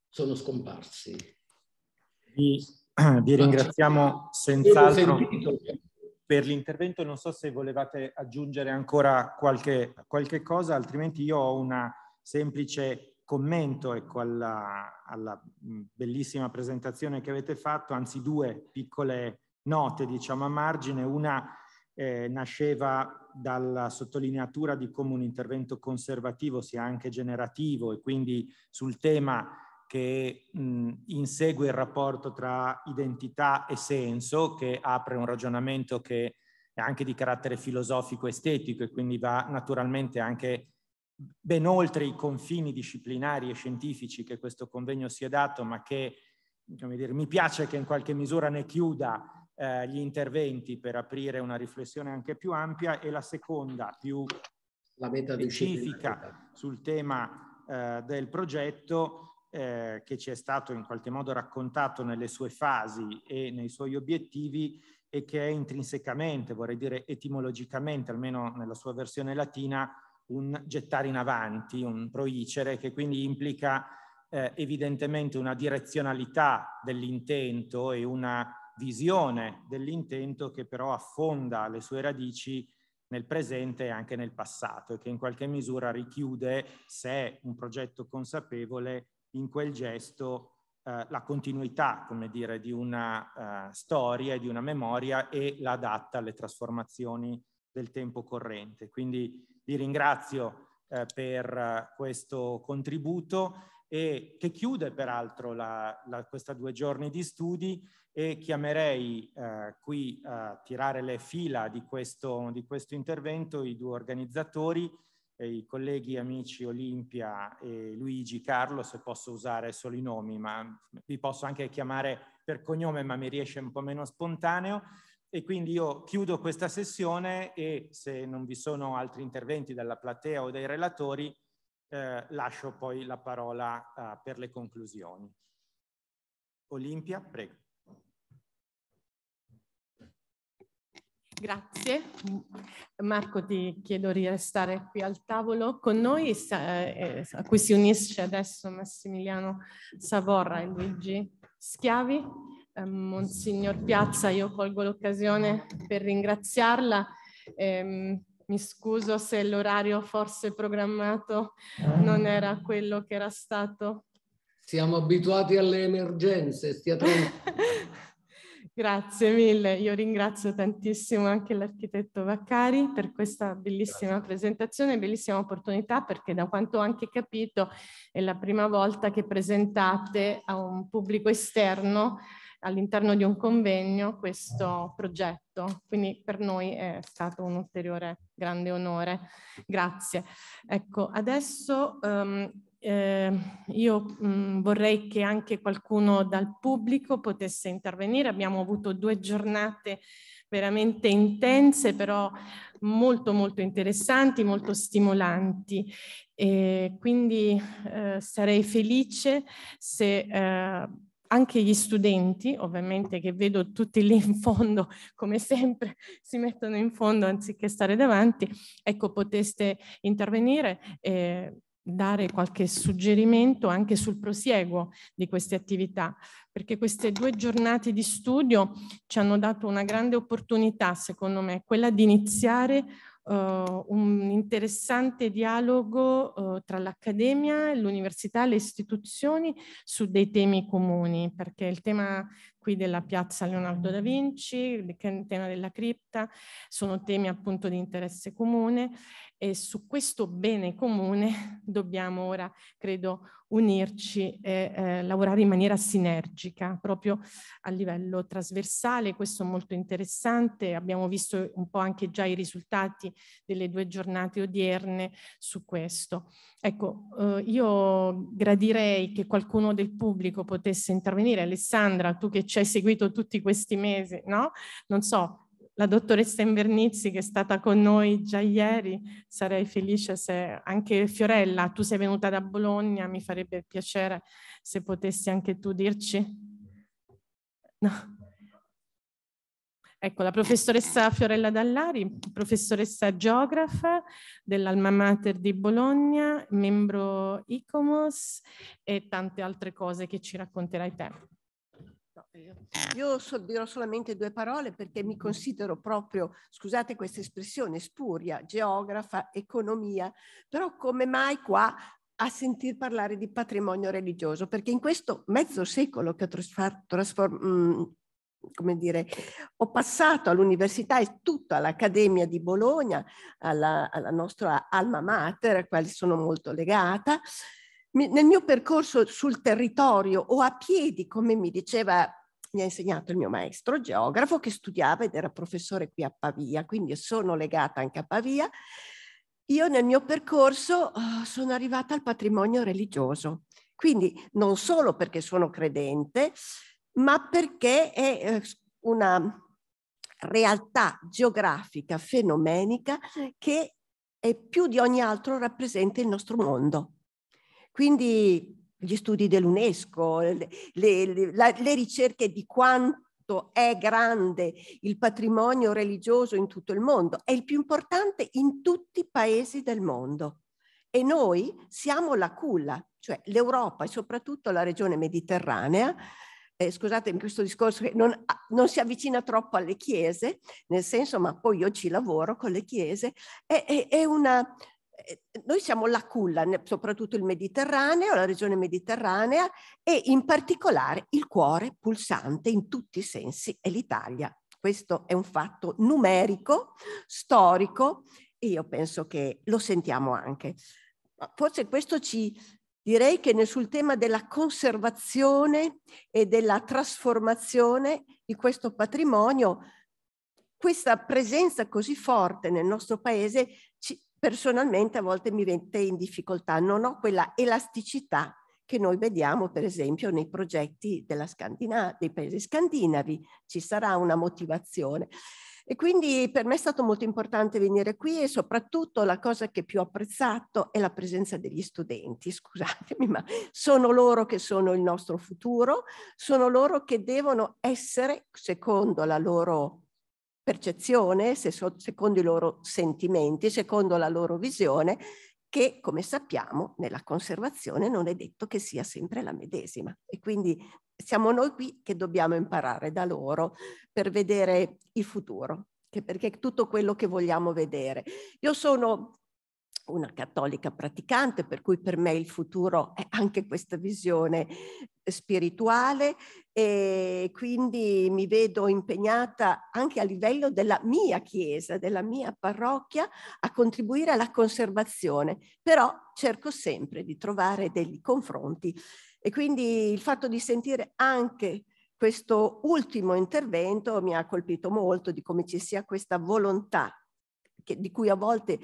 Sono scomparsi. Vi, vi ah, ringraziamo senz'altro per l'intervento. Non so se volevate aggiungere ancora qualche, qualche cosa, altrimenti io ho una semplice commento ecco, alla, alla, bellissima presentazione che avete fatto, anzi due piccole note diciamo, a margine. Una eh, nasceva dalla sottolineatura di come un intervento conservativo sia anche generativo e quindi sul tema che mh, insegue il rapporto tra identità e senso, che apre un ragionamento che è anche di carattere filosofico-estetico e quindi va naturalmente anche a ben oltre i confini disciplinari e scientifici che questo convegno si è dato, ma che dire, mi piace che in qualche misura ne chiuda eh, gli interventi per aprire una riflessione anche più ampia e la seconda più la specifica sul tema eh, del progetto eh, che ci è stato in qualche modo raccontato nelle sue fasi e nei suoi obiettivi e che è intrinsecamente, vorrei dire etimologicamente, almeno nella sua versione latina, un gettare in avanti, un proicere, che quindi implica eh, evidentemente una direzionalità dell'intento e una visione dell'intento che però affonda le sue radici nel presente e anche nel passato e che in qualche misura richiude, se è un progetto consapevole, in quel gesto eh, la continuità, come dire, di una eh, storia e di una memoria e l'adatta alle trasformazioni del tempo corrente. Quindi vi ringrazio eh, per eh, questo contributo e che chiude peraltro la, la, questa due giorni di studi e chiamerei eh, qui a tirare le fila di questo, di questo intervento i due organizzatori, eh, i colleghi amici Olimpia e Luigi Carlo, se posso usare solo i nomi, ma vi posso anche chiamare per cognome, ma mi riesce un po' meno spontaneo, e quindi io chiudo questa sessione e se non vi sono altri interventi dalla platea o dai relatori, eh, lascio poi la parola eh, per le conclusioni. Olimpia, prego. Grazie. Marco ti chiedo di restare qui al tavolo con noi, eh, a cui si unisce adesso Massimiliano Savorra e Luigi Schiavi. Ehm, Monsignor Piazza, io colgo l'occasione per ringraziarla. Ehm, mi scuso se l'orario forse programmato non era quello che era stato. Siamo abituati alle emergenze, stia tranquillo. Grazie mille, io ringrazio tantissimo anche l'architetto Vaccari per questa bellissima Grazie. presentazione, bellissima opportunità perché da quanto ho anche capito è la prima volta che presentate a un pubblico esterno all'interno di un convegno questo progetto. Quindi per noi è stato un ulteriore grande onore. Grazie. Ecco, adesso um, eh, io mh, mm, vorrei che anche qualcuno dal pubblico potesse intervenire. Abbiamo avuto due giornate veramente intense, però molto molto interessanti, molto stimolanti. E quindi eh, sarei felice se eh, anche gli studenti, ovviamente che vedo tutti lì in fondo, come sempre si mettono in fondo anziché stare davanti, ecco poteste intervenire e dare qualche suggerimento anche sul prosieguo di queste attività, perché queste due giornate di studio ci hanno dato una grande opportunità, secondo me, quella di iniziare Uh, un interessante dialogo uh, tra l'accademia, l'università e le istituzioni su dei temi comuni, perché il tema qui della piazza Leonardo da Vinci, il tema della cripta, sono temi appunto di interesse comune e su questo bene comune dobbiamo ora, credo, unirci e eh, lavorare in maniera sinergica, proprio a livello trasversale. Questo è molto interessante. Abbiamo visto un po' anche già i risultati delle due giornate odierne su questo. Ecco, eh, io gradirei che qualcuno del pubblico potesse intervenire. Alessandra, tu che ci ci hai seguito tutti questi mesi, no? Non so, la dottoressa Invernizzi che è stata con noi già ieri, sarei felice se anche Fiorella, tu sei venuta da Bologna, mi farebbe piacere se potessi anche tu dirci. No. Ecco, la professoressa Fiorella Dallari, professoressa geografa dell'Alma Mater di Bologna, membro ICOMOS e tante altre cose che ci racconterai te. Io so, dirò solamente due parole perché mi considero proprio, scusate questa espressione, spuria, geografa, economia, però come mai qua a sentir parlare di patrimonio religioso? Perché in questo mezzo secolo che ho trasformato, mm, come dire, ho passato all'università e tutto all'Accademia di Bologna, alla, alla nostra alma mater, a quale sono molto legata, nel mio percorso sul territorio o a piedi, come mi diceva mi ha insegnato il mio maestro geografo che studiava ed era professore qui a Pavia, quindi sono legata anche a Pavia. Io nel mio percorso eh, sono arrivata al patrimonio religioso, quindi non solo perché sono credente, ma perché è eh, una realtà geografica fenomenica che è più di ogni altro rappresenta il nostro mondo. Quindi gli studi dell'UNESCO, le, le, la, le ricerche di quanto è grande il patrimonio religioso in tutto il mondo, è il più importante in tutti i paesi del mondo. E noi siamo la culla, cioè l'Europa e soprattutto la regione mediterranea, eh, scusate questo discorso che non, ah, non, si avvicina troppo alle chiese, nel senso, ma poi io ci lavoro con le chiese, è, è, è una, eh, noi siamo la culla, soprattutto il Mediterraneo, la regione mediterranea e in particolare il cuore pulsante in tutti i sensi è l'Italia. Questo è un fatto numerico, storico e io penso che lo sentiamo anche. Forse questo ci direi che sul tema della conservazione e della trasformazione di questo patrimonio questa presenza così forte nel nostro paese ci, personalmente a volte mi mette in difficoltà, non ho quella elasticità che noi vediamo per esempio nei progetti dei paesi scandinavi, ci sarà una motivazione. E quindi per me è stato molto importante venire qui e soprattutto la cosa che più ho apprezzato è la presenza degli studenti, scusatemi, ma sono loro che sono il nostro futuro, sono loro che devono essere, secondo la loro percezione, se so, secondo i loro sentimenti, secondo la loro visione, che come sappiamo nella conservazione non è detto che sia sempre la medesima. E quindi siamo noi qui che dobbiamo imparare da loro per vedere il futuro, perché è tutto quello che vogliamo vedere. Io sono una cattolica praticante, per cui per me il futuro è anche questa visione spirituale e quindi mi vedo impegnata anche a livello della mia chiesa, della mia parrocchia, a contribuire alla conservazione, però cerco sempre di trovare degli confronti e quindi il fatto di sentire anche questo ultimo intervento mi ha colpito molto di come ci sia questa volontà che, di cui a volte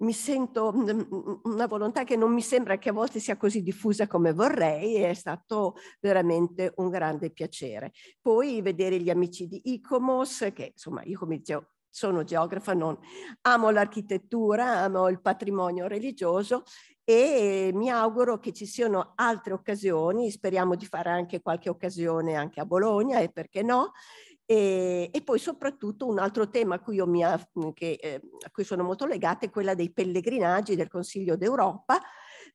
mi sento mm, mm, mm, una volontà che non mi sembra che a volte sia così diffusa come vorrei è stato veramente un grande piacere. Poi vedere gli amici di ICOMOS, che insomma io come dicevo sono geografa, non amo l'architettura, amo il patrimonio religioso e mi auguro che ci siano altre occasioni, speriamo di fare anche qualche occasione anche a Bologna e perché no, e, e poi soprattutto un altro tema a cui, mia, mhmm, che, eh, a cui sono molto legata è quella dei pellegrinaggi del Consiglio d'Europa,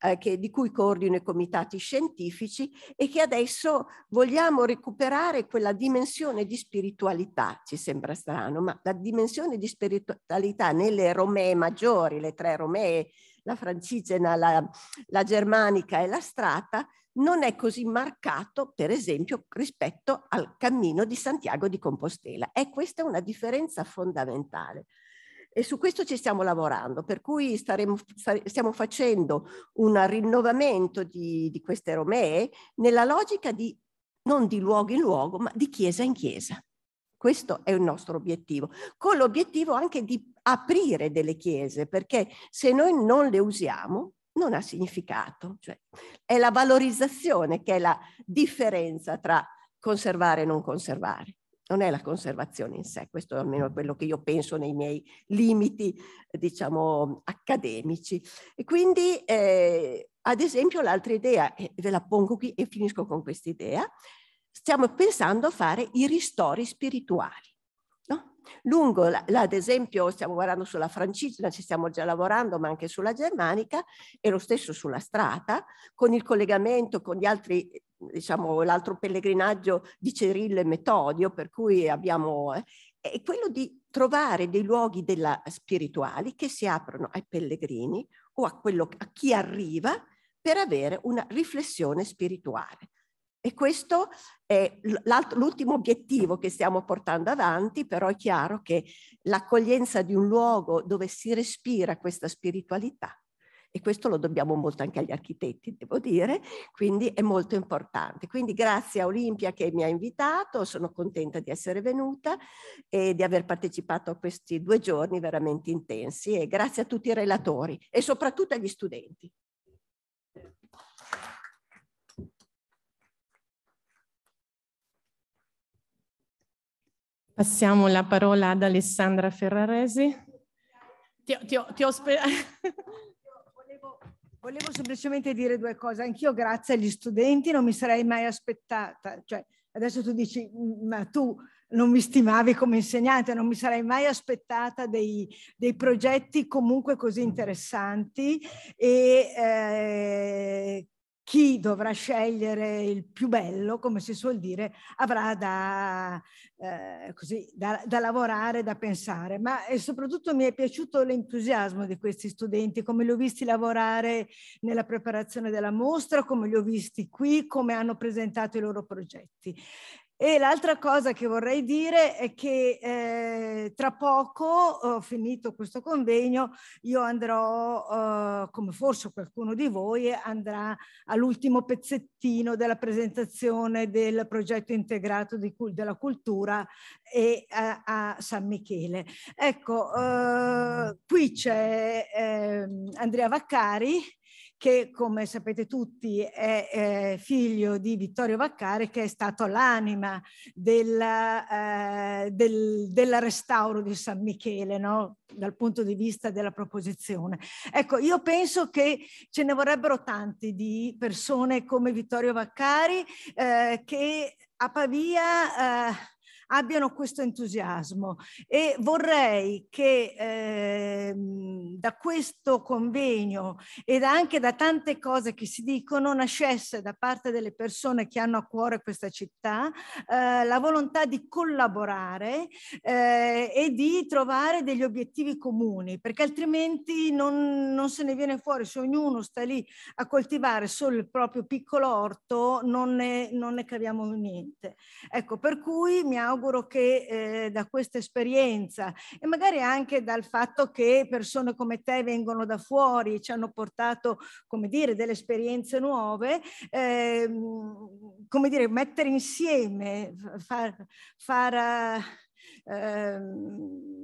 eh, che, di cui coordino i comitati scientifici e che adesso vogliamo recuperare quella dimensione di spiritualità, ci sembra strano, ma la dimensione di spiritualità nelle Romee maggiori, le tre Romee, la francigena, la, la germanica e la strata, non è così marcato, per esempio, rispetto al cammino di Santiago di Compostela. E questa è una differenza fondamentale. E su questo ci stiamo lavorando, per cui staremo, stiamo facendo un rinnovamento di, di queste Romee nella logica di non di luogo in luogo, ma di chiesa in chiesa. Questo è il nostro obiettivo, con l'obiettivo anche di aprire delle chiese, perché se noi non le usiamo, non ha significato. Cioè, è la valorizzazione che è la differenza tra conservare e non conservare. Non è la conservazione in sé, questo almeno è quello che io penso nei miei limiti, diciamo, accademici. E quindi, eh, ad esempio, l'altra idea, e ve la pongo qui e finisco con questa idea, stiamo pensando a fare i ristori spirituali lungo, ad esempio stiamo guardando sulla francigena, ci stiamo già lavorando, ma anche sulla germanica e lo stesso sulla strata, con il collegamento con gli altri diciamo l'altro pellegrinaggio di Cerill e Metodio, per cui abbiamo eh, è quello di trovare dei luoghi della, spirituali che si aprono ai pellegrini o a, quello, a chi arriva per avere una riflessione spirituale. E questo è l'ultimo obiettivo che stiamo portando avanti, però è chiaro che l'accoglienza di un luogo dove si respira questa spiritualità, e questo lo dobbiamo molto anche agli architetti, devo dire, quindi è molto importante. Quindi grazie a Olimpia che mi ha invitato, sono contenta di essere venuta e di aver partecipato a questi due giorni veramente intensi e grazie a tutti i relatori e soprattutto agli studenti. Passiamo la parola ad Alessandra Ferraresi. Ti, ti, ti ho sperato. volevo, volevo semplicemente dire due cose. Anch'io, grazie agli studenti, non mi sarei mai aspettata. Cioè, adesso tu dici, mm, ma tu non mi stimavi come insegnante, non mi sarei mai aspettata dei, dei progetti comunque così interessanti e eh, chi dovrà scegliere il più bello, come si suol dire, avrà da, eh, così, da, da lavorare, da pensare. Ma soprattutto mi è piaciuto l'entusiasmo di questi studenti, come li ho visti lavorare nella preparazione della mostra, come li ho visti qui, come hanno presentato i loro progetti. E l'altra cosa che vorrei dire è che eh, tra poco, ho finito questo convegno, io andrò, eh, come forse qualcuno di voi, eh, andrà all'ultimo pezzettino della presentazione del progetto integrato di, della cultura e, a, eh, a San Michele. Ecco, eh, qui c'è ehm, Andrea Vaccari che come sapete tutti è eh, figlio di Vittorio Vaccari che è stato l'anima del, eh, del, del, restauro di San Michele no? dal punto di vista della proposizione. Ecco, io penso che ce ne vorrebbero tanti di persone come Vittorio Vaccari eh, che a Pavia eh, abbiano questo entusiasmo e vorrei che eh, da questo convegno ed anche da tante cose che si dicono nascesse da parte delle persone che hanno a cuore questa città eh, la volontà di collaborare eh, e di trovare degli obiettivi comuni perché altrimenti non, non se ne viene fuori se ognuno sta lì a coltivare solo il proprio piccolo orto non ne, non ne caviamo niente. Ecco, per cui mi auguro auguro che eh, da questa esperienza e magari anche dal fatto che persone come te vengono da fuori, e ci hanno portato, come dire, delle esperienze nuove, eh, come dire, mettere insieme, far... far eh,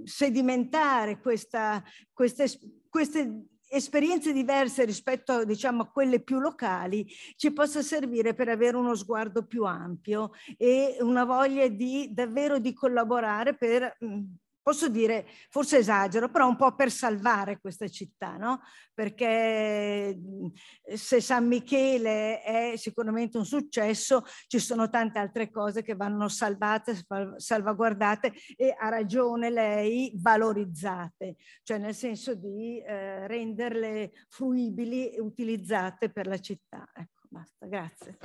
sedimentare questa, queste, queste esperienze diverse rispetto diciamo, a quelle più locali ci possa servire per avere uno sguardo più ampio e una voglia di davvero di collaborare per mh, mm, posso dire, forse esagero, però un po' per salvare questa città, no? Perché mhmm, se San Michele è sicuramente un successo, ci sono tante altre cose che vanno salvate, salvaguardate e ha ragione lei, valorizzate, cioè nel senso di eh, renderle fruibili e utilizzate per la città. Ecco, basta, grazie.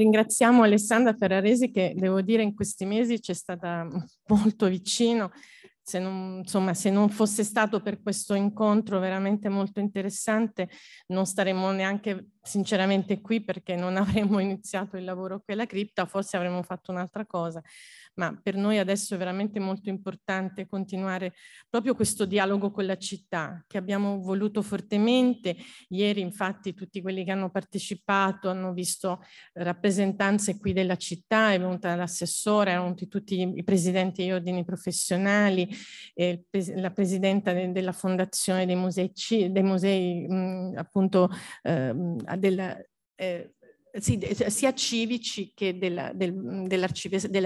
Ringraziamo Alessandra Ferraresi che devo dire in questi mesi ci è stata molto vicino, se non, insomma, se non fosse stato per questo incontro veramente molto interessante non staremmo neanche sinceramente qui perché non avremmo iniziato il lavoro con la cripta, forse avremmo fatto un'altra cosa, ma per noi adesso è veramente molto importante continuare proprio questo dialogo con la città che abbiamo voluto fortemente. Ieri infatti tutti quelli che hanno partecipato hanno visto rappresentanze qui della città, è venuta l'assessore, erano tutti i presidenti di ordini professionali, eh, la presidenta della fondazione dei musei, dei musei mm, appunto eh, della, eh, sì, cioè, sia civici che della, del, mm, della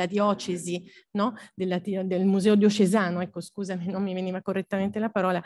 diocesi, no? della, del museo diocesano, ecco scusami non mi veniva correttamente la parola,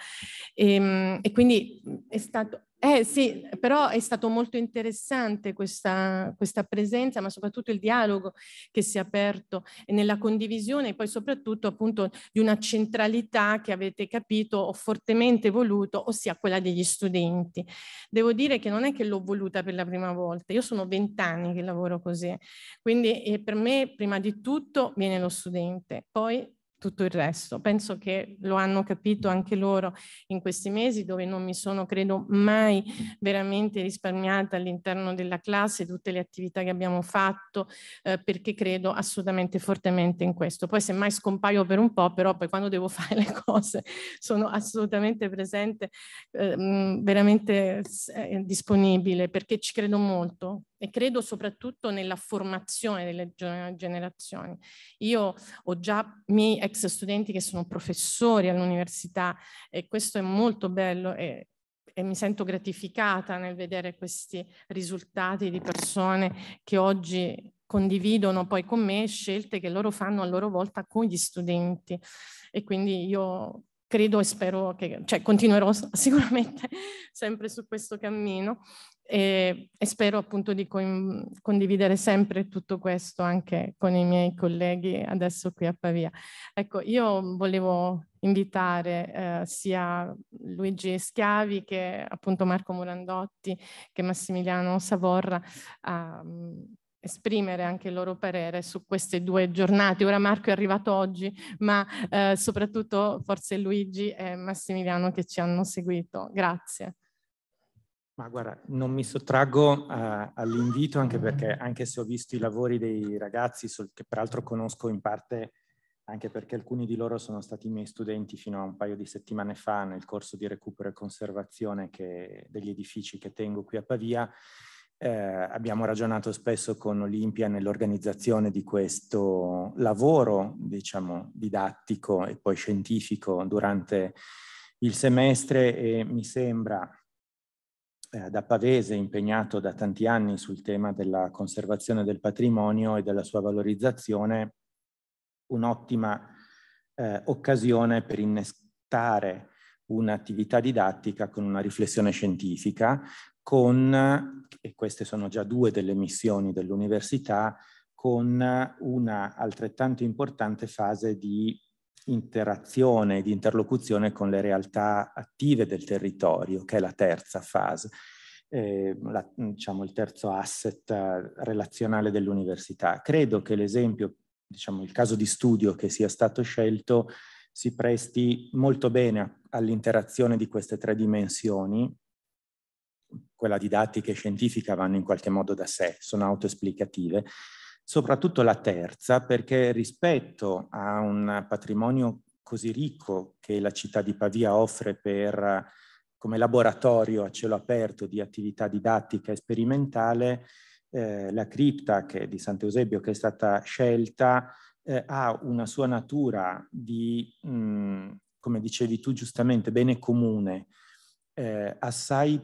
e, ehm, e quindi mm, è stato eh sì, però è stato molto interessante questa, questa, presenza, ma soprattutto il dialogo che si è aperto e nella condivisione e poi soprattutto appunto di una centralità che avete capito ho fortemente voluto, ossia quella degli studenti. Devo dire che non è che l'ho voluta per la prima volta, io sono vent'anni che lavoro così, quindi eh, per me prima di tutto viene lo studente, poi tutto il resto. Penso che lo hanno capito anche loro in questi mesi dove non mi sono, credo, mai veramente risparmiata all'interno della classe tutte le attività che abbiamo fatto eh, perché credo assolutamente fortemente in questo. Poi semmai scompaio per un po', però poi quando devo fare le cose sono assolutamente presente, eh, veramente eh, disponibile perché ci credo molto e credo soprattutto nella formazione delle generazioni. Io ho già miei ex studenti che sono professori all'università e questo è molto bello e, e mi sento gratificata nel vedere questi risultati di persone che oggi condividono poi con me scelte che loro fanno a loro volta con gli studenti e quindi io credo e spero che, cioè continuerò sicuramente sempre su questo cammino e, e spero appunto di co- condividere sempre tutto questo anche con i miei colleghi adesso qui a Pavia. Ecco, io volevo invitare eh, sia Luigi Schiavi che appunto Marco Murandotti che Massimiliano Savorra a mm, esprimere anche il loro parere su queste due giornate. Ora Marco è arrivato oggi, ma eh, soprattutto forse Luigi e Massimiliano che ci hanno seguito. Grazie. Ma guarda, non mi sottraggo uh, all'invito anche perché anche se ho visto i lavori dei ragazzi, sol- che peraltro conosco in parte anche perché alcuni di loro sono stati miei studenti fino a un paio di settimane fa nel corso di recupero e conservazione che, degli edifici che tengo qui a Pavia, eh, abbiamo ragionato spesso con Olimpia nell'organizzazione di questo lavoro, diciamo, didattico e poi scientifico durante il semestre e mi sembra eh, da Pavese impegnato da tanti anni sul tema della conservazione del patrimonio e della sua valorizzazione, un'ottima eh, occasione per innestare un'attività didattica con una riflessione scientifica, con, e queste sono già due delle missioni dell'università, con una altrettanto importante fase di interazione, di interlocuzione con le realtà attive del territorio, che è la terza fase, eh, la, diciamo il terzo asset eh, relazionale dell'università. Credo che l'esempio, diciamo il caso di studio che sia stato scelto, si presti molto bene all'interazione di queste tre dimensioni, quella didattica e scientifica vanno in qualche modo da sé, sono autoesplicative, soprattutto la terza, perché rispetto a un patrimonio così ricco che la città di Pavia offre per, come laboratorio a cielo aperto di attività didattica e sperimentale, eh, la cripta che, di Sant'Eusebio che è stata scelta eh, ha una sua natura di, mh, mm, come dicevi tu giustamente, bene comune, eh, assai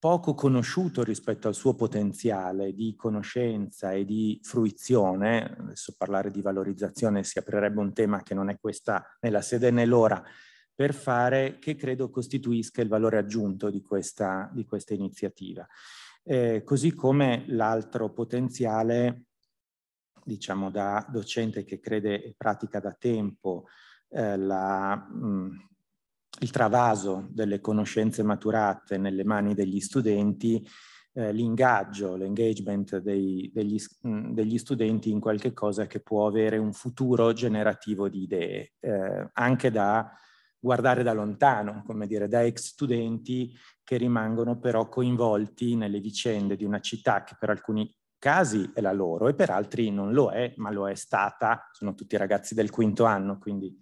poco conosciuto rispetto al suo potenziale di conoscenza e di fruizione, adesso parlare di valorizzazione si aprirebbe un tema che non è questa nella sede né l'ora, per fare che credo costituisca il valore aggiunto di questa, di questa iniziativa. Eh, così come l'altro potenziale, diciamo da docente che crede e pratica da tempo eh, la, mh, mm, il travaso delle conoscenze maturate nelle mani degli studenti, eh, l'ingaggio, l'engagement dei, degli, mm, degli, studenti in qualche cosa che può avere un futuro generativo di idee, eh, anche da guardare da lontano, come dire, da ex studenti che rimangono però coinvolti nelle vicende di una città che per alcuni casi è la loro e per altri non lo è, ma lo è stata, sono tutti ragazzi del quinto anno, quindi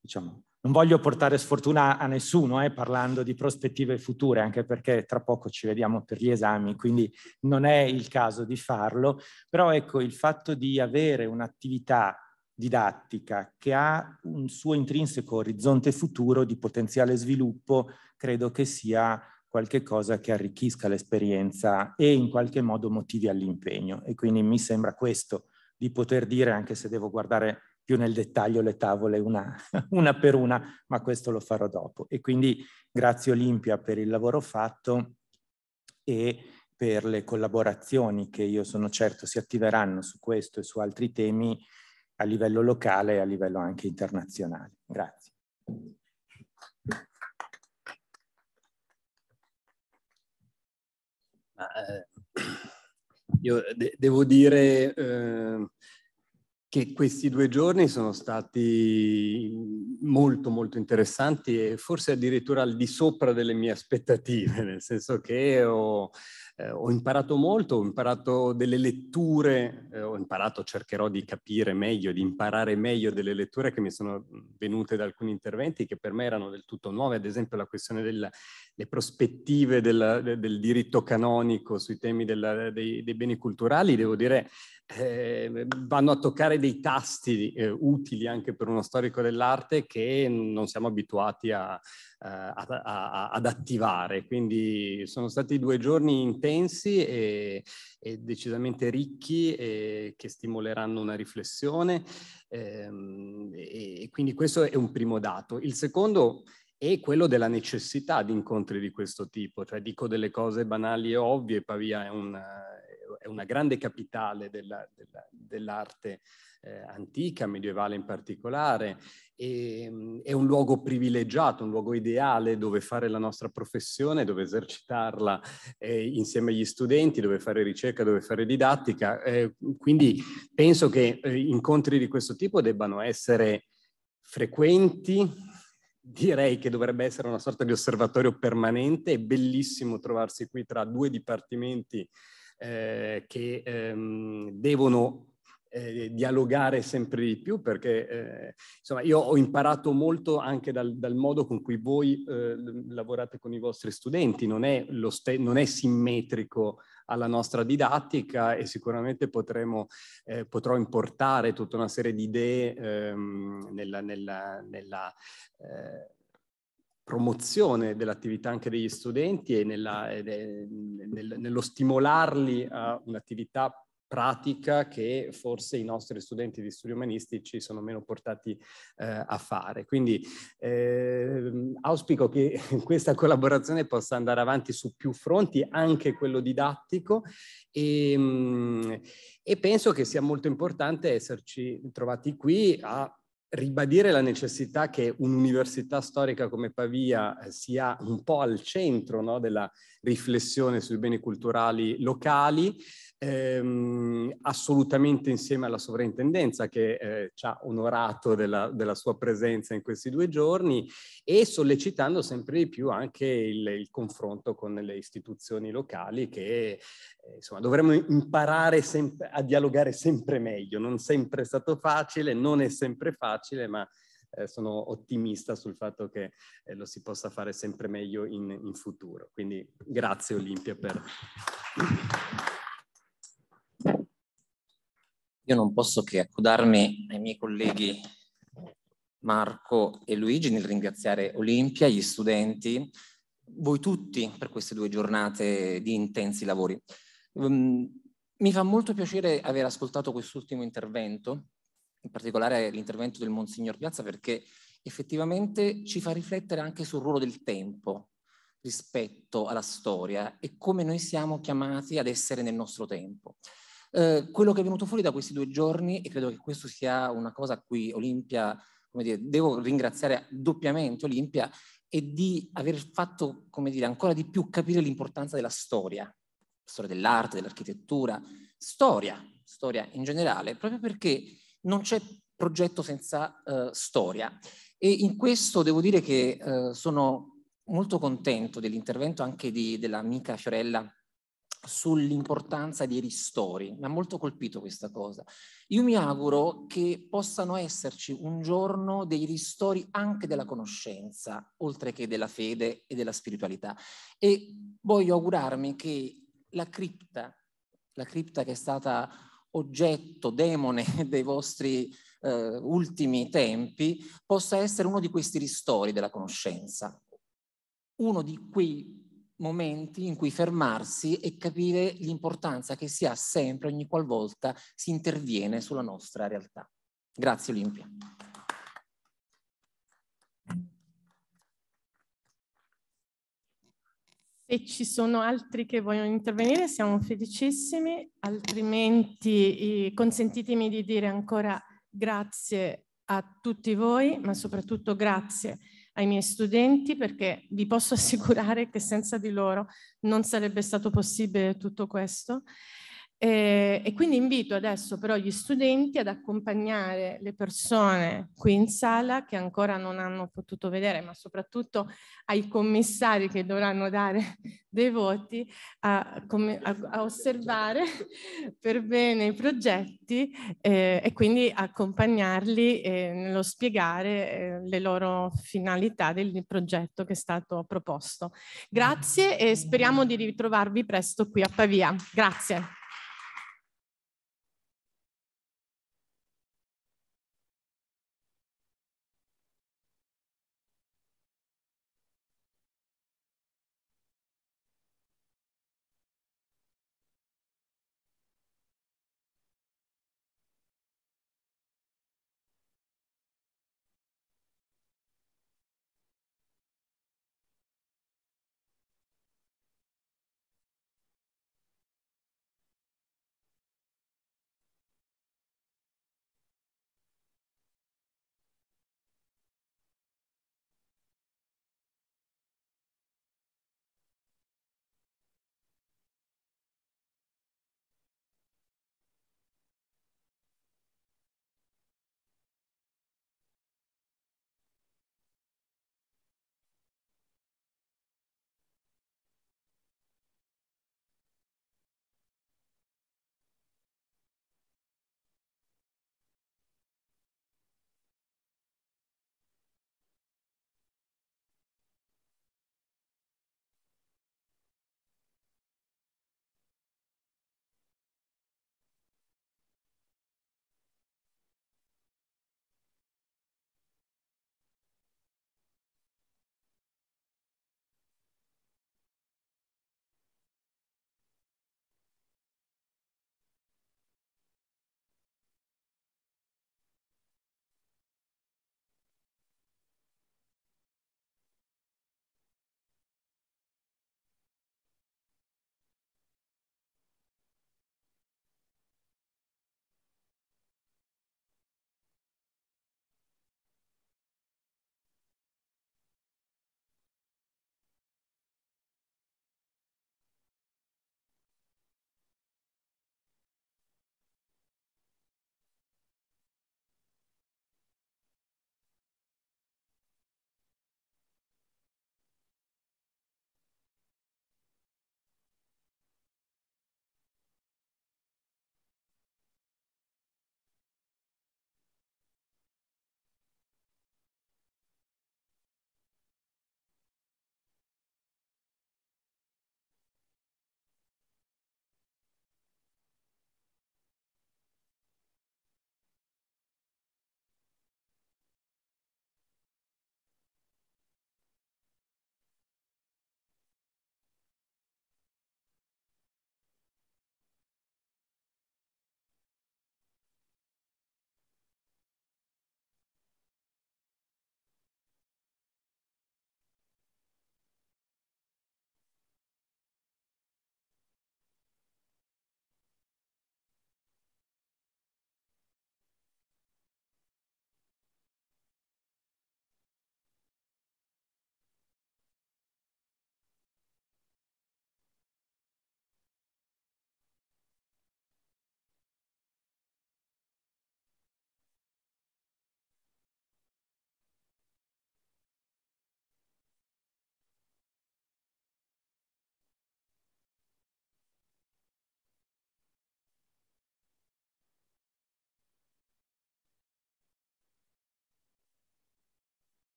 diciamo non voglio portare sfortuna a nessuno eh, parlando di prospettive future, anche perché tra poco ci vediamo per gli esami, quindi non è il caso di farlo, però ecco il fatto di avere un'attività didattica che ha un suo intrinseco orizzonte futuro di potenziale sviluppo, credo che sia qualche cosa che arricchisca l'esperienza e in qualche modo motivi all'impegno. E quindi mi sembra questo di poter dire, anche se devo guardare più nel dettaglio le tavole una, una per una, ma questo lo farò dopo. E quindi grazie Olimpia per il lavoro fatto e per le collaborazioni che io sono certo si attiveranno su questo e su altri temi a livello locale e a livello anche internazionale. Grazie. Eh, io de devo dire eh, che questi due giorni sono stati molto molto interessanti e forse addirittura al di sopra delle mie aspettative, nel senso che ho, eh, ho imparato molto, ho imparato delle letture, eh, ho imparato, cercherò di capire meglio, di imparare meglio delle letture che mi sono venute da alcuni interventi che per me erano del tutto nuove, ad esempio la questione delle prospettive della, del diritto canonico sui temi della, dei, dei beni culturali, devo dire eh, vanno a toccare dei tasti eh, utili anche per uno storico dell'arte che non siamo abituati a, eh, a, a, ad attivare. Quindi sono stati due giorni intensi e, e decisamente ricchi e, che stimoleranno una riflessione ehm, e, e quindi questo è un primo dato. Il secondo è quello della necessità di incontri di questo tipo, cioè dico delle cose banali e ovvie, Pavia è un, è una grande capitale della, della, dell'arte eh, antica, medievale in particolare, e, mm, è un luogo privilegiato, un luogo ideale dove fare la nostra professione, dove esercitarla eh, insieme agli studenti, dove fare ricerca, dove fare didattica. Eh, quindi penso che eh, incontri di questo tipo debbano essere frequenti, direi che dovrebbe essere una sorta di osservatorio permanente. È bellissimo trovarsi qui tra due dipartimenti eh, che ehm, devono eh, dialogare sempre di più perché eh, insomma io ho imparato molto anche dal, dal modo con cui voi eh, lavorate con i vostri studenti, non è, non è, simmetrico alla nostra didattica e sicuramente potremo, eh, potrò importare tutta una serie di idee ehm, nella, nella, nella eh, promozione dell'attività anche degli studenti e, nella, e nel, nello stimolarli a un'attività pratica che forse i nostri studenti di studi umanistici sono meno portati eh, a fare. Quindi eh, auspico che questa collaborazione possa andare avanti su più fronti, anche quello didattico, e, ehm, e penso che sia molto importante esserci trovati qui a ribadire la necessità che un'università storica come Pavia eh, sia un po' al centro no, della riflessione sui beni culturali locali, ehm, assolutamente insieme alla sovrintendenza che eh, ci ha onorato della, della, sua presenza in questi due giorni e sollecitando sempre di più anche il, il confronto con le istituzioni locali che eh, insomma dovremmo imparare sempre, a dialogare sempre meglio, non sempre è stato facile, non è sempre facile ma eh, sono ottimista sul fatto che eh, lo si possa fare sempre meglio in, in futuro. Quindi grazie Olimpia per... Io non posso che accodarmi ai miei colleghi Marco e Luigi nel ringraziare Olimpia, gli studenti, voi tutti per queste due giornate di intensi lavori. Ehm, mi fa molto piacere aver ascoltato quest'ultimo intervento, in particolare l'intervento del Monsignor Piazza, perché effettivamente ci fa riflettere anche sul ruolo del tempo rispetto alla storia e come noi siamo chiamati ad essere nel nostro tempo. Ehm, quello che è venuto fuori da questi due giorni, e credo che questo sia una cosa a cui Olimpia, come dire, devo ringraziare doppiamente Olimpia, è di aver fatto, come dire, ancora di più capire l'importanza della storia, storia dell'arte, dell'architettura, storia, storia in generale, proprio perché non c'è progetto senza eh, storia. E in questo devo dire che eh, sono molto contento dell'intervento anche di, dell'amica Fiorella sull'importanza dei ristori. Mi ha molto colpito questa cosa. Io mi auguro che possano esserci un giorno dei ristori anche della conoscenza, oltre che della fede e della spiritualità. E voglio augurarmi che la cripta, la cripta che è stata oggetto, demone dei vostri eh, ultimi tempi, possa essere uno di questi ristori della conoscenza, uno di quei momenti in cui fermarsi e capire l'importanza che si ha sempre, ogni qualvolta si interviene sulla nostra realtà. Grazie Olimpia. Se ci sono altri che vogliono intervenire siamo felicissimi, altrimenti consentitemi di dire ancora grazie a tutti voi, ma soprattutto grazie a ai miei studenti perché vi posso assicurare che senza di loro non sarebbe stato possibile tutto questo eh, e quindi invito adesso però gli studenti ad accompagnare le persone qui in sala che ancora non hanno potuto vedere, ma soprattutto ai commissari che dovranno dare dei voti a, a, a osservare per bene i progetti eh, e quindi accompagnarli eh, nello spiegare eh, le loro finalità del progetto che è stato proposto. Grazie e speriamo di ritrovarvi presto qui a Pavia. Grazie.